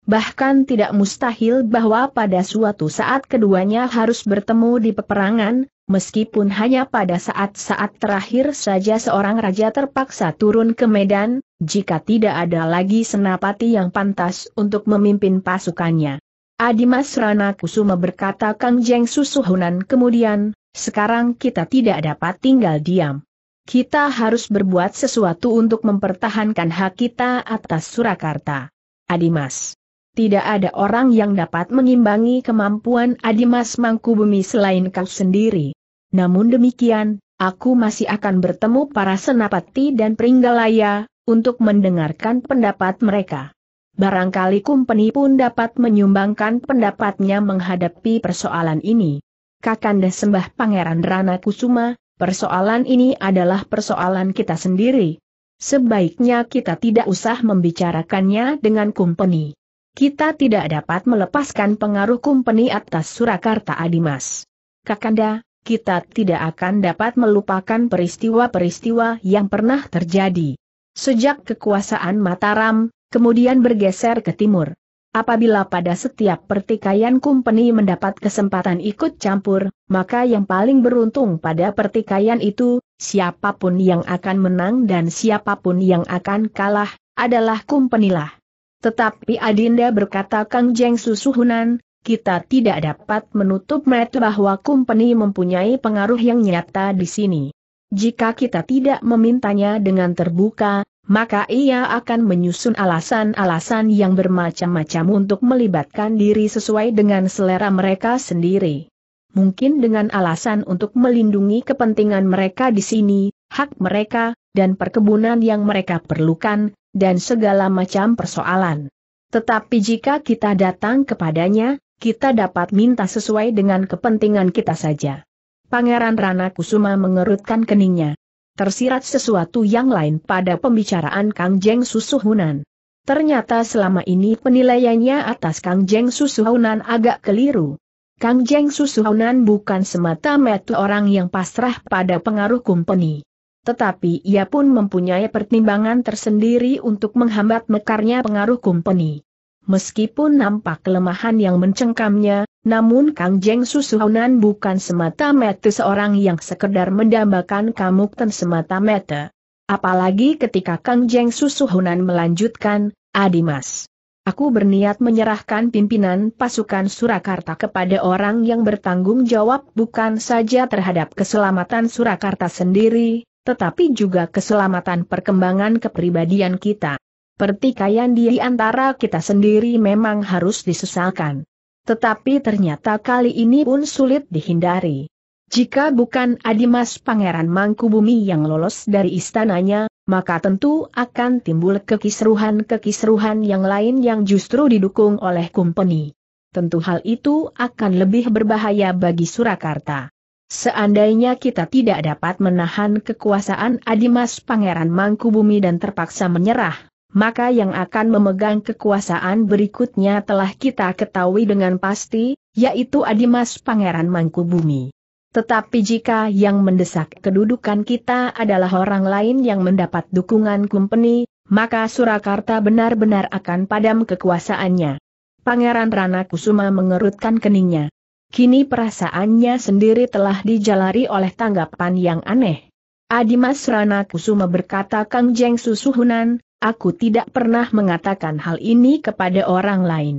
Bahkan tidak mustahil bahwa pada suatu saat keduanya harus bertemu di peperangan, meskipun hanya pada saat-saat terakhir saja seorang raja terpaksa turun ke medan, jika tidak ada lagi senapati yang pantas untuk memimpin pasukannya. Adimas Rana Kusuma berkata Kang Jeng Susuhunan kemudian, sekarang kita tidak dapat tinggal diam. Kita harus berbuat sesuatu untuk mempertahankan hak kita atas Surakarta. Adimas tidak ada orang yang dapat mengimbangi kemampuan Adimas Mangkubumi selain kau sendiri. Namun demikian, aku masih akan bertemu para senapati dan peringgalaya, untuk mendengarkan pendapat mereka. Barangkali kumpeni pun dapat menyumbangkan pendapatnya menghadapi persoalan ini. Kakanda sembah Pangeran Rana Kusuma, persoalan ini adalah persoalan kita sendiri. Sebaiknya kita tidak usah membicarakannya dengan kumpeni kita tidak dapat melepaskan pengaruh kumpeni atas Surakarta Adimas. Kakanda, kita tidak akan dapat melupakan peristiwa-peristiwa yang pernah terjadi. Sejak kekuasaan Mataram, kemudian bergeser ke timur. Apabila pada setiap pertikaian kumpeni mendapat kesempatan ikut campur, maka yang paling beruntung pada pertikaian itu, siapapun yang akan menang dan siapapun yang akan kalah, adalah kumpenilah. Tetapi Adinda berkata Kang Jeng Susuhunan, kita tidak dapat menutup mata bahwa kumpeni mempunyai pengaruh yang nyata di sini. Jika kita tidak memintanya dengan terbuka, maka ia akan menyusun alasan-alasan yang bermacam-macam untuk melibatkan diri sesuai dengan selera mereka sendiri. Mungkin dengan alasan untuk melindungi kepentingan mereka di sini, hak mereka, dan perkebunan yang mereka perlukan, dan segala macam persoalan. Tetapi jika kita datang kepadanya, kita dapat minta sesuai dengan kepentingan kita saja. Pangeran Rana Kusuma mengerutkan keningnya. Tersirat sesuatu yang lain pada pembicaraan Kang Jeng Susuhunan. Ternyata selama ini penilaiannya atas Kang Jeng Susuhunan agak keliru. Kang Jeng Susuhunan bukan semata-mata orang yang pasrah pada pengaruh kumpeni. Tetapi ia pun mempunyai pertimbangan tersendiri untuk menghambat mekarnya pengaruh kumpeni. Meskipun nampak kelemahan yang mencengkamnya, namun Kang Jeng Susuhunan bukan semata-mata seorang yang sekedar mendambakan Kamukten semata-mata. Apalagi ketika Kang Jeng Susuhunan melanjutkan, Adimas. Aku berniat menyerahkan pimpinan pasukan Surakarta kepada orang yang bertanggung jawab bukan saja terhadap keselamatan Surakarta sendiri, tetapi juga keselamatan perkembangan kepribadian kita. Pertikaian di antara kita sendiri memang harus disesalkan. Tetapi ternyata kali ini pun sulit dihindari. Jika bukan Adimas Pangeran Mangkubumi yang lolos dari istananya, maka tentu akan timbul kekisruhan-kekisruhan yang lain yang justru didukung oleh kumpeni. Tentu hal itu akan lebih berbahaya bagi Surakarta. Seandainya kita tidak dapat menahan kekuasaan Adimas Pangeran Mangkubumi dan terpaksa menyerah, maka yang akan memegang kekuasaan berikutnya telah kita ketahui dengan pasti, yaitu Adimas Pangeran Mangkubumi. Tetapi jika yang mendesak kedudukan kita adalah orang lain yang mendapat dukungan Kumpeni, maka Surakarta benar-benar akan padam kekuasaannya. Pangeran Rana Kusuma mengerutkan keningnya. Kini perasaannya sendiri telah dijalari oleh tanggapan yang aneh. Adimas Rana Kusuma berkata Kang Jeng Susuhunan, aku tidak pernah mengatakan hal ini kepada orang lain.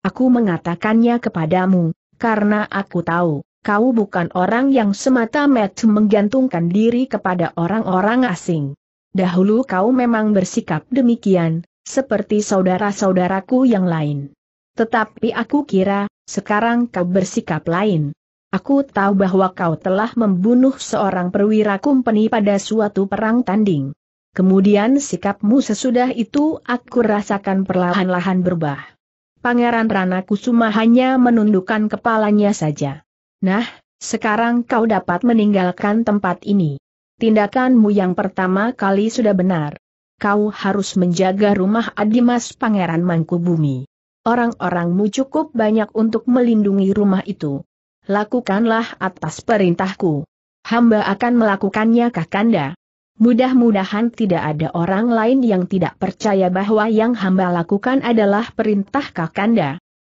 Aku mengatakannya kepadamu, karena aku tahu, kau bukan orang yang semata-mata menggantungkan diri kepada orang-orang asing. Dahulu kau memang bersikap demikian, seperti saudara-saudaraku yang lain. Tetapi aku kira, sekarang kau bersikap lain. Aku tahu bahwa kau telah membunuh seorang perwira kumpeni pada suatu perang tanding. Kemudian sikapmu sesudah itu aku rasakan perlahan-lahan berubah. Pangeran Rana Kusuma hanya menundukkan kepalanya saja. Nah, sekarang kau dapat meninggalkan tempat ini. Tindakanmu yang pertama kali sudah benar. Kau harus menjaga rumah Adimas Pangeran Mangkubumi orang-orangmu cukup banyak untuk melindungi rumah itu. Lakukanlah atas perintahku. Hamba akan melakukannya Kakanda. Mudah-mudahan tidak ada orang lain yang tidak percaya bahwa yang hamba lakukan adalah perintah Kakanda.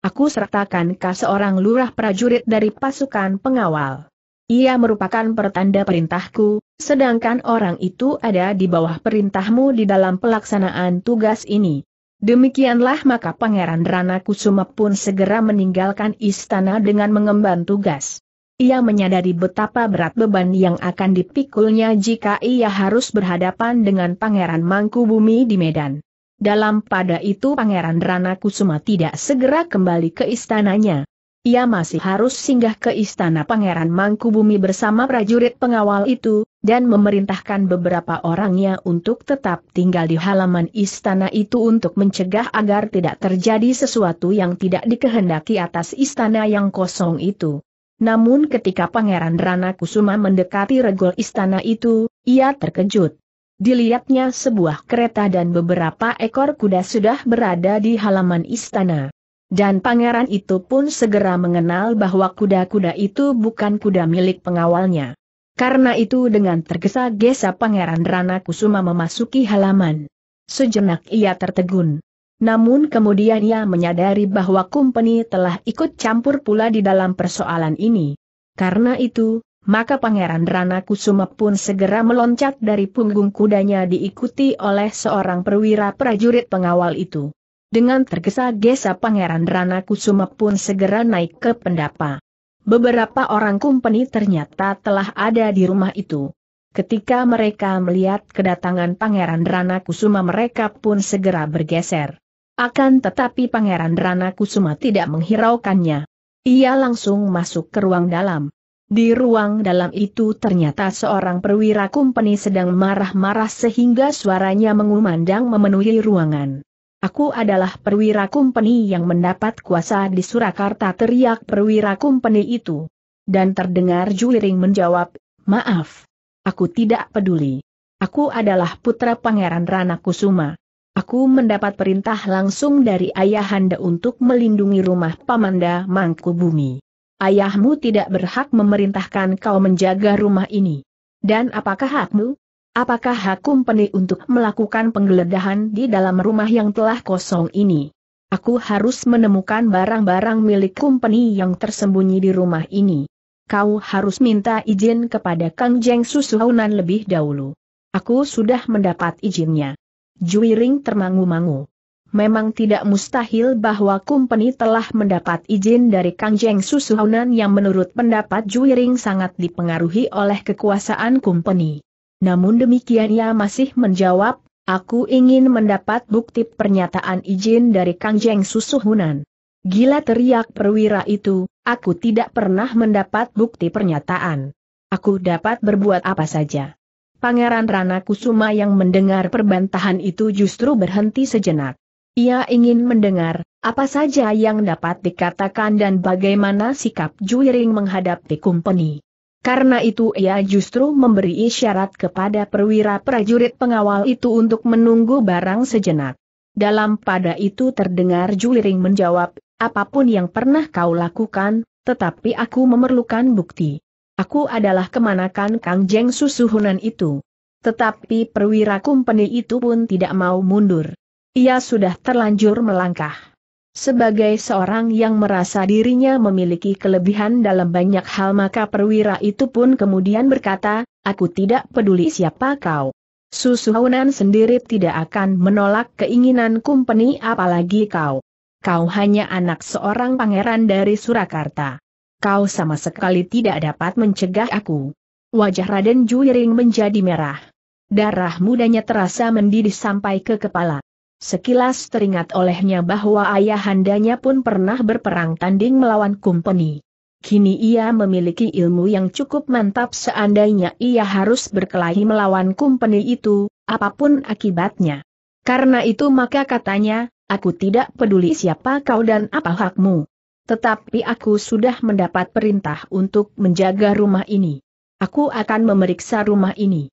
Aku sertakan ke seorang lurah prajurit dari pasukan pengawal. Ia merupakan pertanda perintahku, sedangkan orang itu ada di bawah perintahmu di dalam pelaksanaan tugas ini. Demikianlah maka Pangeran Rana Kusuma pun segera meninggalkan istana dengan mengemban tugas. Ia menyadari betapa berat beban yang akan dipikulnya jika ia harus berhadapan dengan Pangeran Mangku Bumi di Medan. Dalam pada itu Pangeran Rana Kusuma tidak segera kembali ke istananya ia masih harus singgah ke istana Pangeran Mangkubumi bersama prajurit pengawal itu, dan memerintahkan beberapa orangnya untuk tetap tinggal di halaman istana itu untuk mencegah agar tidak terjadi sesuatu yang tidak dikehendaki atas istana yang kosong itu. Namun ketika Pangeran Rana Kusuma mendekati regol istana itu, ia terkejut. Dilihatnya sebuah kereta dan beberapa ekor kuda sudah berada di halaman istana. Dan pangeran itu pun segera mengenal bahwa kuda-kuda itu bukan kuda milik pengawalnya. Karena itu dengan tergesa-gesa pangeran Rana Kusuma memasuki halaman. Sejenak ia tertegun. Namun kemudian ia menyadari bahwa kumpeni telah ikut campur pula di dalam persoalan ini. Karena itu, maka pangeran Rana Kusuma pun segera meloncat dari punggung kudanya diikuti oleh seorang perwira prajurit pengawal itu. Dengan tergesa-gesa Pangeran Rana Kusuma pun segera naik ke pendapa. Beberapa orang kumpeni ternyata telah ada di rumah itu. Ketika mereka melihat kedatangan Pangeran Rana Kusuma mereka pun segera bergeser. Akan tetapi Pangeran Rana Kusuma tidak menghiraukannya. Ia langsung masuk ke ruang dalam. Di ruang dalam itu ternyata seorang perwira kumpeni sedang marah-marah sehingga suaranya mengumandang memenuhi ruangan. Aku adalah perwira Kumpeni yang mendapat kuasa di Surakarta teriak perwira Kumpeni itu. Dan terdengar Juliring menjawab, maaf. Aku tidak peduli. Aku adalah putra Pangeran Rana Kusuma. Aku mendapat perintah langsung dari ayahanda untuk melindungi rumah Pamanda Mangkubumi. Ayahmu tidak berhak memerintahkan kau menjaga rumah ini. Dan apakah hakmu? Apakah aku peni untuk melakukan penggeledahan di dalam rumah yang telah kosong ini? Aku harus menemukan barang-barang milik company yang tersembunyi di rumah ini. Kau harus minta izin kepada Kang Jeng Susuhunan lebih dahulu. Aku sudah mendapat izinnya. Juiring termangu-mangu. Memang tidak mustahil bahwa company telah mendapat izin dari Kang Jeng Susuhunan yang menurut pendapat Juiring sangat dipengaruhi oleh kekuasaan company. Namun demikian ia masih menjawab, aku ingin mendapat bukti pernyataan izin dari Kang Jeng Susuhunan. Gila teriak perwira itu, aku tidak pernah mendapat bukti pernyataan. Aku dapat berbuat apa saja. Pangeran Rana Kusuma yang mendengar perbantahan itu justru berhenti sejenak. Ia ingin mendengar, apa saja yang dapat dikatakan dan bagaimana sikap Juiring menghadapi kumpeni. Karena itu ia justru memberi isyarat kepada perwira prajurit pengawal itu untuk menunggu barang sejenak. Dalam pada itu terdengar Juliring menjawab, apapun yang pernah kau lakukan, tetapi aku memerlukan bukti. Aku adalah kemanakan Kang Jeng Susuhunan itu. Tetapi perwira kumpeni itu pun tidak mau mundur. Ia sudah terlanjur melangkah. Sebagai seorang yang merasa dirinya memiliki kelebihan dalam banyak hal maka perwira itu pun kemudian berkata, aku tidak peduli siapa kau. Susuhunan sendiri tidak akan menolak keinginan kumpeni, apalagi kau. Kau hanya anak seorang pangeran dari Surakarta. Kau sama sekali tidak dapat mencegah aku. Wajah Raden Juiring menjadi merah. Darah mudanya terasa mendidih sampai ke kepala. Sekilas teringat olehnya bahwa ayahandanya pun pernah berperang tanding melawan kumpeni. Kini ia memiliki ilmu yang cukup mantap seandainya ia harus berkelahi melawan kumpeni itu, apapun akibatnya. Karena itu maka katanya, aku tidak peduli siapa kau dan apa hakmu. Tetapi aku sudah mendapat perintah untuk menjaga rumah ini. Aku akan memeriksa rumah ini.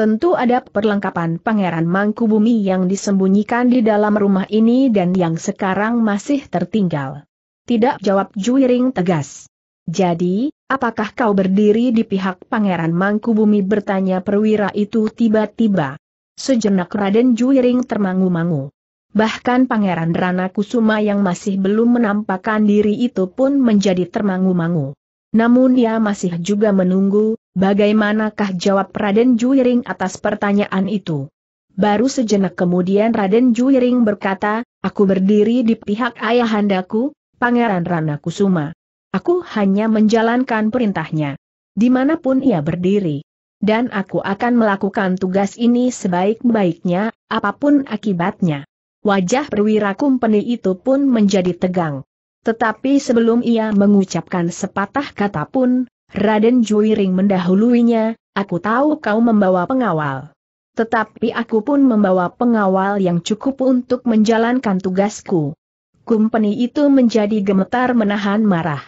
Tentu ada perlengkapan Pangeran Mangkubumi yang disembunyikan di dalam rumah ini dan yang sekarang masih tertinggal. Tidak jawab Juiring tegas. Jadi, apakah kau berdiri di pihak Pangeran Mangkubumi bertanya perwira itu tiba-tiba. Sejenak Raden Juiring termangu-mangu. Bahkan Pangeran Rana Kusuma yang masih belum menampakkan diri itu pun menjadi termangu-mangu. Namun ia masih juga menunggu, Bagaimanakah jawab Raden Juiring atas pertanyaan itu? Baru sejenak kemudian Raden Juiring berkata, aku berdiri di pihak ayahandaku, Pangeran Rana Kusuma. Aku hanya menjalankan perintahnya. Dimanapun ia berdiri. Dan aku akan melakukan tugas ini sebaik-baiknya, apapun akibatnya. Wajah perwira kumpeni itu pun menjadi tegang. Tetapi sebelum ia mengucapkan sepatah kata pun, Raden Juiring mendahuluinya, aku tahu kau membawa pengawal. Tetapi aku pun membawa pengawal yang cukup untuk menjalankan tugasku. Kumpeni itu menjadi gemetar menahan marah.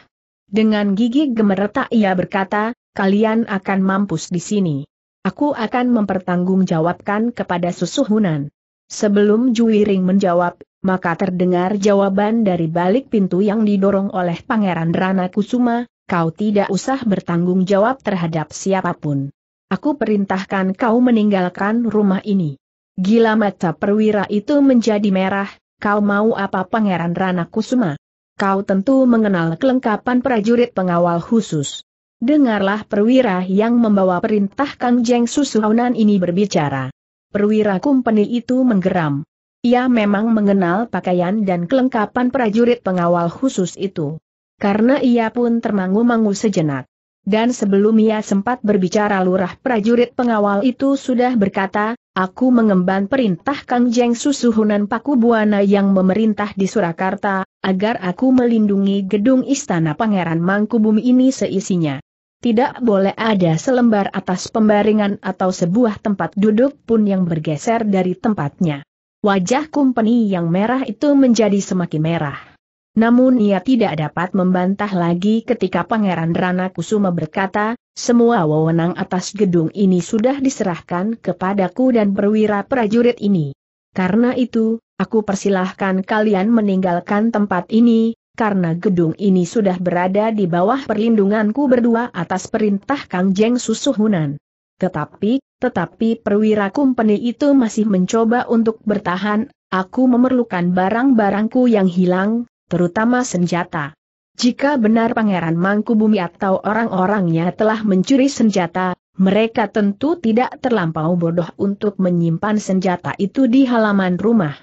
Dengan gigi gemeretak ia berkata, kalian akan mampus di sini. Aku akan mempertanggungjawabkan kepada susuhunan. Sebelum Juiring menjawab, maka terdengar jawaban dari balik pintu yang didorong oleh Pangeran Rana Kusuma, kau tidak usah bertanggung jawab terhadap siapapun. Aku perintahkan kau meninggalkan rumah ini. Gila mata perwira itu menjadi merah, kau mau apa Pangeran Rana Kusuma? Kau tentu mengenal kelengkapan prajurit pengawal khusus. Dengarlah perwira yang membawa perintah Kang Jeng Susuhaunan ini berbicara. Perwira kumpeni itu menggeram. Ia memang mengenal pakaian dan kelengkapan prajurit pengawal khusus itu. Karena ia pun termangu-mangu sejenak. Dan sebelum ia sempat berbicara lurah prajurit pengawal itu sudah berkata, aku mengemban perintah Kang Jeng Susuhunan Paku Buana yang memerintah di Surakarta, agar aku melindungi gedung istana Pangeran Mangkubumi ini seisinya. Tidak boleh ada selembar atas pembaringan atau sebuah tempat duduk pun yang bergeser dari tempatnya. Wajah kumpeni yang merah itu menjadi semakin merah. Namun ia tidak dapat membantah lagi ketika Pangeran Rana Kusuma berkata, semua wewenang atas gedung ini sudah diserahkan kepadaku dan perwira prajurit ini. Karena itu, aku persilahkan kalian meninggalkan tempat ini, karena gedung ini sudah berada di bawah perlindunganku berdua atas perintah Kang Jeng Susuhunan. Tetapi, tetapi perwira kumpeni itu masih mencoba untuk bertahan, aku memerlukan barang-barangku yang hilang, terutama senjata. Jika benar Pangeran Mangkubumi atau orang-orangnya telah mencuri senjata, mereka tentu tidak terlampau bodoh untuk menyimpan senjata itu di halaman rumah.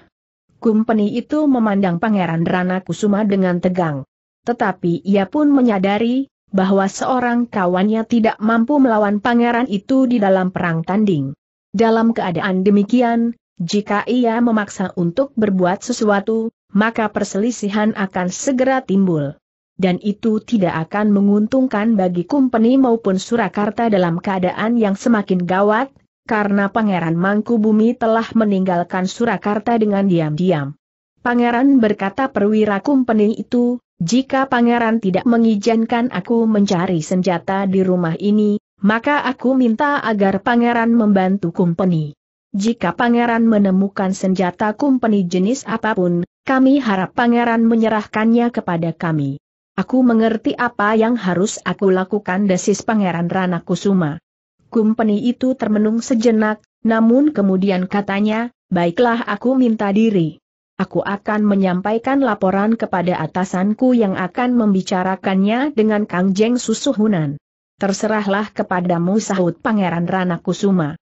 Kumpeni itu memandang Pangeran Rana Kusuma dengan tegang. Tetapi ia pun menyadari, bahwa seorang kawannya tidak mampu melawan pangeran itu di dalam perang tanding. Dalam keadaan demikian, jika ia memaksa untuk berbuat sesuatu, maka perselisihan akan segera timbul. Dan itu tidak akan menguntungkan bagi Kumpeni maupun Surakarta dalam keadaan yang semakin gawat, karena Pangeran Mangkubumi telah meninggalkan Surakarta dengan diam-diam. Pangeran berkata perwira Kumpeni itu, jika pangeran tidak mengizinkan aku mencari senjata di rumah ini, maka aku minta agar pangeran membantu kumpeni. Jika pangeran menemukan senjata kumpeni jenis apapun, kami harap pangeran menyerahkannya kepada kami. Aku mengerti apa yang harus aku lakukan desis pangeran Rana Kusuma. Kumpeni itu termenung sejenak, namun kemudian katanya, baiklah aku minta diri. Aku akan menyampaikan laporan kepada atasanku yang akan membicarakannya dengan Kang Jeng Susuhunan. Terserahlah kepadamu sahut Pangeran Rana Kusuma.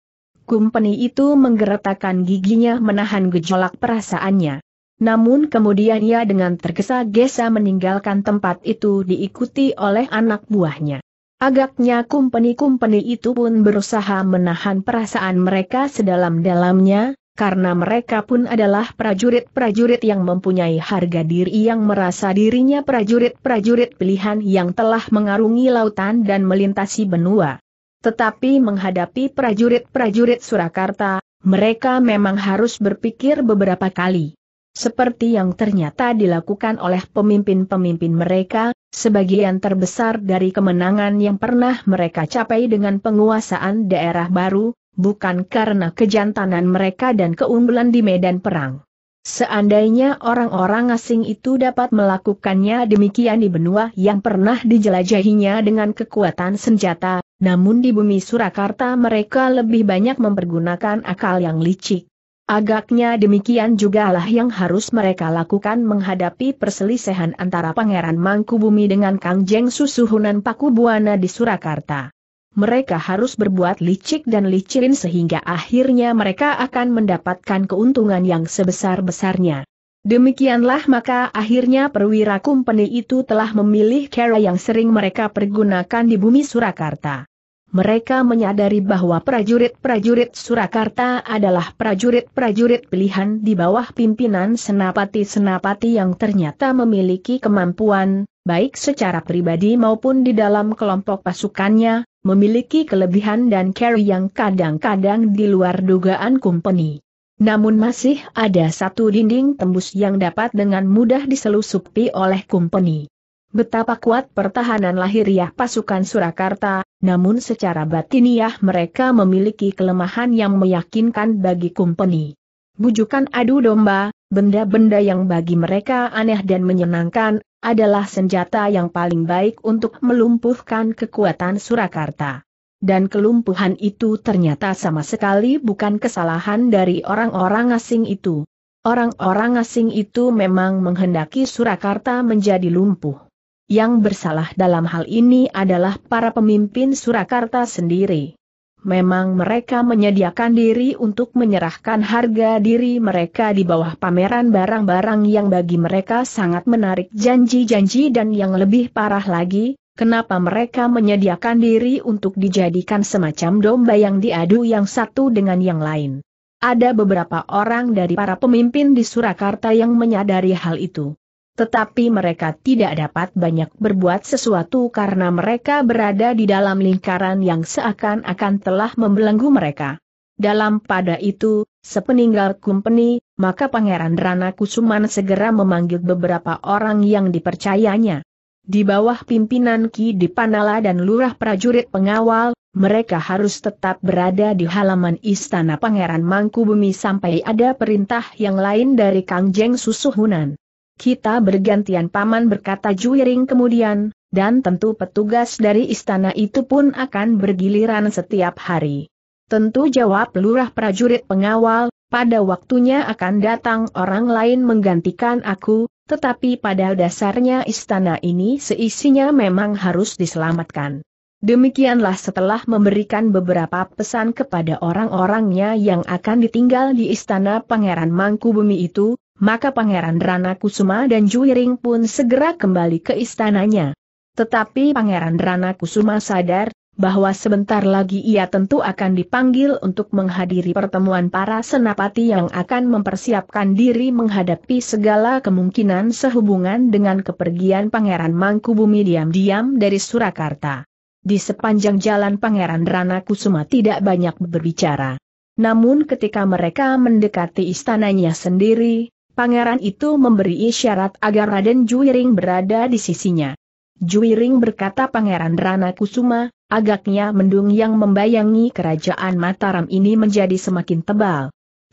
Kumpeni itu menggeretakkan giginya menahan gejolak perasaannya. Namun kemudian ia dengan tergesa-gesa meninggalkan tempat itu diikuti oleh anak buahnya. Agaknya kumpeni-kumpeni itu pun berusaha menahan perasaan mereka sedalam-dalamnya, karena mereka pun adalah prajurit-prajurit yang mempunyai harga diri yang merasa dirinya prajurit-prajurit pilihan yang telah mengarungi lautan dan melintasi benua. Tetapi menghadapi prajurit-prajurit Surakarta, mereka memang harus berpikir beberapa kali. Seperti yang ternyata dilakukan oleh pemimpin-pemimpin mereka, sebagian terbesar dari kemenangan yang pernah mereka capai dengan penguasaan daerah baru, bukan karena kejantanan mereka dan keunggulan di medan perang. Seandainya orang-orang asing itu dapat melakukannya demikian di benua yang pernah dijelajahinya dengan kekuatan senjata, namun di bumi Surakarta mereka lebih banyak mempergunakan akal yang licik. Agaknya demikian juga lah yang harus mereka lakukan menghadapi perselisihan antara Pangeran Mangkubumi dengan Kang Jeng Susuhunan Pakubuana di Surakarta. Mereka harus berbuat licik dan licin sehingga akhirnya mereka akan mendapatkan keuntungan yang sebesar-besarnya. Demikianlah maka akhirnya perwira kumpeni itu telah memilih cara yang sering mereka pergunakan di bumi Surakarta mereka menyadari bahwa prajurit-prajurit Surakarta adalah prajurit-prajurit pilihan di bawah pimpinan senapati-senapati yang ternyata memiliki kemampuan, baik secara pribadi maupun di dalam kelompok pasukannya, memiliki kelebihan dan carry yang kadang-kadang di luar dugaan kumpeni. Namun masih ada satu dinding tembus yang dapat dengan mudah diselusupi oleh kumpeni. Betapa kuat pertahanan lahiriah pasukan Surakarta, namun secara batiniah mereka memiliki kelemahan yang meyakinkan bagi kumpeni. Bujukan adu domba, benda-benda yang bagi mereka aneh dan menyenangkan, adalah senjata yang paling baik untuk melumpuhkan kekuatan Surakarta. Dan kelumpuhan itu ternyata sama sekali bukan kesalahan dari orang-orang asing itu. Orang-orang asing itu memang menghendaki Surakarta menjadi lumpuh. Yang bersalah dalam hal ini adalah para pemimpin Surakarta sendiri. Memang mereka menyediakan diri untuk menyerahkan harga diri mereka di bawah pameran barang-barang yang bagi mereka sangat menarik janji-janji dan yang lebih parah lagi, kenapa mereka menyediakan diri untuk dijadikan semacam domba yang diadu yang satu dengan yang lain. Ada beberapa orang dari para pemimpin di Surakarta yang menyadari hal itu. Tetapi mereka tidak dapat banyak berbuat sesuatu karena mereka berada di dalam lingkaran yang seakan-akan telah membelenggu mereka. Dalam pada itu, sepeninggal kumpeni, maka Pangeran Rana Kusuman segera memanggil beberapa orang yang dipercayanya. Di bawah pimpinan Ki Dipanala dan Lurah Prajurit Pengawal, mereka harus tetap berada di halaman Istana Pangeran Mangkubumi sampai ada perintah yang lain dari Kang Jeng Susuhunan. Kita bergantian paman berkata Juiring kemudian, dan tentu petugas dari istana itu pun akan bergiliran setiap hari. Tentu jawab lurah prajurit pengawal, pada waktunya akan datang orang lain menggantikan aku, tetapi pada dasarnya istana ini seisinya memang harus diselamatkan. Demikianlah setelah memberikan beberapa pesan kepada orang-orangnya yang akan ditinggal di istana Pangeran Mangkubumi itu, maka Pangeran Rana Kusuma dan Juiring pun segera kembali ke istananya. Tetapi Pangeran Rana Kusuma sadar, bahwa sebentar lagi ia tentu akan dipanggil untuk menghadiri pertemuan para senapati yang akan mempersiapkan diri menghadapi segala kemungkinan sehubungan dengan kepergian Pangeran Mangkubumi diam-diam dari Surakarta. Di sepanjang jalan Pangeran Rana Kusuma tidak banyak berbicara. Namun ketika mereka mendekati istananya sendiri, pangeran itu memberi isyarat agar Raden Juiring berada di sisinya. Juiring berkata Pangeran Rana Kusuma, agaknya mendung yang membayangi kerajaan Mataram ini menjadi semakin tebal.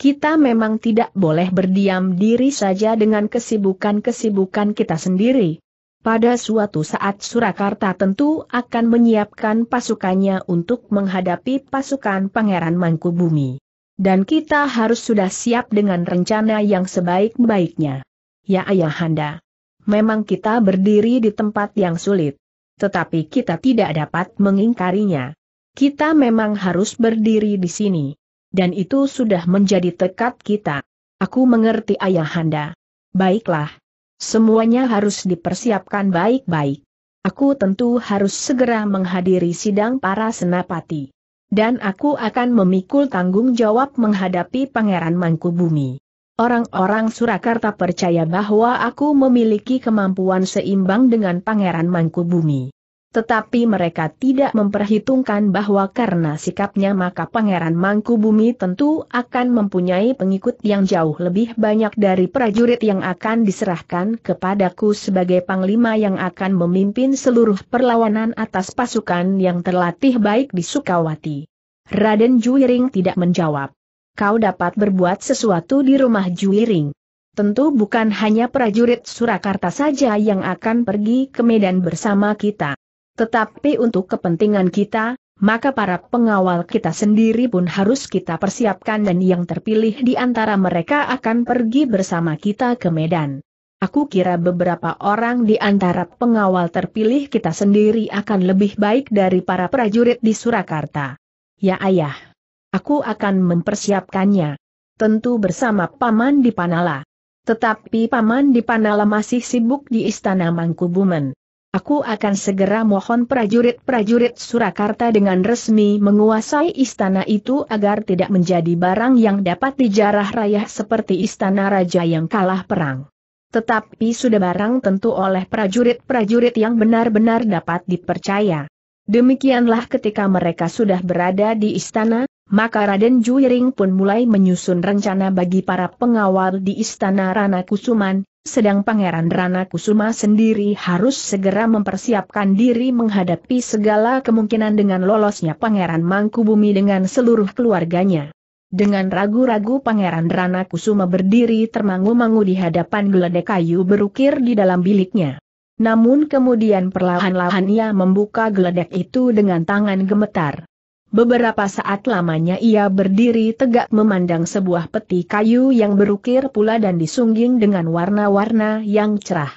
Kita memang tidak boleh berdiam diri saja dengan kesibukan-kesibukan kita sendiri. Pada suatu saat Surakarta tentu akan menyiapkan pasukannya untuk menghadapi pasukan Pangeran Mangkubumi. Dan kita harus sudah siap dengan rencana yang sebaik-baiknya. Ya Ayahanda. Memang kita berdiri di tempat yang sulit. Tetapi kita tidak dapat mengingkarinya. Kita memang harus berdiri di sini. Dan itu sudah menjadi tekad kita. Aku mengerti Ayahanda. Baiklah. Semuanya harus dipersiapkan baik-baik. Aku tentu harus segera menghadiri sidang para senapati dan aku akan memikul tanggung jawab menghadapi Pangeran Mangkubumi. Orang-orang Surakarta percaya bahwa aku memiliki kemampuan seimbang dengan Pangeran Mangkubumi. Tetapi mereka tidak memperhitungkan bahwa karena sikapnya maka Pangeran Mangkubumi tentu akan mempunyai pengikut yang jauh lebih banyak dari prajurit yang akan diserahkan kepadaku sebagai panglima yang akan memimpin seluruh perlawanan atas pasukan yang terlatih baik di Sukawati. Raden Juiring tidak menjawab. Kau dapat berbuat sesuatu di rumah Juiring. Tentu bukan hanya prajurit Surakarta saja yang akan pergi ke Medan bersama kita. Tetapi untuk kepentingan kita, maka para pengawal kita sendiri pun harus kita persiapkan dan yang terpilih di antara mereka akan pergi bersama kita ke Medan. Aku kira beberapa orang di antara pengawal terpilih kita sendiri akan lebih baik dari para prajurit di Surakarta. Ya ayah. Aku akan mempersiapkannya. Tentu bersama Paman Dipanala. Tetapi Paman Dipanala masih sibuk di Istana Mangkubumen. Aku akan segera mohon prajurit-prajurit Surakarta dengan resmi menguasai istana itu agar tidak menjadi barang yang dapat dijarah raya seperti istana raja yang kalah perang. Tetapi sudah barang tentu oleh prajurit-prajurit yang benar-benar dapat dipercaya. Demikianlah ketika mereka sudah berada di istana, maka Raden Juiring pun mulai menyusun rencana bagi para pengawal di istana Rana Kusuman, sedang Pangeran Rana Kusuma sendiri harus segera mempersiapkan diri menghadapi segala kemungkinan dengan lolosnya Pangeran Mangkubumi dengan seluruh keluarganya. Dengan ragu-ragu Pangeran Rana Kusuma berdiri termangu-mangu di hadapan geledek kayu berukir di dalam biliknya. Namun kemudian perlahan-lahan ia membuka geledek itu dengan tangan gemetar. Beberapa saat lamanya ia berdiri tegak memandang sebuah peti kayu yang berukir pula dan disungging dengan warna-warna yang cerah.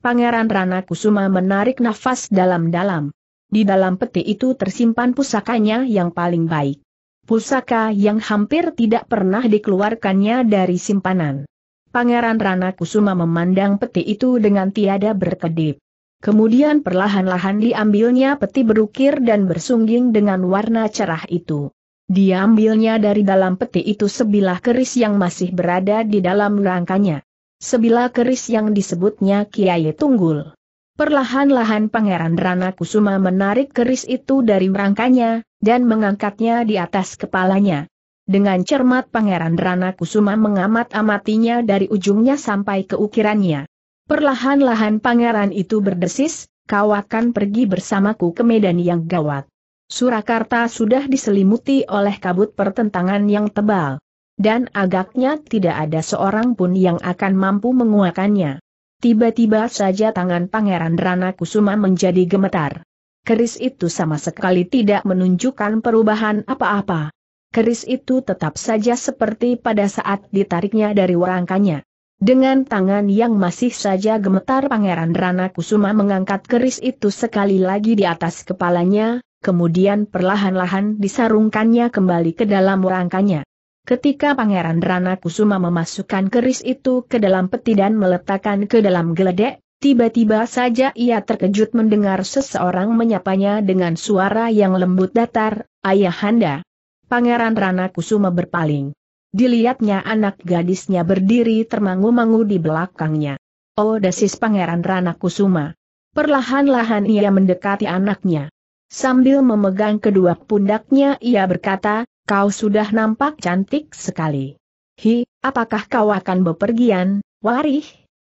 Pangeran Rana Kusuma menarik nafas dalam-dalam. Di dalam peti itu tersimpan pusakanya yang paling baik. Pusaka yang hampir tidak pernah dikeluarkannya dari simpanan. Pangeran Rana Kusuma memandang peti itu dengan tiada berkedip. Kemudian perlahan-lahan diambilnya peti berukir dan bersungging dengan warna cerah itu. Diambilnya dari dalam peti itu sebilah keris yang masih berada di dalam rangkanya. Sebilah keris yang disebutnya Kiai Tunggul. Perlahan-lahan Pangeran Rana Kusuma menarik keris itu dari rangkanya, dan mengangkatnya di atas kepalanya. Dengan cermat Pangeran Rana Kusuma mengamat-amatinya dari ujungnya sampai ke ukirannya. Perlahan-lahan pangeran itu berdesis, kau akan pergi bersamaku ke medan yang gawat. Surakarta sudah diselimuti oleh kabut pertentangan yang tebal. Dan agaknya tidak ada seorang pun yang akan mampu menguakannya. Tiba-tiba saja tangan Pangeran Rana Kusuma menjadi gemetar. Keris itu sama sekali tidak menunjukkan perubahan apa-apa. Keris itu tetap saja seperti pada saat ditariknya dari warangkanya. Dengan tangan yang masih saja gemetar Pangeran Rana Kusuma mengangkat keris itu sekali lagi di atas kepalanya, kemudian perlahan-lahan disarungkannya kembali ke dalam rangkanya. Ketika Pangeran Rana Kusuma memasukkan keris itu ke dalam peti dan meletakkan ke dalam geledek, tiba-tiba saja ia terkejut mendengar seseorang menyapanya dengan suara yang lembut datar, Ayahanda. Pangeran Rana Kusuma berpaling. Dilihatnya anak gadisnya berdiri termangu-mangu di belakangnya. Oh desis Pangeran Rana Kusuma. Perlahan-lahan ia mendekati anaknya. Sambil memegang kedua pundaknya ia berkata, kau sudah nampak cantik sekali. Hi, apakah kau akan bepergian, Warih?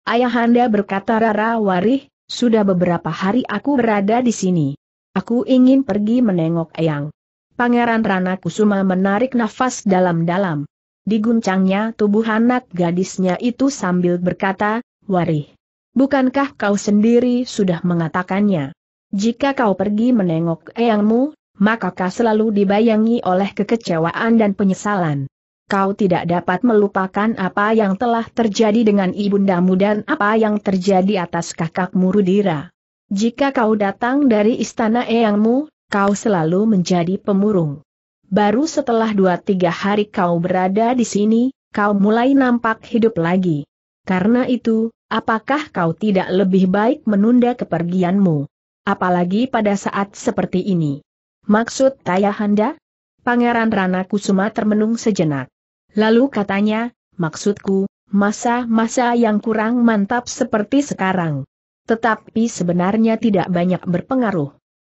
Ayahanda berkata Rara Warih, sudah beberapa hari aku berada di sini. Aku ingin pergi menengok Eyang. Pangeran Rana Kusuma menarik nafas dalam-dalam diguncangnya tubuh anak gadisnya itu sambil berkata, Warih, bukankah kau sendiri sudah mengatakannya? Jika kau pergi menengok eyangmu, maka kau selalu dibayangi oleh kekecewaan dan penyesalan. Kau tidak dapat melupakan apa yang telah terjadi dengan ibundamu dan apa yang terjadi atas kakakmu Rudira. Jika kau datang dari istana eyangmu, kau selalu menjadi pemurung. Baru setelah dua tiga hari kau berada di sini, kau mulai nampak hidup lagi. Karena itu, apakah kau tidak lebih baik menunda kepergianmu? Apalagi pada saat seperti ini. Maksud Tayahanda? Pangeran Rana Kusuma termenung sejenak. Lalu katanya, maksudku, masa-masa yang kurang mantap seperti sekarang. Tetapi sebenarnya tidak banyak berpengaruh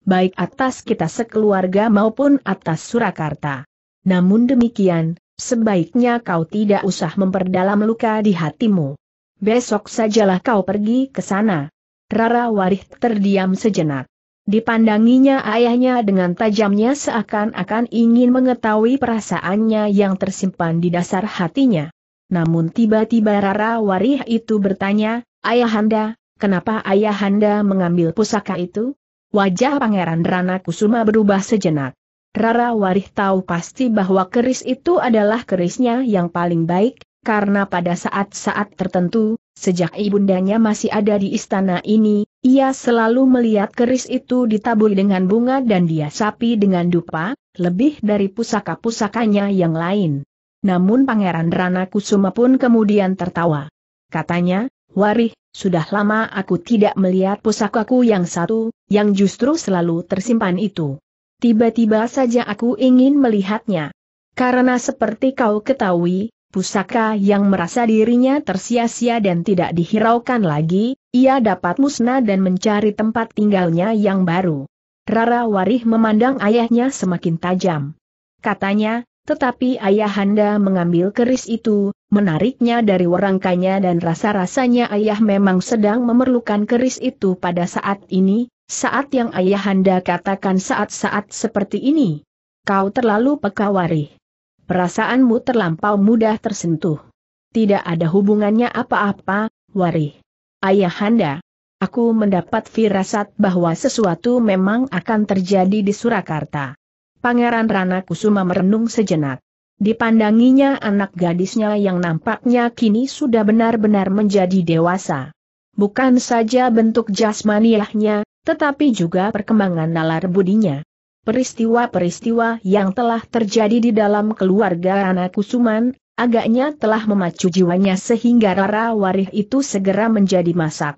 baik atas kita sekeluarga maupun atas Surakarta. Namun demikian, sebaiknya kau tidak usah memperdalam luka di hatimu. Besok sajalah kau pergi ke sana. Rara Warih terdiam sejenak. Dipandanginya ayahnya dengan tajamnya seakan-akan ingin mengetahui perasaannya yang tersimpan di dasar hatinya. Namun tiba-tiba Rara Warih itu bertanya, Ayahanda, kenapa Ayahanda mengambil pusaka itu? Wajah Pangeran Rana Kusuma berubah sejenak. Rara Warih tahu pasti bahwa keris itu adalah kerisnya yang paling baik, karena pada saat-saat tertentu, sejak ibundanya masih ada di istana ini, ia selalu melihat keris itu ditaburi dengan bunga dan diasapi dengan dupa, lebih dari pusaka-pusakanya yang lain. Namun Pangeran Rana Kusuma pun kemudian tertawa. Katanya, Warih, sudah lama aku tidak melihat pusakaku yang satu, yang justru selalu tersimpan itu. Tiba-tiba saja aku ingin melihatnya. Karena seperti kau ketahui, pusaka yang merasa dirinya tersia-sia dan tidak dihiraukan lagi, ia dapat musnah dan mencari tempat tinggalnya yang baru. Rara Warih memandang ayahnya semakin tajam. Katanya, tetapi ayahanda mengambil keris itu, menariknya dari warangkanya dan rasa-rasanya ayah memang sedang memerlukan keris itu pada saat ini, saat yang ayahanda katakan saat-saat seperti ini. Kau terlalu pekawari. Perasaanmu terlampau mudah tersentuh. Tidak ada hubungannya apa-apa, Wari. Ayahanda, aku mendapat firasat bahwa sesuatu memang akan terjadi di Surakarta. Pangeran Rana Kusuma merenung sejenak. Dipandanginya anak gadisnya yang nampaknya kini sudah benar-benar menjadi dewasa. Bukan saja bentuk jasmaniahnya, tetapi juga perkembangan nalar budinya. Peristiwa-peristiwa yang telah terjadi di dalam keluarga Rana Kusuman, agaknya telah memacu jiwanya sehingga Rara Warih itu segera menjadi masak.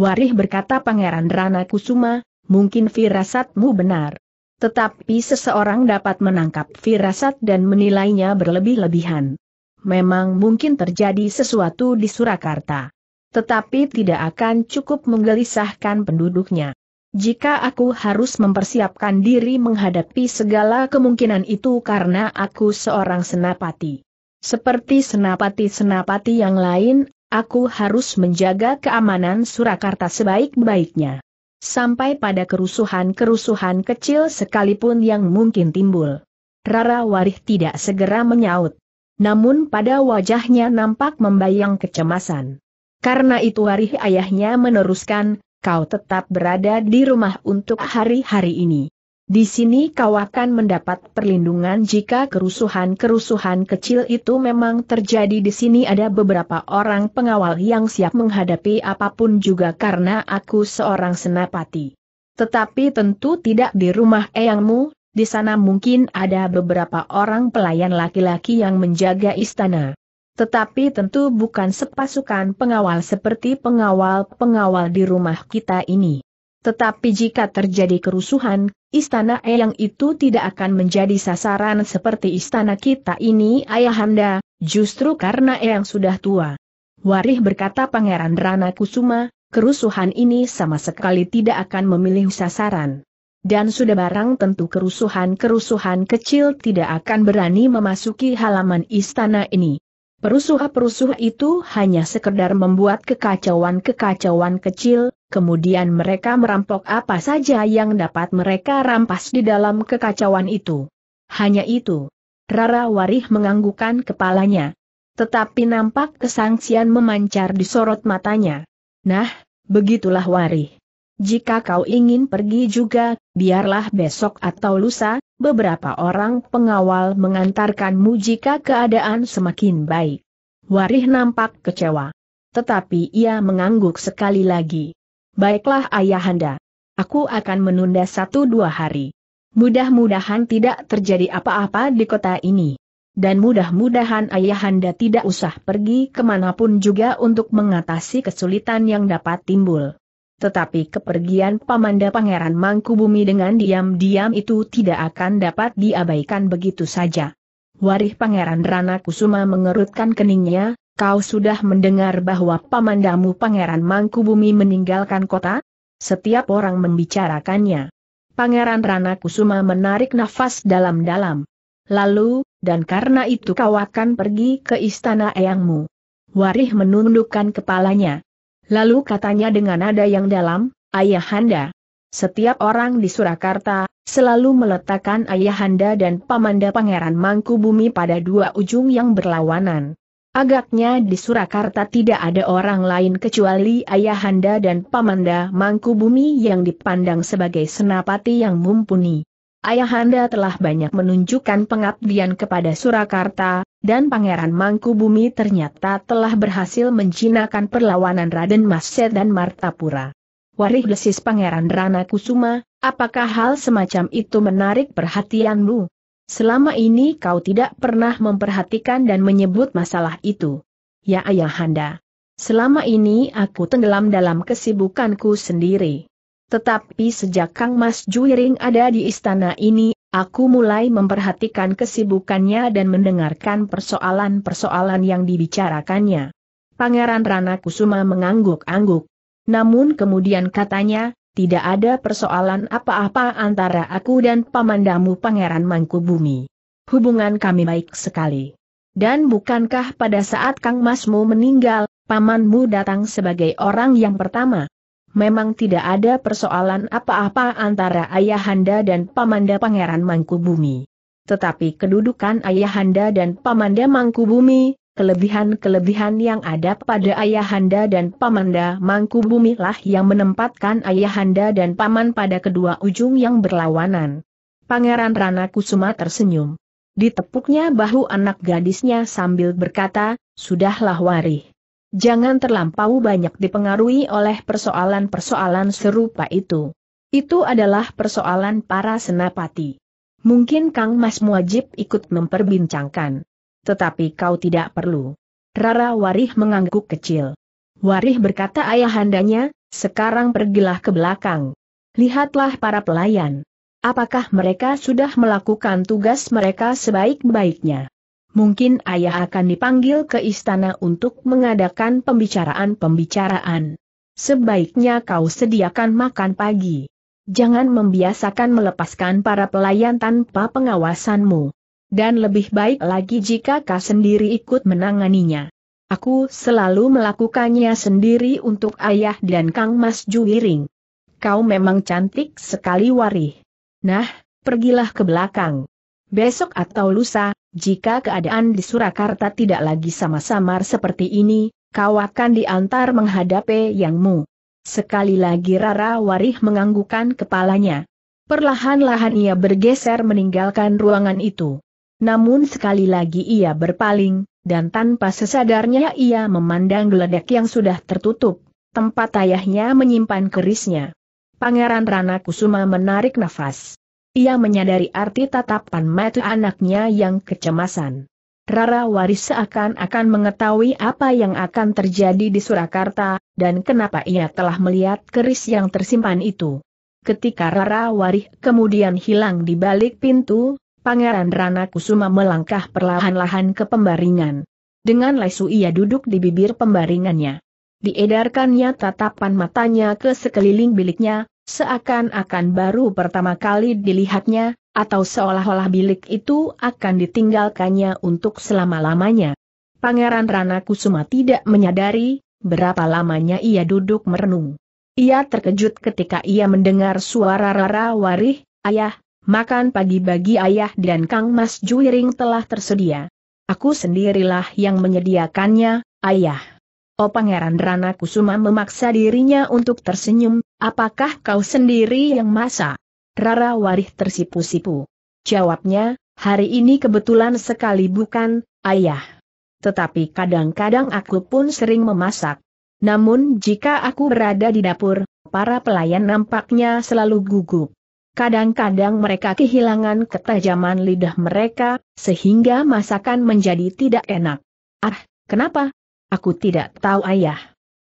Warih berkata Pangeran Rana Kusuma, mungkin firasatmu benar. Tetapi seseorang dapat menangkap firasat dan menilainya berlebih-lebihan. Memang mungkin terjadi sesuatu di Surakarta. Tetapi tidak akan cukup menggelisahkan penduduknya. Jika aku harus mempersiapkan diri menghadapi segala kemungkinan itu karena aku seorang senapati. Seperti senapati-senapati yang lain, aku harus menjaga keamanan Surakarta sebaik-baiknya sampai pada kerusuhan-kerusuhan kecil sekalipun yang mungkin timbul. Rara Warih tidak segera menyaut. Namun pada wajahnya nampak membayang kecemasan. Karena itu Warih ayahnya meneruskan, kau tetap berada di rumah untuk hari-hari ini. Di sini kau akan mendapat perlindungan jika kerusuhan-kerusuhan kecil itu memang terjadi di sini ada beberapa orang pengawal yang siap menghadapi apapun juga karena aku seorang senapati. Tetapi tentu tidak di rumah eyangmu, di sana mungkin ada beberapa orang pelayan laki-laki yang menjaga istana. Tetapi tentu bukan sepasukan pengawal seperti pengawal-pengawal di rumah kita ini. Tetapi jika terjadi kerusuhan, istana Eyang itu tidak akan menjadi sasaran seperti istana kita ini Ayahanda, justru karena Eyang sudah tua. Warih berkata Pangeran Rana Kusuma, kerusuhan ini sama sekali tidak akan memilih sasaran. Dan sudah barang tentu kerusuhan-kerusuhan kecil tidak akan berani memasuki halaman istana ini. Perusuh-perusuh itu hanya sekedar membuat kekacauan-kekacauan kecil, kemudian mereka merampok apa saja yang dapat mereka rampas di dalam kekacauan itu. Hanya itu. Rara Warih menganggukkan kepalanya. Tetapi nampak kesangsian memancar di sorot matanya. Nah, begitulah Warih. Jika kau ingin pergi juga, biarlah besok atau lusa, beberapa orang pengawal mengantarkanmu jika keadaan semakin baik. Warih nampak kecewa. Tetapi ia mengangguk sekali lagi. Baiklah ayahanda. Aku akan menunda satu dua hari. Mudah-mudahan tidak terjadi apa-apa di kota ini. Dan mudah-mudahan ayahanda tidak usah pergi kemanapun juga untuk mengatasi kesulitan yang dapat timbul. Tetapi kepergian Pamanda Pangeran Mangkubumi dengan diam-diam itu tidak akan dapat diabaikan begitu saja. Warih Pangeran Rana Kusuma mengerutkan keningnya, Kau sudah mendengar bahwa pamandamu Pangeran Mangkubumi meninggalkan kota? Setiap orang membicarakannya. Pangeran Rana Kusuma menarik nafas dalam-dalam. Lalu, dan karena itu kau akan pergi ke istana eyangmu. Warih menundukkan kepalanya. Lalu katanya dengan nada yang dalam, Ayahanda. Setiap orang di Surakarta, selalu meletakkan Ayahanda dan Pamanda Pangeran Mangkubumi pada dua ujung yang berlawanan. Agaknya di Surakarta tidak ada orang lain kecuali Ayahanda dan Pamanda Mangkubumi yang dipandang sebagai senapati yang mumpuni. Ayahanda telah banyak menunjukkan pengabdian kepada Surakarta, dan Pangeran Mangkubumi ternyata telah berhasil menjinakkan perlawanan Raden Masjid dan Martapura. Warih desis Pangeran Rana Kusuma, apakah hal semacam itu menarik perhatianmu? Selama ini kau tidak pernah memperhatikan dan menyebut masalah itu. Ya ayahanda. Selama ini aku tenggelam dalam kesibukanku sendiri. Tetapi sejak Kang Mas Juiring ada di istana ini, aku mulai memperhatikan kesibukannya dan mendengarkan persoalan-persoalan yang dibicarakannya. Pangeran Rana Kusuma mengangguk-angguk. Namun kemudian katanya, tidak ada persoalan apa-apa antara aku dan pamandamu Pangeran Mangkubumi. Hubungan kami baik sekali. Dan bukankah pada saat Kang Masmu meninggal, pamanmu datang sebagai orang yang pertama? Memang tidak ada persoalan apa-apa antara ayahanda dan pamanda Pangeran Mangkubumi. Tetapi kedudukan ayahanda dan pamanda Mangkubumi kelebihan-kelebihan yang ada pada ayahanda dan pamanda mangku bumi lah yang menempatkan ayahanda dan paman pada kedua ujung yang berlawanan. Pangeran Rana Kusuma tersenyum. Ditepuknya bahu anak gadisnya sambil berkata, sudahlah Wari, Jangan terlampau banyak dipengaruhi oleh persoalan-persoalan serupa itu. Itu adalah persoalan para senapati. Mungkin Kang Mas Muajib ikut memperbincangkan tetapi kau tidak perlu. Rara Warih mengangguk kecil. Warih berkata ayahandanya, sekarang pergilah ke belakang. Lihatlah para pelayan. Apakah mereka sudah melakukan tugas mereka sebaik-baiknya? Mungkin ayah akan dipanggil ke istana untuk mengadakan pembicaraan-pembicaraan. Sebaiknya kau sediakan makan pagi. Jangan membiasakan melepaskan para pelayan tanpa pengawasanmu. Dan lebih baik lagi jika kau sendiri ikut menanganinya. Aku selalu melakukannya sendiri untuk ayah dan Kang Mas Juwiring. Kau memang cantik sekali warih. Nah, pergilah ke belakang. Besok atau lusa, jika keadaan di Surakarta tidak lagi sama samar seperti ini, kau akan diantar menghadapi yangmu. Sekali lagi Rara Warih menganggukkan kepalanya. Perlahan-lahan ia bergeser meninggalkan ruangan itu. Namun sekali lagi ia berpaling, dan tanpa sesadarnya ia memandang geledek yang sudah tertutup, tempat ayahnya menyimpan kerisnya. Pangeran Rana Kusuma menarik nafas. Ia menyadari arti tatapan mata anaknya yang kecemasan. Rara Waris seakan-akan mengetahui apa yang akan terjadi di Surakarta, dan kenapa ia telah melihat keris yang tersimpan itu. Ketika Rara Warih kemudian hilang di balik pintu, Pangeran Rana Kusuma melangkah perlahan-lahan ke pembaringan. Dengan lesu ia duduk di bibir pembaringannya. Diedarkannya tatapan matanya ke sekeliling biliknya, seakan-akan baru pertama kali dilihatnya, atau seolah-olah bilik itu akan ditinggalkannya untuk selama-lamanya. Pangeran Rana Kusuma tidak menyadari, berapa lamanya ia duduk merenung. Ia terkejut ketika ia mendengar suara Rara Warih, ayah, makan pagi bagi ayah dan Kang Mas Juiring telah tersedia. Aku sendirilah yang menyediakannya, ayah. O Pangeran Rana Kusuma memaksa dirinya untuk tersenyum, apakah kau sendiri yang masak? Rara Warih tersipu-sipu. Jawabnya, hari ini kebetulan sekali bukan, ayah. Tetapi kadang-kadang aku pun sering memasak. Namun jika aku berada di dapur, para pelayan nampaknya selalu gugup. Kadang-kadang mereka kehilangan ketajaman lidah mereka, sehingga masakan menjadi tidak enak. Ah, kenapa? Aku tidak tahu ayah.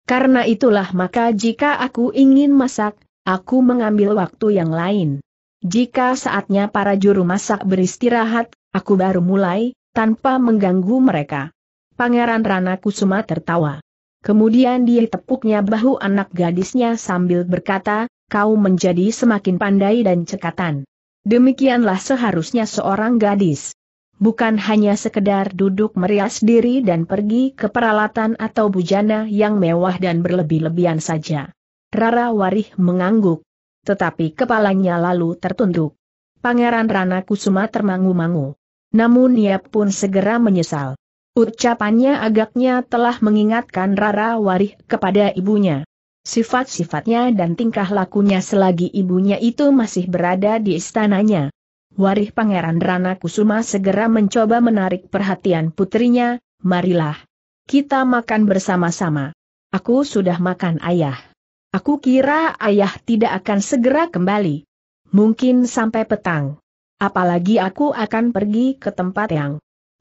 Karena itulah maka jika aku ingin masak, aku mengambil waktu yang lain. Jika saatnya para juru masak beristirahat, aku baru mulai, tanpa mengganggu mereka. Pangeran Rana Kusuma tertawa. Kemudian dia tepuknya bahu anak gadisnya sambil berkata, kau menjadi semakin pandai dan cekatan. Demikianlah seharusnya seorang gadis. Bukan hanya sekedar duduk merias diri dan pergi ke peralatan atau bujana yang mewah dan berlebih-lebihan saja. Rara Warih mengangguk. Tetapi kepalanya lalu tertunduk. Pangeran Rana Kusuma termangu-mangu. Namun ia pun segera menyesal. Ucapannya agaknya telah mengingatkan Rara Warih kepada ibunya sifat-sifatnya dan tingkah lakunya selagi ibunya itu masih berada di istananya. Warih Pangeran Rana Kusuma segera mencoba menarik perhatian putrinya, marilah. Kita makan bersama-sama. Aku sudah makan ayah. Aku kira ayah tidak akan segera kembali. Mungkin sampai petang. Apalagi aku akan pergi ke tempat yang.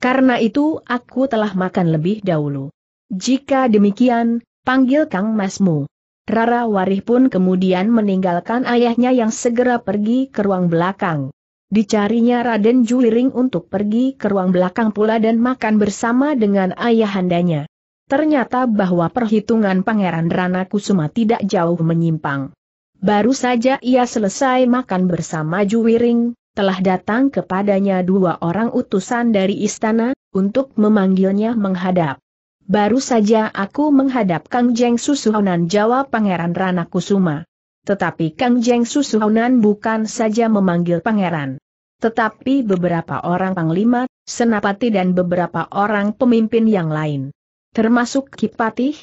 Karena itu aku telah makan lebih dahulu. Jika demikian, panggil Kang Masmu. Rara Warih pun kemudian meninggalkan ayahnya yang segera pergi ke ruang belakang. Dicarinya Raden Juliring untuk pergi ke ruang belakang pula dan makan bersama dengan ayahandanya. Ternyata bahwa perhitungan Pangeran Rana Kusuma tidak jauh menyimpang. Baru saja ia selesai makan bersama Juwiring, telah datang kepadanya dua orang utusan dari istana, untuk memanggilnya menghadap. Baru saja aku menghadap Kang Jeng Susuhonan jawab Pangeran Rana Kusuma. Tetapi Kang Jeng Susuhonan bukan saja memanggil pangeran. Tetapi beberapa orang panglima, senapati dan beberapa orang pemimpin yang lain. Termasuk Kipatih?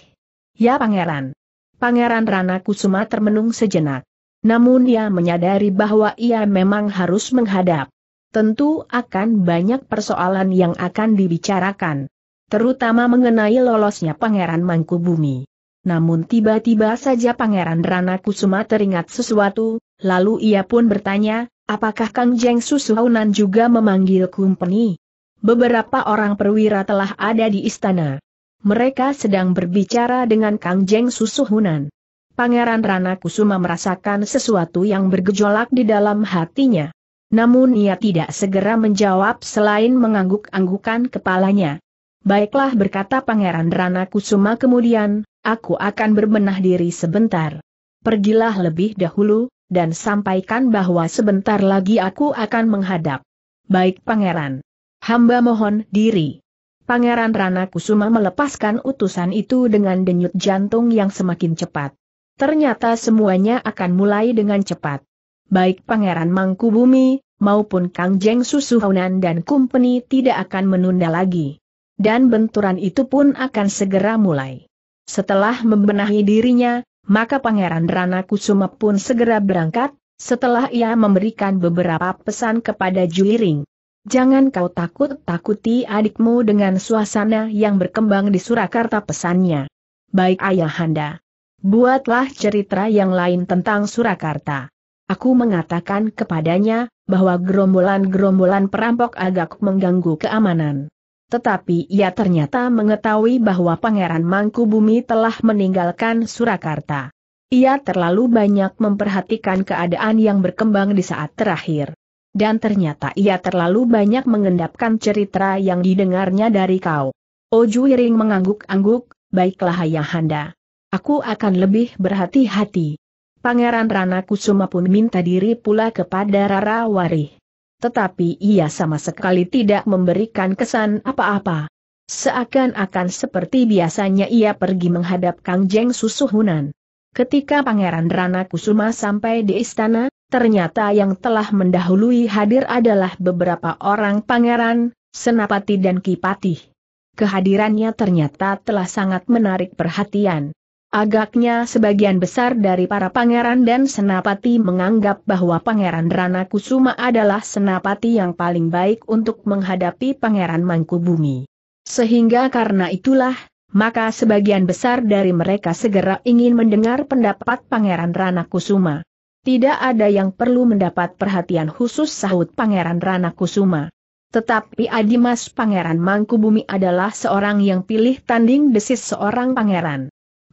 Ya pangeran. Pangeran Rana Kusuma termenung sejenak. Namun ia menyadari bahwa ia memang harus menghadap. Tentu akan banyak persoalan yang akan dibicarakan terutama mengenai lolosnya Pangeran Mangkubumi. Namun tiba-tiba saja Pangeran Rana Kusuma teringat sesuatu, lalu ia pun bertanya, apakah Kang Jeng Susuhunan juga memanggil Kumpeni? Beberapa orang perwira telah ada di istana. Mereka sedang berbicara dengan Kang Jeng Susuhunan. Pangeran Rana Kusuma merasakan sesuatu yang bergejolak di dalam hatinya. Namun ia tidak segera menjawab selain mengangguk-anggukan kepalanya. Baiklah berkata Pangeran Rana Kusuma kemudian, aku akan berbenah diri sebentar. Pergilah lebih dahulu, dan sampaikan bahwa sebentar lagi aku akan menghadap. Baik Pangeran. Hamba mohon diri. Pangeran Rana Kusuma melepaskan utusan itu dengan denyut jantung yang semakin cepat. Ternyata semuanya akan mulai dengan cepat. Baik Pangeran Mangkubumi, maupun Kang Jeng Susuhunan dan Kumpeni tidak akan menunda lagi dan benturan itu pun akan segera mulai. Setelah membenahi dirinya, maka Pangeran Rana Kusuma pun segera berangkat, setelah ia memberikan beberapa pesan kepada Juiring. Jangan kau takut-takuti adikmu dengan suasana yang berkembang di Surakarta pesannya. Baik ayahanda. Buatlah cerita yang lain tentang Surakarta. Aku mengatakan kepadanya, bahwa gerombolan-gerombolan perampok agak mengganggu keamanan. Tetapi ia ternyata mengetahui bahwa Pangeran Mangkubumi telah meninggalkan Surakarta. Ia terlalu banyak memperhatikan keadaan yang berkembang di saat terakhir. Dan ternyata ia terlalu banyak mengendapkan cerita yang didengarnya dari kau. Oju Iring mengangguk-angguk, baiklah Ayahanda. Aku akan lebih berhati-hati. Pangeran Rana Kusuma pun minta diri pula kepada Rara Warih tetapi ia sama sekali tidak memberikan kesan apa-apa. Seakan-akan seperti biasanya ia pergi menghadap Kang Jeng Susuhunan. Ketika Pangeran Rana Kusuma sampai di istana, ternyata yang telah mendahului hadir adalah beberapa orang pangeran, senapati dan kipatih. Kehadirannya ternyata telah sangat menarik perhatian. Agaknya sebagian besar dari para pangeran dan senapati menganggap bahwa Pangeran Rana Kusuma adalah senapati yang paling baik untuk menghadapi Pangeran Mangkubumi. Sehingga karena itulah, maka sebagian besar dari mereka segera ingin mendengar pendapat Pangeran Rana Kusuma. Tidak ada yang perlu mendapat perhatian khusus sahut Pangeran Rana Kusuma. Tetapi Adimas Pangeran Mangkubumi adalah seorang yang pilih tanding desis seorang pangeran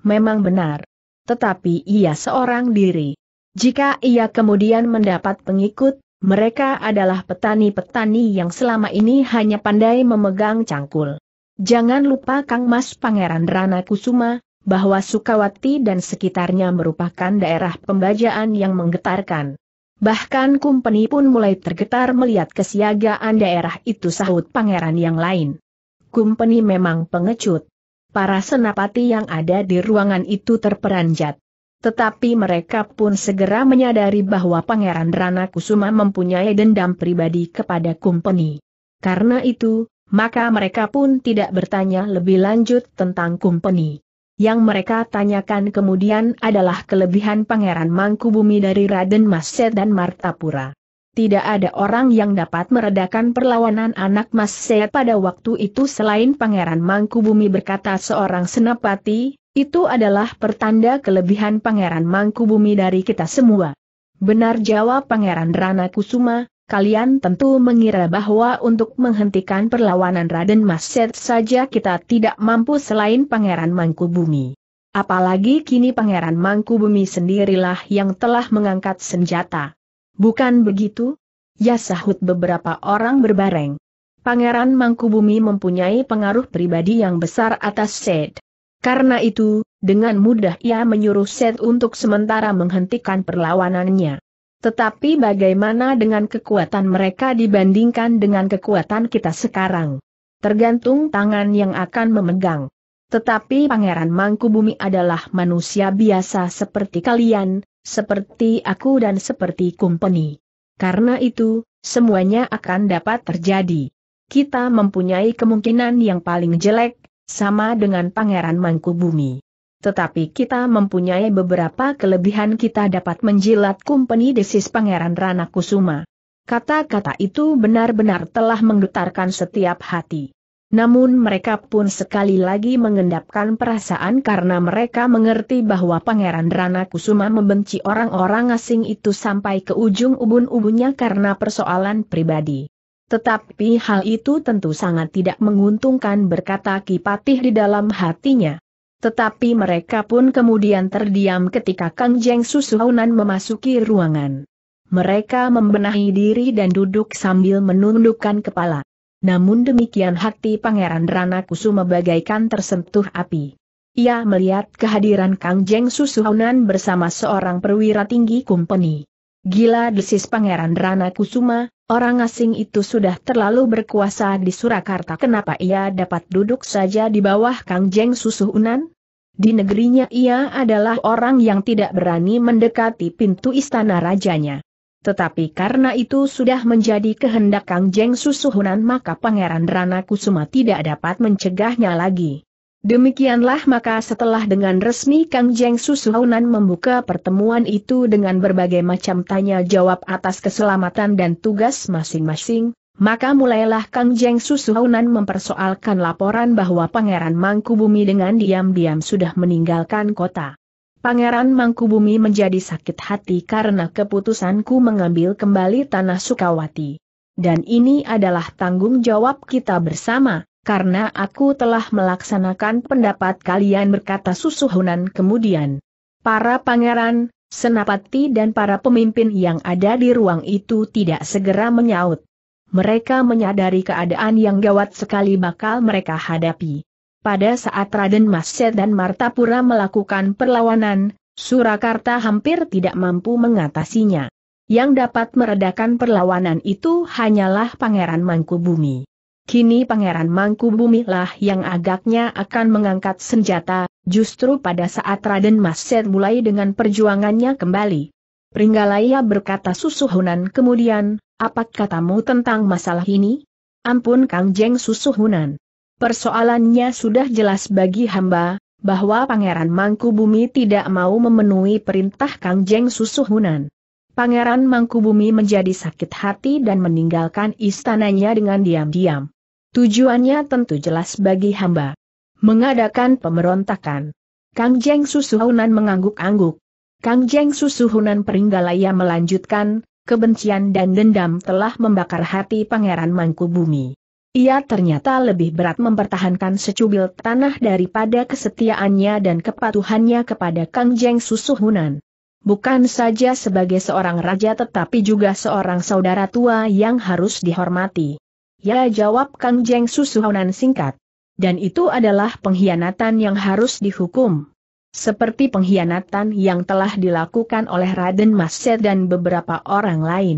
memang benar. Tetapi ia seorang diri. Jika ia kemudian mendapat pengikut, mereka adalah petani-petani yang selama ini hanya pandai memegang cangkul. Jangan lupa Kang Mas Pangeran Rana Kusuma, bahwa Sukawati dan sekitarnya merupakan daerah pembajaan yang menggetarkan. Bahkan Kumpeni pun mulai tergetar melihat kesiagaan daerah itu sahut pangeran yang lain. Kumpeni memang pengecut para senapati yang ada di ruangan itu terperanjat. Tetapi mereka pun segera menyadari bahwa Pangeran Rana Kusuma mempunyai dendam pribadi kepada Kumpeni. Karena itu, maka mereka pun tidak bertanya lebih lanjut tentang Kumpeni. Yang mereka tanyakan kemudian adalah kelebihan Pangeran Mangkubumi dari Raden Set dan Martapura. Tidak ada orang yang dapat meredakan perlawanan anak Mas Seat pada waktu itu selain Pangeran Mangkubumi berkata seorang senapati, itu adalah pertanda kelebihan Pangeran Mangkubumi dari kita semua. Benar jawab Pangeran Rana Kusuma, kalian tentu mengira bahwa untuk menghentikan perlawanan Raden Mas Seat saja kita tidak mampu selain Pangeran Mangkubumi. Apalagi kini Pangeran Mangkubumi sendirilah yang telah mengangkat senjata. Bukan begitu? Ya sahut beberapa orang berbareng. Pangeran Mangkubumi mempunyai pengaruh pribadi yang besar atas Seth. Karena itu, dengan mudah ia menyuruh Seth untuk sementara menghentikan perlawanannya. Tetapi bagaimana dengan kekuatan mereka dibandingkan dengan kekuatan kita sekarang? Tergantung tangan yang akan memegang. Tetapi Pangeran Mangkubumi adalah manusia biasa seperti kalian, seperti aku dan seperti kumpeni. Karena itu, semuanya akan dapat terjadi. Kita mempunyai kemungkinan yang paling jelek, sama dengan Pangeran Mangkubumi. Tetapi kita mempunyai beberapa kelebihan kita dapat menjilat kumpeni desis Pangeran Rana Kusuma. Kata-kata itu benar-benar telah menggetarkan setiap hati. Namun mereka pun sekali lagi mengendapkan perasaan karena mereka mengerti bahwa Pangeran Rana Kusuma membenci orang-orang asing itu sampai ke ujung ubun-ubunnya karena persoalan pribadi. Tetapi hal itu tentu sangat tidak menguntungkan berkata Kipatih di dalam hatinya. Tetapi mereka pun kemudian terdiam ketika Kang Jeng Susuhunan memasuki ruangan. Mereka membenahi diri dan duduk sambil menundukkan kepala. Namun demikian hati Pangeran Rana Kusuma bagaikan tersentuh api. Ia melihat kehadiran Kang Jeng Susuhunan bersama seorang perwira tinggi kumpeni. Gila desis Pangeran Rana Kusuma, orang asing itu sudah terlalu berkuasa di Surakarta. Kenapa ia dapat duduk saja di bawah Kang Jeng Susuhunan? Di negerinya ia adalah orang yang tidak berani mendekati pintu istana rajanya. Tetapi karena itu sudah menjadi kehendak Kang Jeng Susuhunan maka Pangeran Rana Kusuma tidak dapat mencegahnya lagi. Demikianlah maka setelah dengan resmi Kang Jeng Susuhunan membuka pertemuan itu dengan berbagai macam tanya jawab atas keselamatan dan tugas masing-masing, maka mulailah Kang Jeng Susuhunan mempersoalkan laporan bahwa Pangeran Mangkubumi dengan diam-diam sudah meninggalkan kota. Pangeran Mangkubumi menjadi sakit hati karena keputusanku mengambil kembali tanah Sukawati. Dan ini adalah tanggung jawab kita bersama, karena aku telah melaksanakan pendapat kalian berkata susuhunan kemudian. Para pangeran, senapati dan para pemimpin yang ada di ruang itu tidak segera menyaut. Mereka menyadari keadaan yang gawat sekali bakal mereka hadapi. Pada saat Raden Mas Set dan Martapura melakukan perlawanan, Surakarta hampir tidak mampu mengatasinya. Yang dapat meredakan perlawanan itu hanyalah Pangeran Mangkubumi. Kini Pangeran Mangkubumi lah yang agaknya akan mengangkat senjata, justru pada saat Raden Mas Maset mulai dengan perjuangannya kembali. Pringgalaya berkata susuhunan kemudian, apa katamu tentang masalah ini? Ampun Kang Jeng susuhunan. Persoalannya sudah jelas bagi hamba, bahwa Pangeran Mangkubumi tidak mau memenuhi perintah Kang Jeng Susuhunan. Pangeran Mangkubumi menjadi sakit hati dan meninggalkan istananya dengan diam-diam. Tujuannya tentu jelas bagi hamba. Mengadakan pemberontakan. Kang Jeng Susuhunan mengangguk-angguk. Kang Jeng Susuhunan Peringgalaya melanjutkan, kebencian dan dendam telah membakar hati Pangeran Mangkubumi. Ia ternyata lebih berat mempertahankan secubil tanah daripada kesetiaannya dan kepatuhannya kepada Kang Jeng Susuhunan. Bukan saja sebagai seorang raja tetapi juga seorang saudara tua yang harus dihormati. Ya jawab Kang Jeng Susuhunan singkat. Dan itu adalah pengkhianatan yang harus dihukum. Seperti pengkhianatan yang telah dilakukan oleh Raden Mas Set dan beberapa orang lain.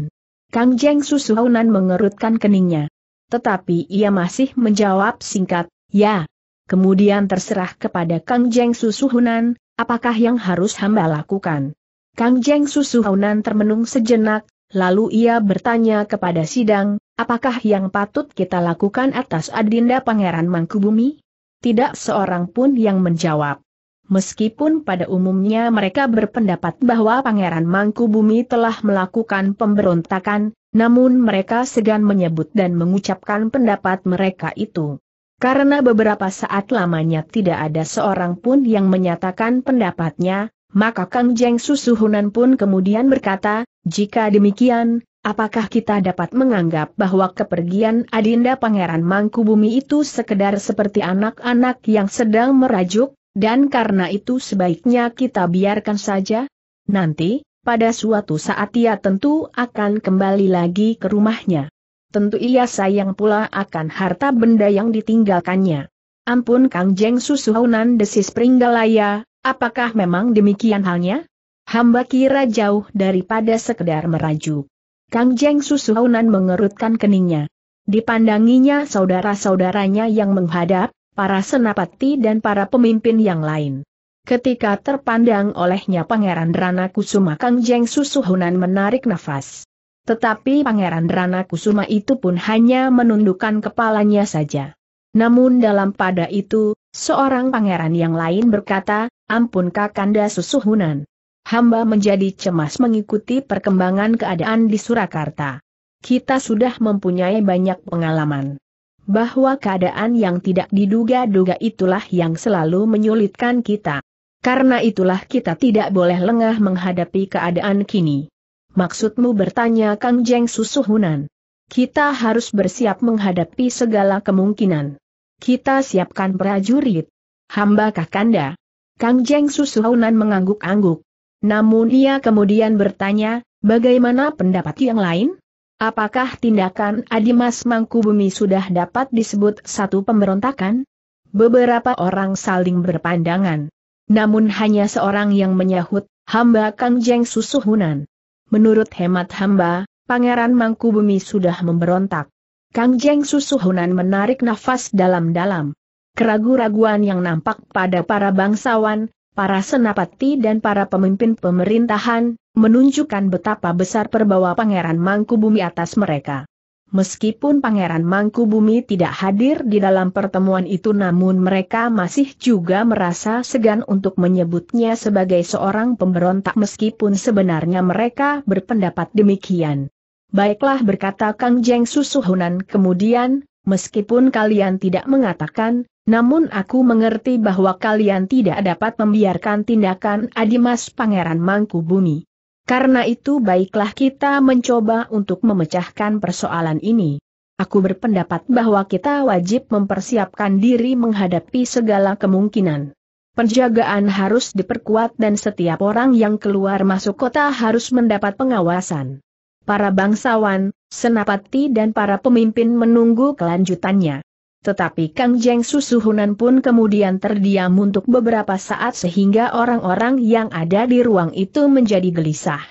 Kang Jeng Susuhunan mengerutkan keningnya. Tetapi ia masih menjawab singkat, ya. Kemudian terserah kepada Kang Jeng Susuhunan, apakah yang harus hamba lakukan? Kang Jeng Susuhunan termenung sejenak, lalu ia bertanya kepada sidang, apakah yang patut kita lakukan atas adinda Pangeran Mangkubumi? Tidak seorang pun yang menjawab meskipun pada umumnya mereka berpendapat bahwa Pangeran Mangkubumi telah melakukan pemberontakan, namun mereka segan menyebut dan mengucapkan pendapat mereka itu. Karena beberapa saat lamanya tidak ada seorang pun yang menyatakan pendapatnya, maka Kang Jeng Susuhunan pun kemudian berkata, jika demikian, apakah kita dapat menganggap bahwa kepergian Adinda Pangeran Mangkubumi itu sekedar seperti anak-anak yang sedang merajuk? Dan karena itu sebaiknya kita biarkan saja. Nanti, pada suatu saat ia tentu akan kembali lagi ke rumahnya. Tentu ia sayang pula akan harta benda yang ditinggalkannya. Ampun Kang Jeng Susuhunan desis Pringgalaya, apakah memang demikian halnya? Hamba kira jauh daripada sekedar merajuk. Kang Jeng Susuhunan mengerutkan keningnya. Dipandanginya saudara-saudaranya yang menghadap, para senapati dan para pemimpin yang lain. Ketika terpandang olehnya Pangeran Rana Kusuma Kang Jeng Susuhunan menarik nafas. Tetapi Pangeran Rana Kusuma itu pun hanya menundukkan kepalanya saja. Namun dalam pada itu, seorang pangeran yang lain berkata, ampun Kakanda Susuhunan. Hamba menjadi cemas mengikuti perkembangan keadaan di Surakarta. Kita sudah mempunyai banyak pengalaman bahwa keadaan yang tidak diduga-duga itulah yang selalu menyulitkan kita. Karena itulah kita tidak boleh lengah menghadapi keadaan kini. Maksudmu bertanya Kang Jeng Susuhunan. Kita harus bersiap menghadapi segala kemungkinan. Kita siapkan prajurit. Hamba Kakanda. Kang Jeng Susuhunan mengangguk-angguk. Namun ia kemudian bertanya, bagaimana pendapat yang lain? Apakah tindakan Adimas Mangkubumi sudah dapat disebut satu pemberontakan? Beberapa orang saling berpandangan. Namun hanya seorang yang menyahut, hamba Kang Jeng Susuhunan. Menurut hemat hamba, Pangeran Mangkubumi sudah memberontak. Kang Jeng Susuhunan menarik nafas dalam-dalam. Keragu-raguan yang nampak pada para bangsawan, para senapati dan para pemimpin pemerintahan, menunjukkan betapa besar perbawa Pangeran Mangkubumi atas mereka. Meskipun Pangeran Mangkubumi tidak hadir di dalam pertemuan itu namun mereka masih juga merasa segan untuk menyebutnya sebagai seorang pemberontak meskipun sebenarnya mereka berpendapat demikian. Baiklah berkata Kang Jeng Susuhunan kemudian, meskipun kalian tidak mengatakan, namun aku mengerti bahwa kalian tidak dapat membiarkan tindakan Adimas Pangeran Mangkubumi. Karena itu baiklah kita mencoba untuk memecahkan persoalan ini. Aku berpendapat bahwa kita wajib mempersiapkan diri menghadapi segala kemungkinan. Penjagaan harus diperkuat dan setiap orang yang keluar masuk kota harus mendapat pengawasan. Para bangsawan, senapati dan para pemimpin menunggu kelanjutannya. Tetapi Kang Jeng Susuhunan pun kemudian terdiam untuk beberapa saat sehingga orang-orang yang ada di ruang itu menjadi gelisah.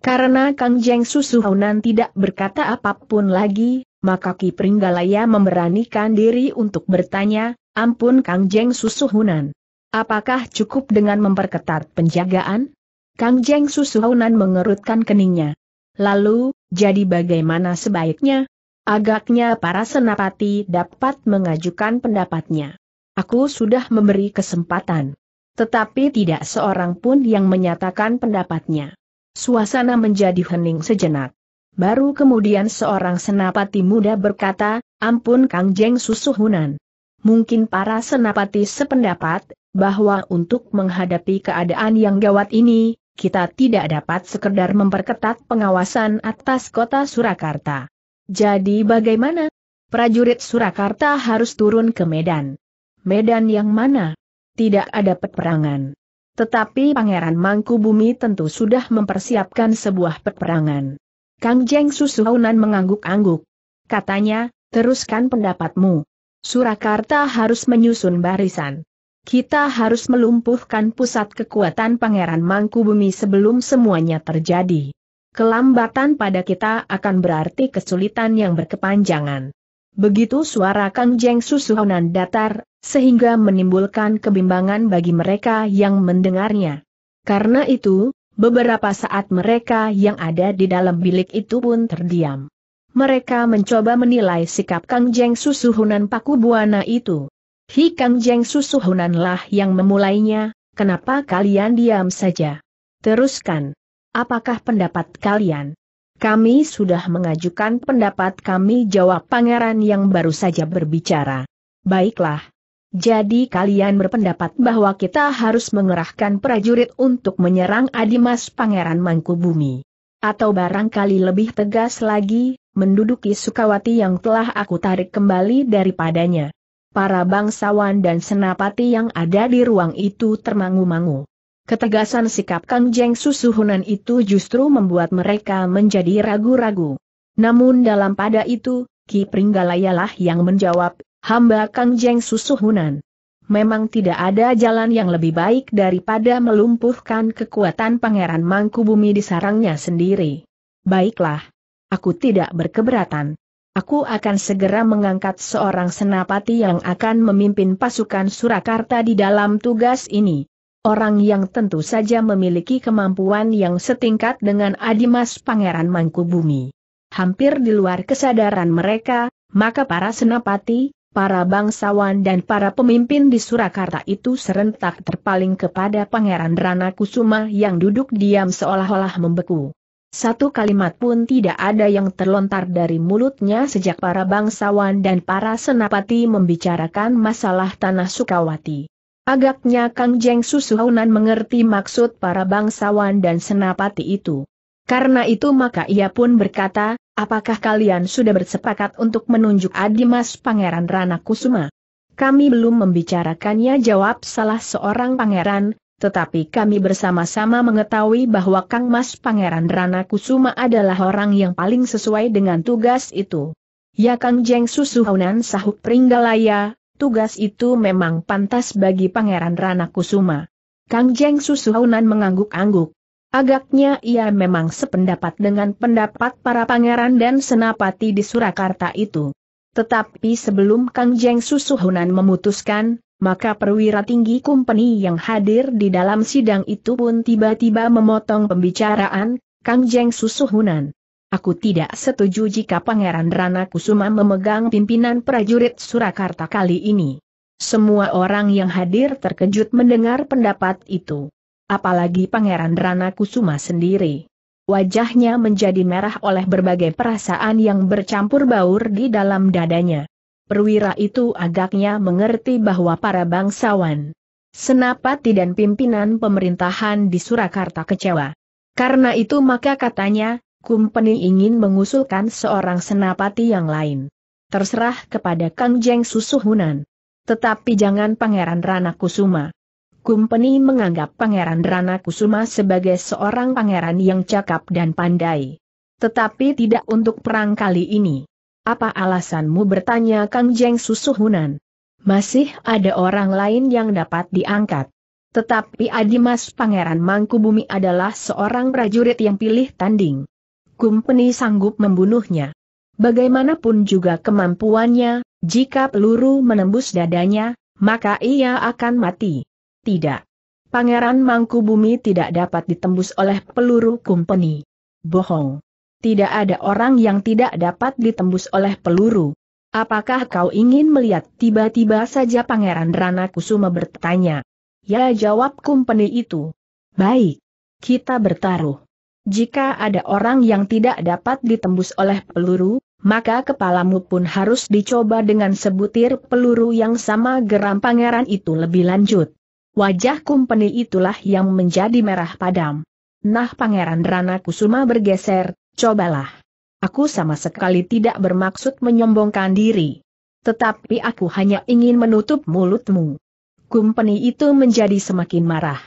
Karena Kang Jeng Susuhunan tidak berkata apapun lagi, maka Ki Pringgalaya memberanikan diri untuk bertanya, ampun Kang Jeng Susuhunan. Apakah cukup dengan memperketat penjagaan? Kang Jeng Susuhunan mengerutkan keningnya. Lalu, jadi bagaimana sebaiknya? Agaknya para senapati dapat mengajukan pendapatnya. Aku sudah memberi kesempatan. Tetapi tidak seorang pun yang menyatakan pendapatnya. Suasana menjadi hening sejenak. Baru kemudian seorang senapati muda berkata, ampun Kang Jeng Susuhunan. Mungkin para senapati sependapat, bahwa untuk menghadapi keadaan yang gawat ini, kita tidak dapat sekedar memperketat pengawasan atas kota Surakarta. Jadi bagaimana? Prajurit Surakarta harus turun ke Medan. Medan yang mana? Tidak ada peperangan. Tetapi Pangeran Mangkubumi tentu sudah mempersiapkan sebuah peperangan. Kang Jeng Susuhunan mengangguk-angguk. Katanya, teruskan pendapatmu. Surakarta harus menyusun barisan. Kita harus melumpuhkan pusat kekuatan Pangeran Mangkubumi sebelum semuanya terjadi. Kelambatan pada kita akan berarti kesulitan yang berkepanjangan. Begitu suara Kang Jeng susuhonan datar, sehingga menimbulkan kebimbangan bagi mereka yang mendengarnya. Karena itu, beberapa saat mereka yang ada di dalam bilik itu pun terdiam. Mereka mencoba menilai sikap Kang Jeng susuhunan paku buana itu. Hi Kang Jeng susuhunanlah yang memulainya, kenapa kalian diam saja? Teruskan. Apakah pendapat kalian? Kami sudah mengajukan pendapat kami jawab pangeran yang baru saja berbicara. Baiklah. Jadi kalian berpendapat bahwa kita harus mengerahkan prajurit untuk menyerang Adimas Pangeran Mangkubumi. Atau barangkali lebih tegas lagi, menduduki Sukawati yang telah aku tarik kembali daripadanya. Para bangsawan dan senapati yang ada di ruang itu termangu-mangu. Ketegasan sikap Kang Jeng Susuhunan itu justru membuat mereka menjadi ragu-ragu. Namun dalam pada itu, Ki Pringgalayalah yang menjawab, hamba Kang Jeng Susuhunan. Memang tidak ada jalan yang lebih baik daripada melumpuhkan kekuatan Pangeran Mangkubumi di sarangnya sendiri. Baiklah. Aku tidak berkeberatan. Aku akan segera mengangkat seorang senapati yang akan memimpin pasukan Surakarta di dalam tugas ini orang yang tentu saja memiliki kemampuan yang setingkat dengan Adimas Pangeran Mangkubumi. Hampir di luar kesadaran mereka, maka para senapati, para bangsawan dan para pemimpin di Surakarta itu serentak terpaling kepada Pangeran Rana Kusuma yang duduk diam seolah-olah membeku. Satu kalimat pun tidak ada yang terlontar dari mulutnya sejak para bangsawan dan para senapati membicarakan masalah tanah Sukawati. Agaknya Kang Jeng Susuhunan mengerti maksud para bangsawan dan senapati itu. Karena itu maka ia pun berkata, apakah kalian sudah bersepakat untuk menunjuk Adimas Pangeran Rana Kusuma? Kami belum membicarakannya jawab salah seorang pangeran, tetapi kami bersama-sama mengetahui bahwa Kang Mas Pangeran Rana Kusuma adalah orang yang paling sesuai dengan tugas itu. Ya Kang Jeng Susuhunan sahut Pringgalaya, tugas itu memang pantas bagi Pangeran Rana Kusuma. Kang Jeng Susuhunan mengangguk-angguk. Agaknya ia memang sependapat dengan pendapat para pangeran dan senapati di Surakarta itu. Tetapi sebelum Kang Jeng Susuhunan memutuskan, maka perwira tinggi kumpeni yang hadir di dalam sidang itu pun tiba-tiba memotong pembicaraan, Kang Jeng Susuhunan. Aku tidak setuju jika Pangeran Rana Kusuma memegang pimpinan prajurit Surakarta kali ini. Semua orang yang hadir terkejut mendengar pendapat itu. Apalagi Pangeran Rana Kusuma sendiri. Wajahnya menjadi merah oleh berbagai perasaan yang bercampur baur di dalam dadanya. Perwira itu agaknya mengerti bahwa para bangsawan, senapati dan pimpinan pemerintahan di Surakarta kecewa. Karena itu maka katanya, Kumpeni ingin mengusulkan seorang senapati yang lain. Terserah kepada Kang Jeng Susuhunan. Tetapi jangan Pangeran Rana Kusuma. Kumpeni menganggap Pangeran Rana Kusuma sebagai seorang pangeran yang cakap dan pandai. Tetapi tidak untuk perang kali ini. Apa alasanmu bertanya Kang Jeng Susuhunan? Masih ada orang lain yang dapat diangkat. Tetapi Adimas Pangeran Mangkubumi adalah seorang prajurit yang pilih tanding. Kumpeni sanggup membunuhnya. Bagaimanapun juga kemampuannya, jika peluru menembus dadanya, maka ia akan mati. Tidak. Pangeran Mangkubumi tidak dapat ditembus oleh peluru Kumpeni. Bohong. Tidak ada orang yang tidak dapat ditembus oleh peluru. Apakah kau ingin melihat tiba-tiba saja Pangeran Rana Kusuma bertanya? Ya jawab Kumpeni itu. Baik. Kita bertaruh. Jika ada orang yang tidak dapat ditembus oleh peluru, maka kepalamu pun harus dicoba dengan sebutir peluru yang sama geram pangeran itu lebih lanjut. Wajah kumpeni itulah yang menjadi merah padam. Nah pangeran Rana Kusuma bergeser, cobalah. Aku sama sekali tidak bermaksud menyombongkan diri. Tetapi aku hanya ingin menutup mulutmu. Kumpeni itu menjadi semakin marah.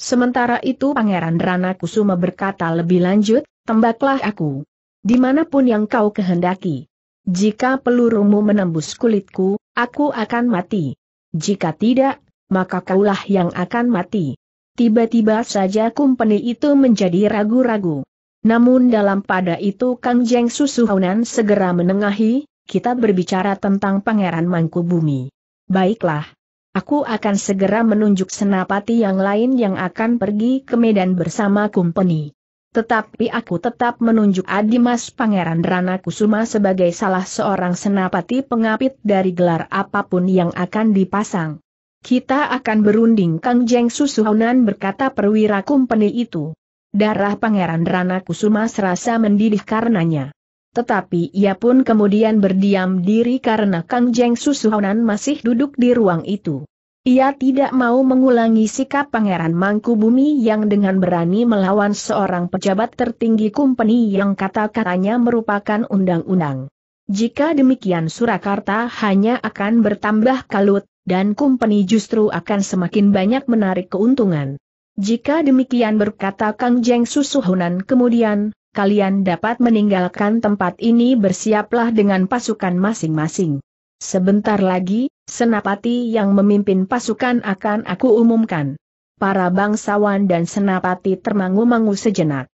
Sementara itu Pangeran Rana Kusuma berkata lebih lanjut, tembaklah aku. Dimanapun yang kau kehendaki. Jika pelurumu menembus kulitku, aku akan mati. Jika tidak, maka kaulah yang akan mati. Tiba-tiba saja kumpeni itu menjadi ragu-ragu. Namun dalam pada itu Kang Jeng Susuhunan segera menengahi, kita berbicara tentang Pangeran Mangkubumi. Baiklah, Aku akan segera menunjuk senapati yang lain yang akan pergi ke Medan bersama Kumpeni. Tetapi aku tetap menunjuk Adimas Pangeran Rana Kusuma sebagai salah seorang senapati pengapit dari gelar apapun yang akan dipasang. Kita akan berunding Kang Jeng Susuhunan berkata perwira Kumpeni itu. Darah Pangeran Rana Kusuma serasa mendidih karenanya. Tetapi ia pun kemudian berdiam diri karena Kang Jeng Susuhonan masih duduk di ruang itu. Ia tidak mau mengulangi sikap Pangeran Mangkubumi yang dengan berani melawan seorang pejabat tertinggi kumpeni yang kata-katanya merupakan undang-undang. Jika demikian Surakarta hanya akan bertambah kalut, dan kumpeni justru akan semakin banyak menarik keuntungan. Jika demikian berkata Kang Jeng Susuhunan kemudian, kalian dapat meninggalkan tempat ini bersiaplah dengan pasukan masing-masing. Sebentar lagi, senapati yang memimpin pasukan akan aku umumkan. Para bangsawan dan senapati termangu-mangu sejenak.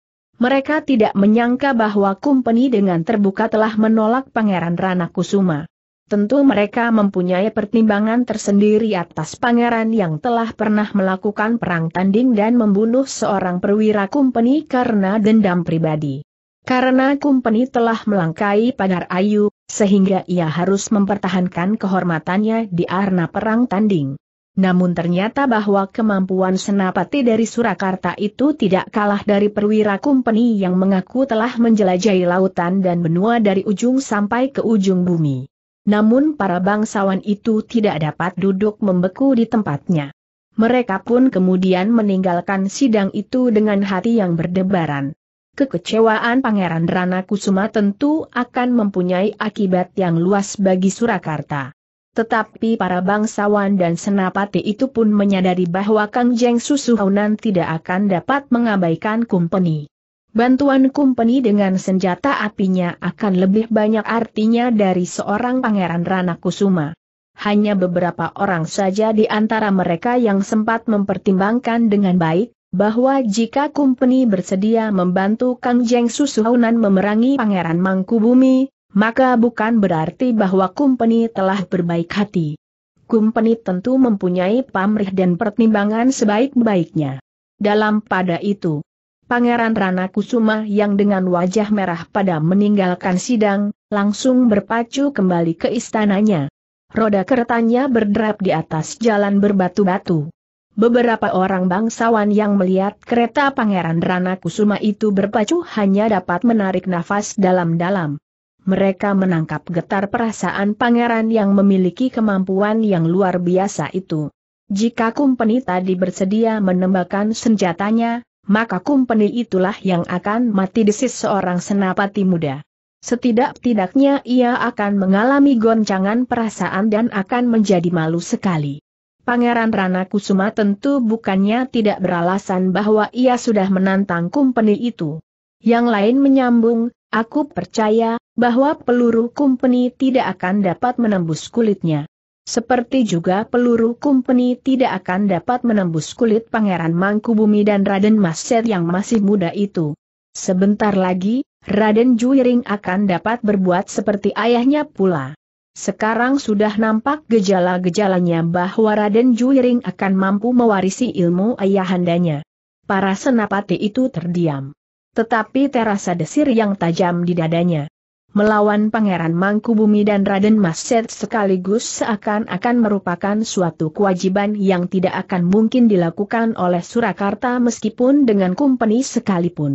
Mereka tidak menyangka bahwa kumpeni dengan terbuka telah menolak Pangeran Rana Kusuma. Tentu mereka mempunyai pertimbangan tersendiri atas pangeran yang telah pernah melakukan perang tanding dan membunuh seorang perwira kumpeni karena dendam pribadi. Karena kumpeni telah melangkai pagar Ayu, sehingga ia harus mempertahankan kehormatannya di arena perang tanding. Namun ternyata bahwa kemampuan senapati dari Surakarta itu tidak kalah dari perwira kumpeni yang mengaku telah menjelajahi lautan dan benua dari ujung sampai ke ujung bumi. Namun para bangsawan itu tidak dapat duduk membeku di tempatnya. Mereka pun kemudian meninggalkan sidang itu dengan hati yang berdebaran. Kekecewaan Pangeran Rana Kusuma tentu akan mempunyai akibat yang luas bagi Surakarta. Tetapi para bangsawan dan senapati itu pun menyadari bahwa Kang Jeng Susuhunan tidak akan dapat mengabaikan kumpeni. Bantuan kumpeni dengan senjata apinya akan lebih banyak artinya dari seorang pangeran Rana Kusuma. Hanya beberapa orang saja di antara mereka yang sempat mempertimbangkan dengan baik, bahwa jika kumpeni bersedia membantu Kang Jeng Susuhunan memerangi pangeran Mangkubumi, maka bukan berarti bahwa kumpeni telah berbaik hati. Kumpeni tentu mempunyai pamrih dan pertimbangan sebaik-baiknya. Dalam pada itu, Pangeran Rana Kusuma yang dengan wajah merah pada meninggalkan sidang, langsung berpacu kembali ke istananya. Roda keretanya berderap di atas jalan berbatu-batu. Beberapa orang bangsawan yang melihat kereta Pangeran Rana Kusuma itu berpacu hanya dapat menarik nafas dalam-dalam. Mereka menangkap getar perasaan pangeran yang memiliki kemampuan yang luar biasa itu. Jika kumpeni tadi bersedia menembakkan senjatanya, maka kumpeni itulah yang akan mati desis seorang senapati muda. Setidak-tidaknya ia akan mengalami goncangan perasaan dan akan menjadi malu sekali. Pangeran Rana Kusuma tentu bukannya tidak beralasan bahwa ia sudah menantang kumpeni itu. Yang lain menyambung, aku percaya, bahwa peluru kumpeni tidak akan dapat menembus kulitnya. Seperti juga peluru kumpeni tidak akan dapat menembus kulit Pangeran Mangkubumi dan Raden Maset yang masih muda itu. Sebentar lagi, Raden Juiring akan dapat berbuat seperti ayahnya pula. Sekarang sudah nampak gejala-gejalanya bahwa Raden Juiring akan mampu mewarisi ilmu ayahandanya. Para senapati itu terdiam. Tetapi terasa desir yang tajam di dadanya melawan Pangeran Mangkubumi dan Raden Mas Set sekaligus seakan-akan merupakan suatu kewajiban yang tidak akan mungkin dilakukan oleh Surakarta meskipun dengan kompeni sekalipun.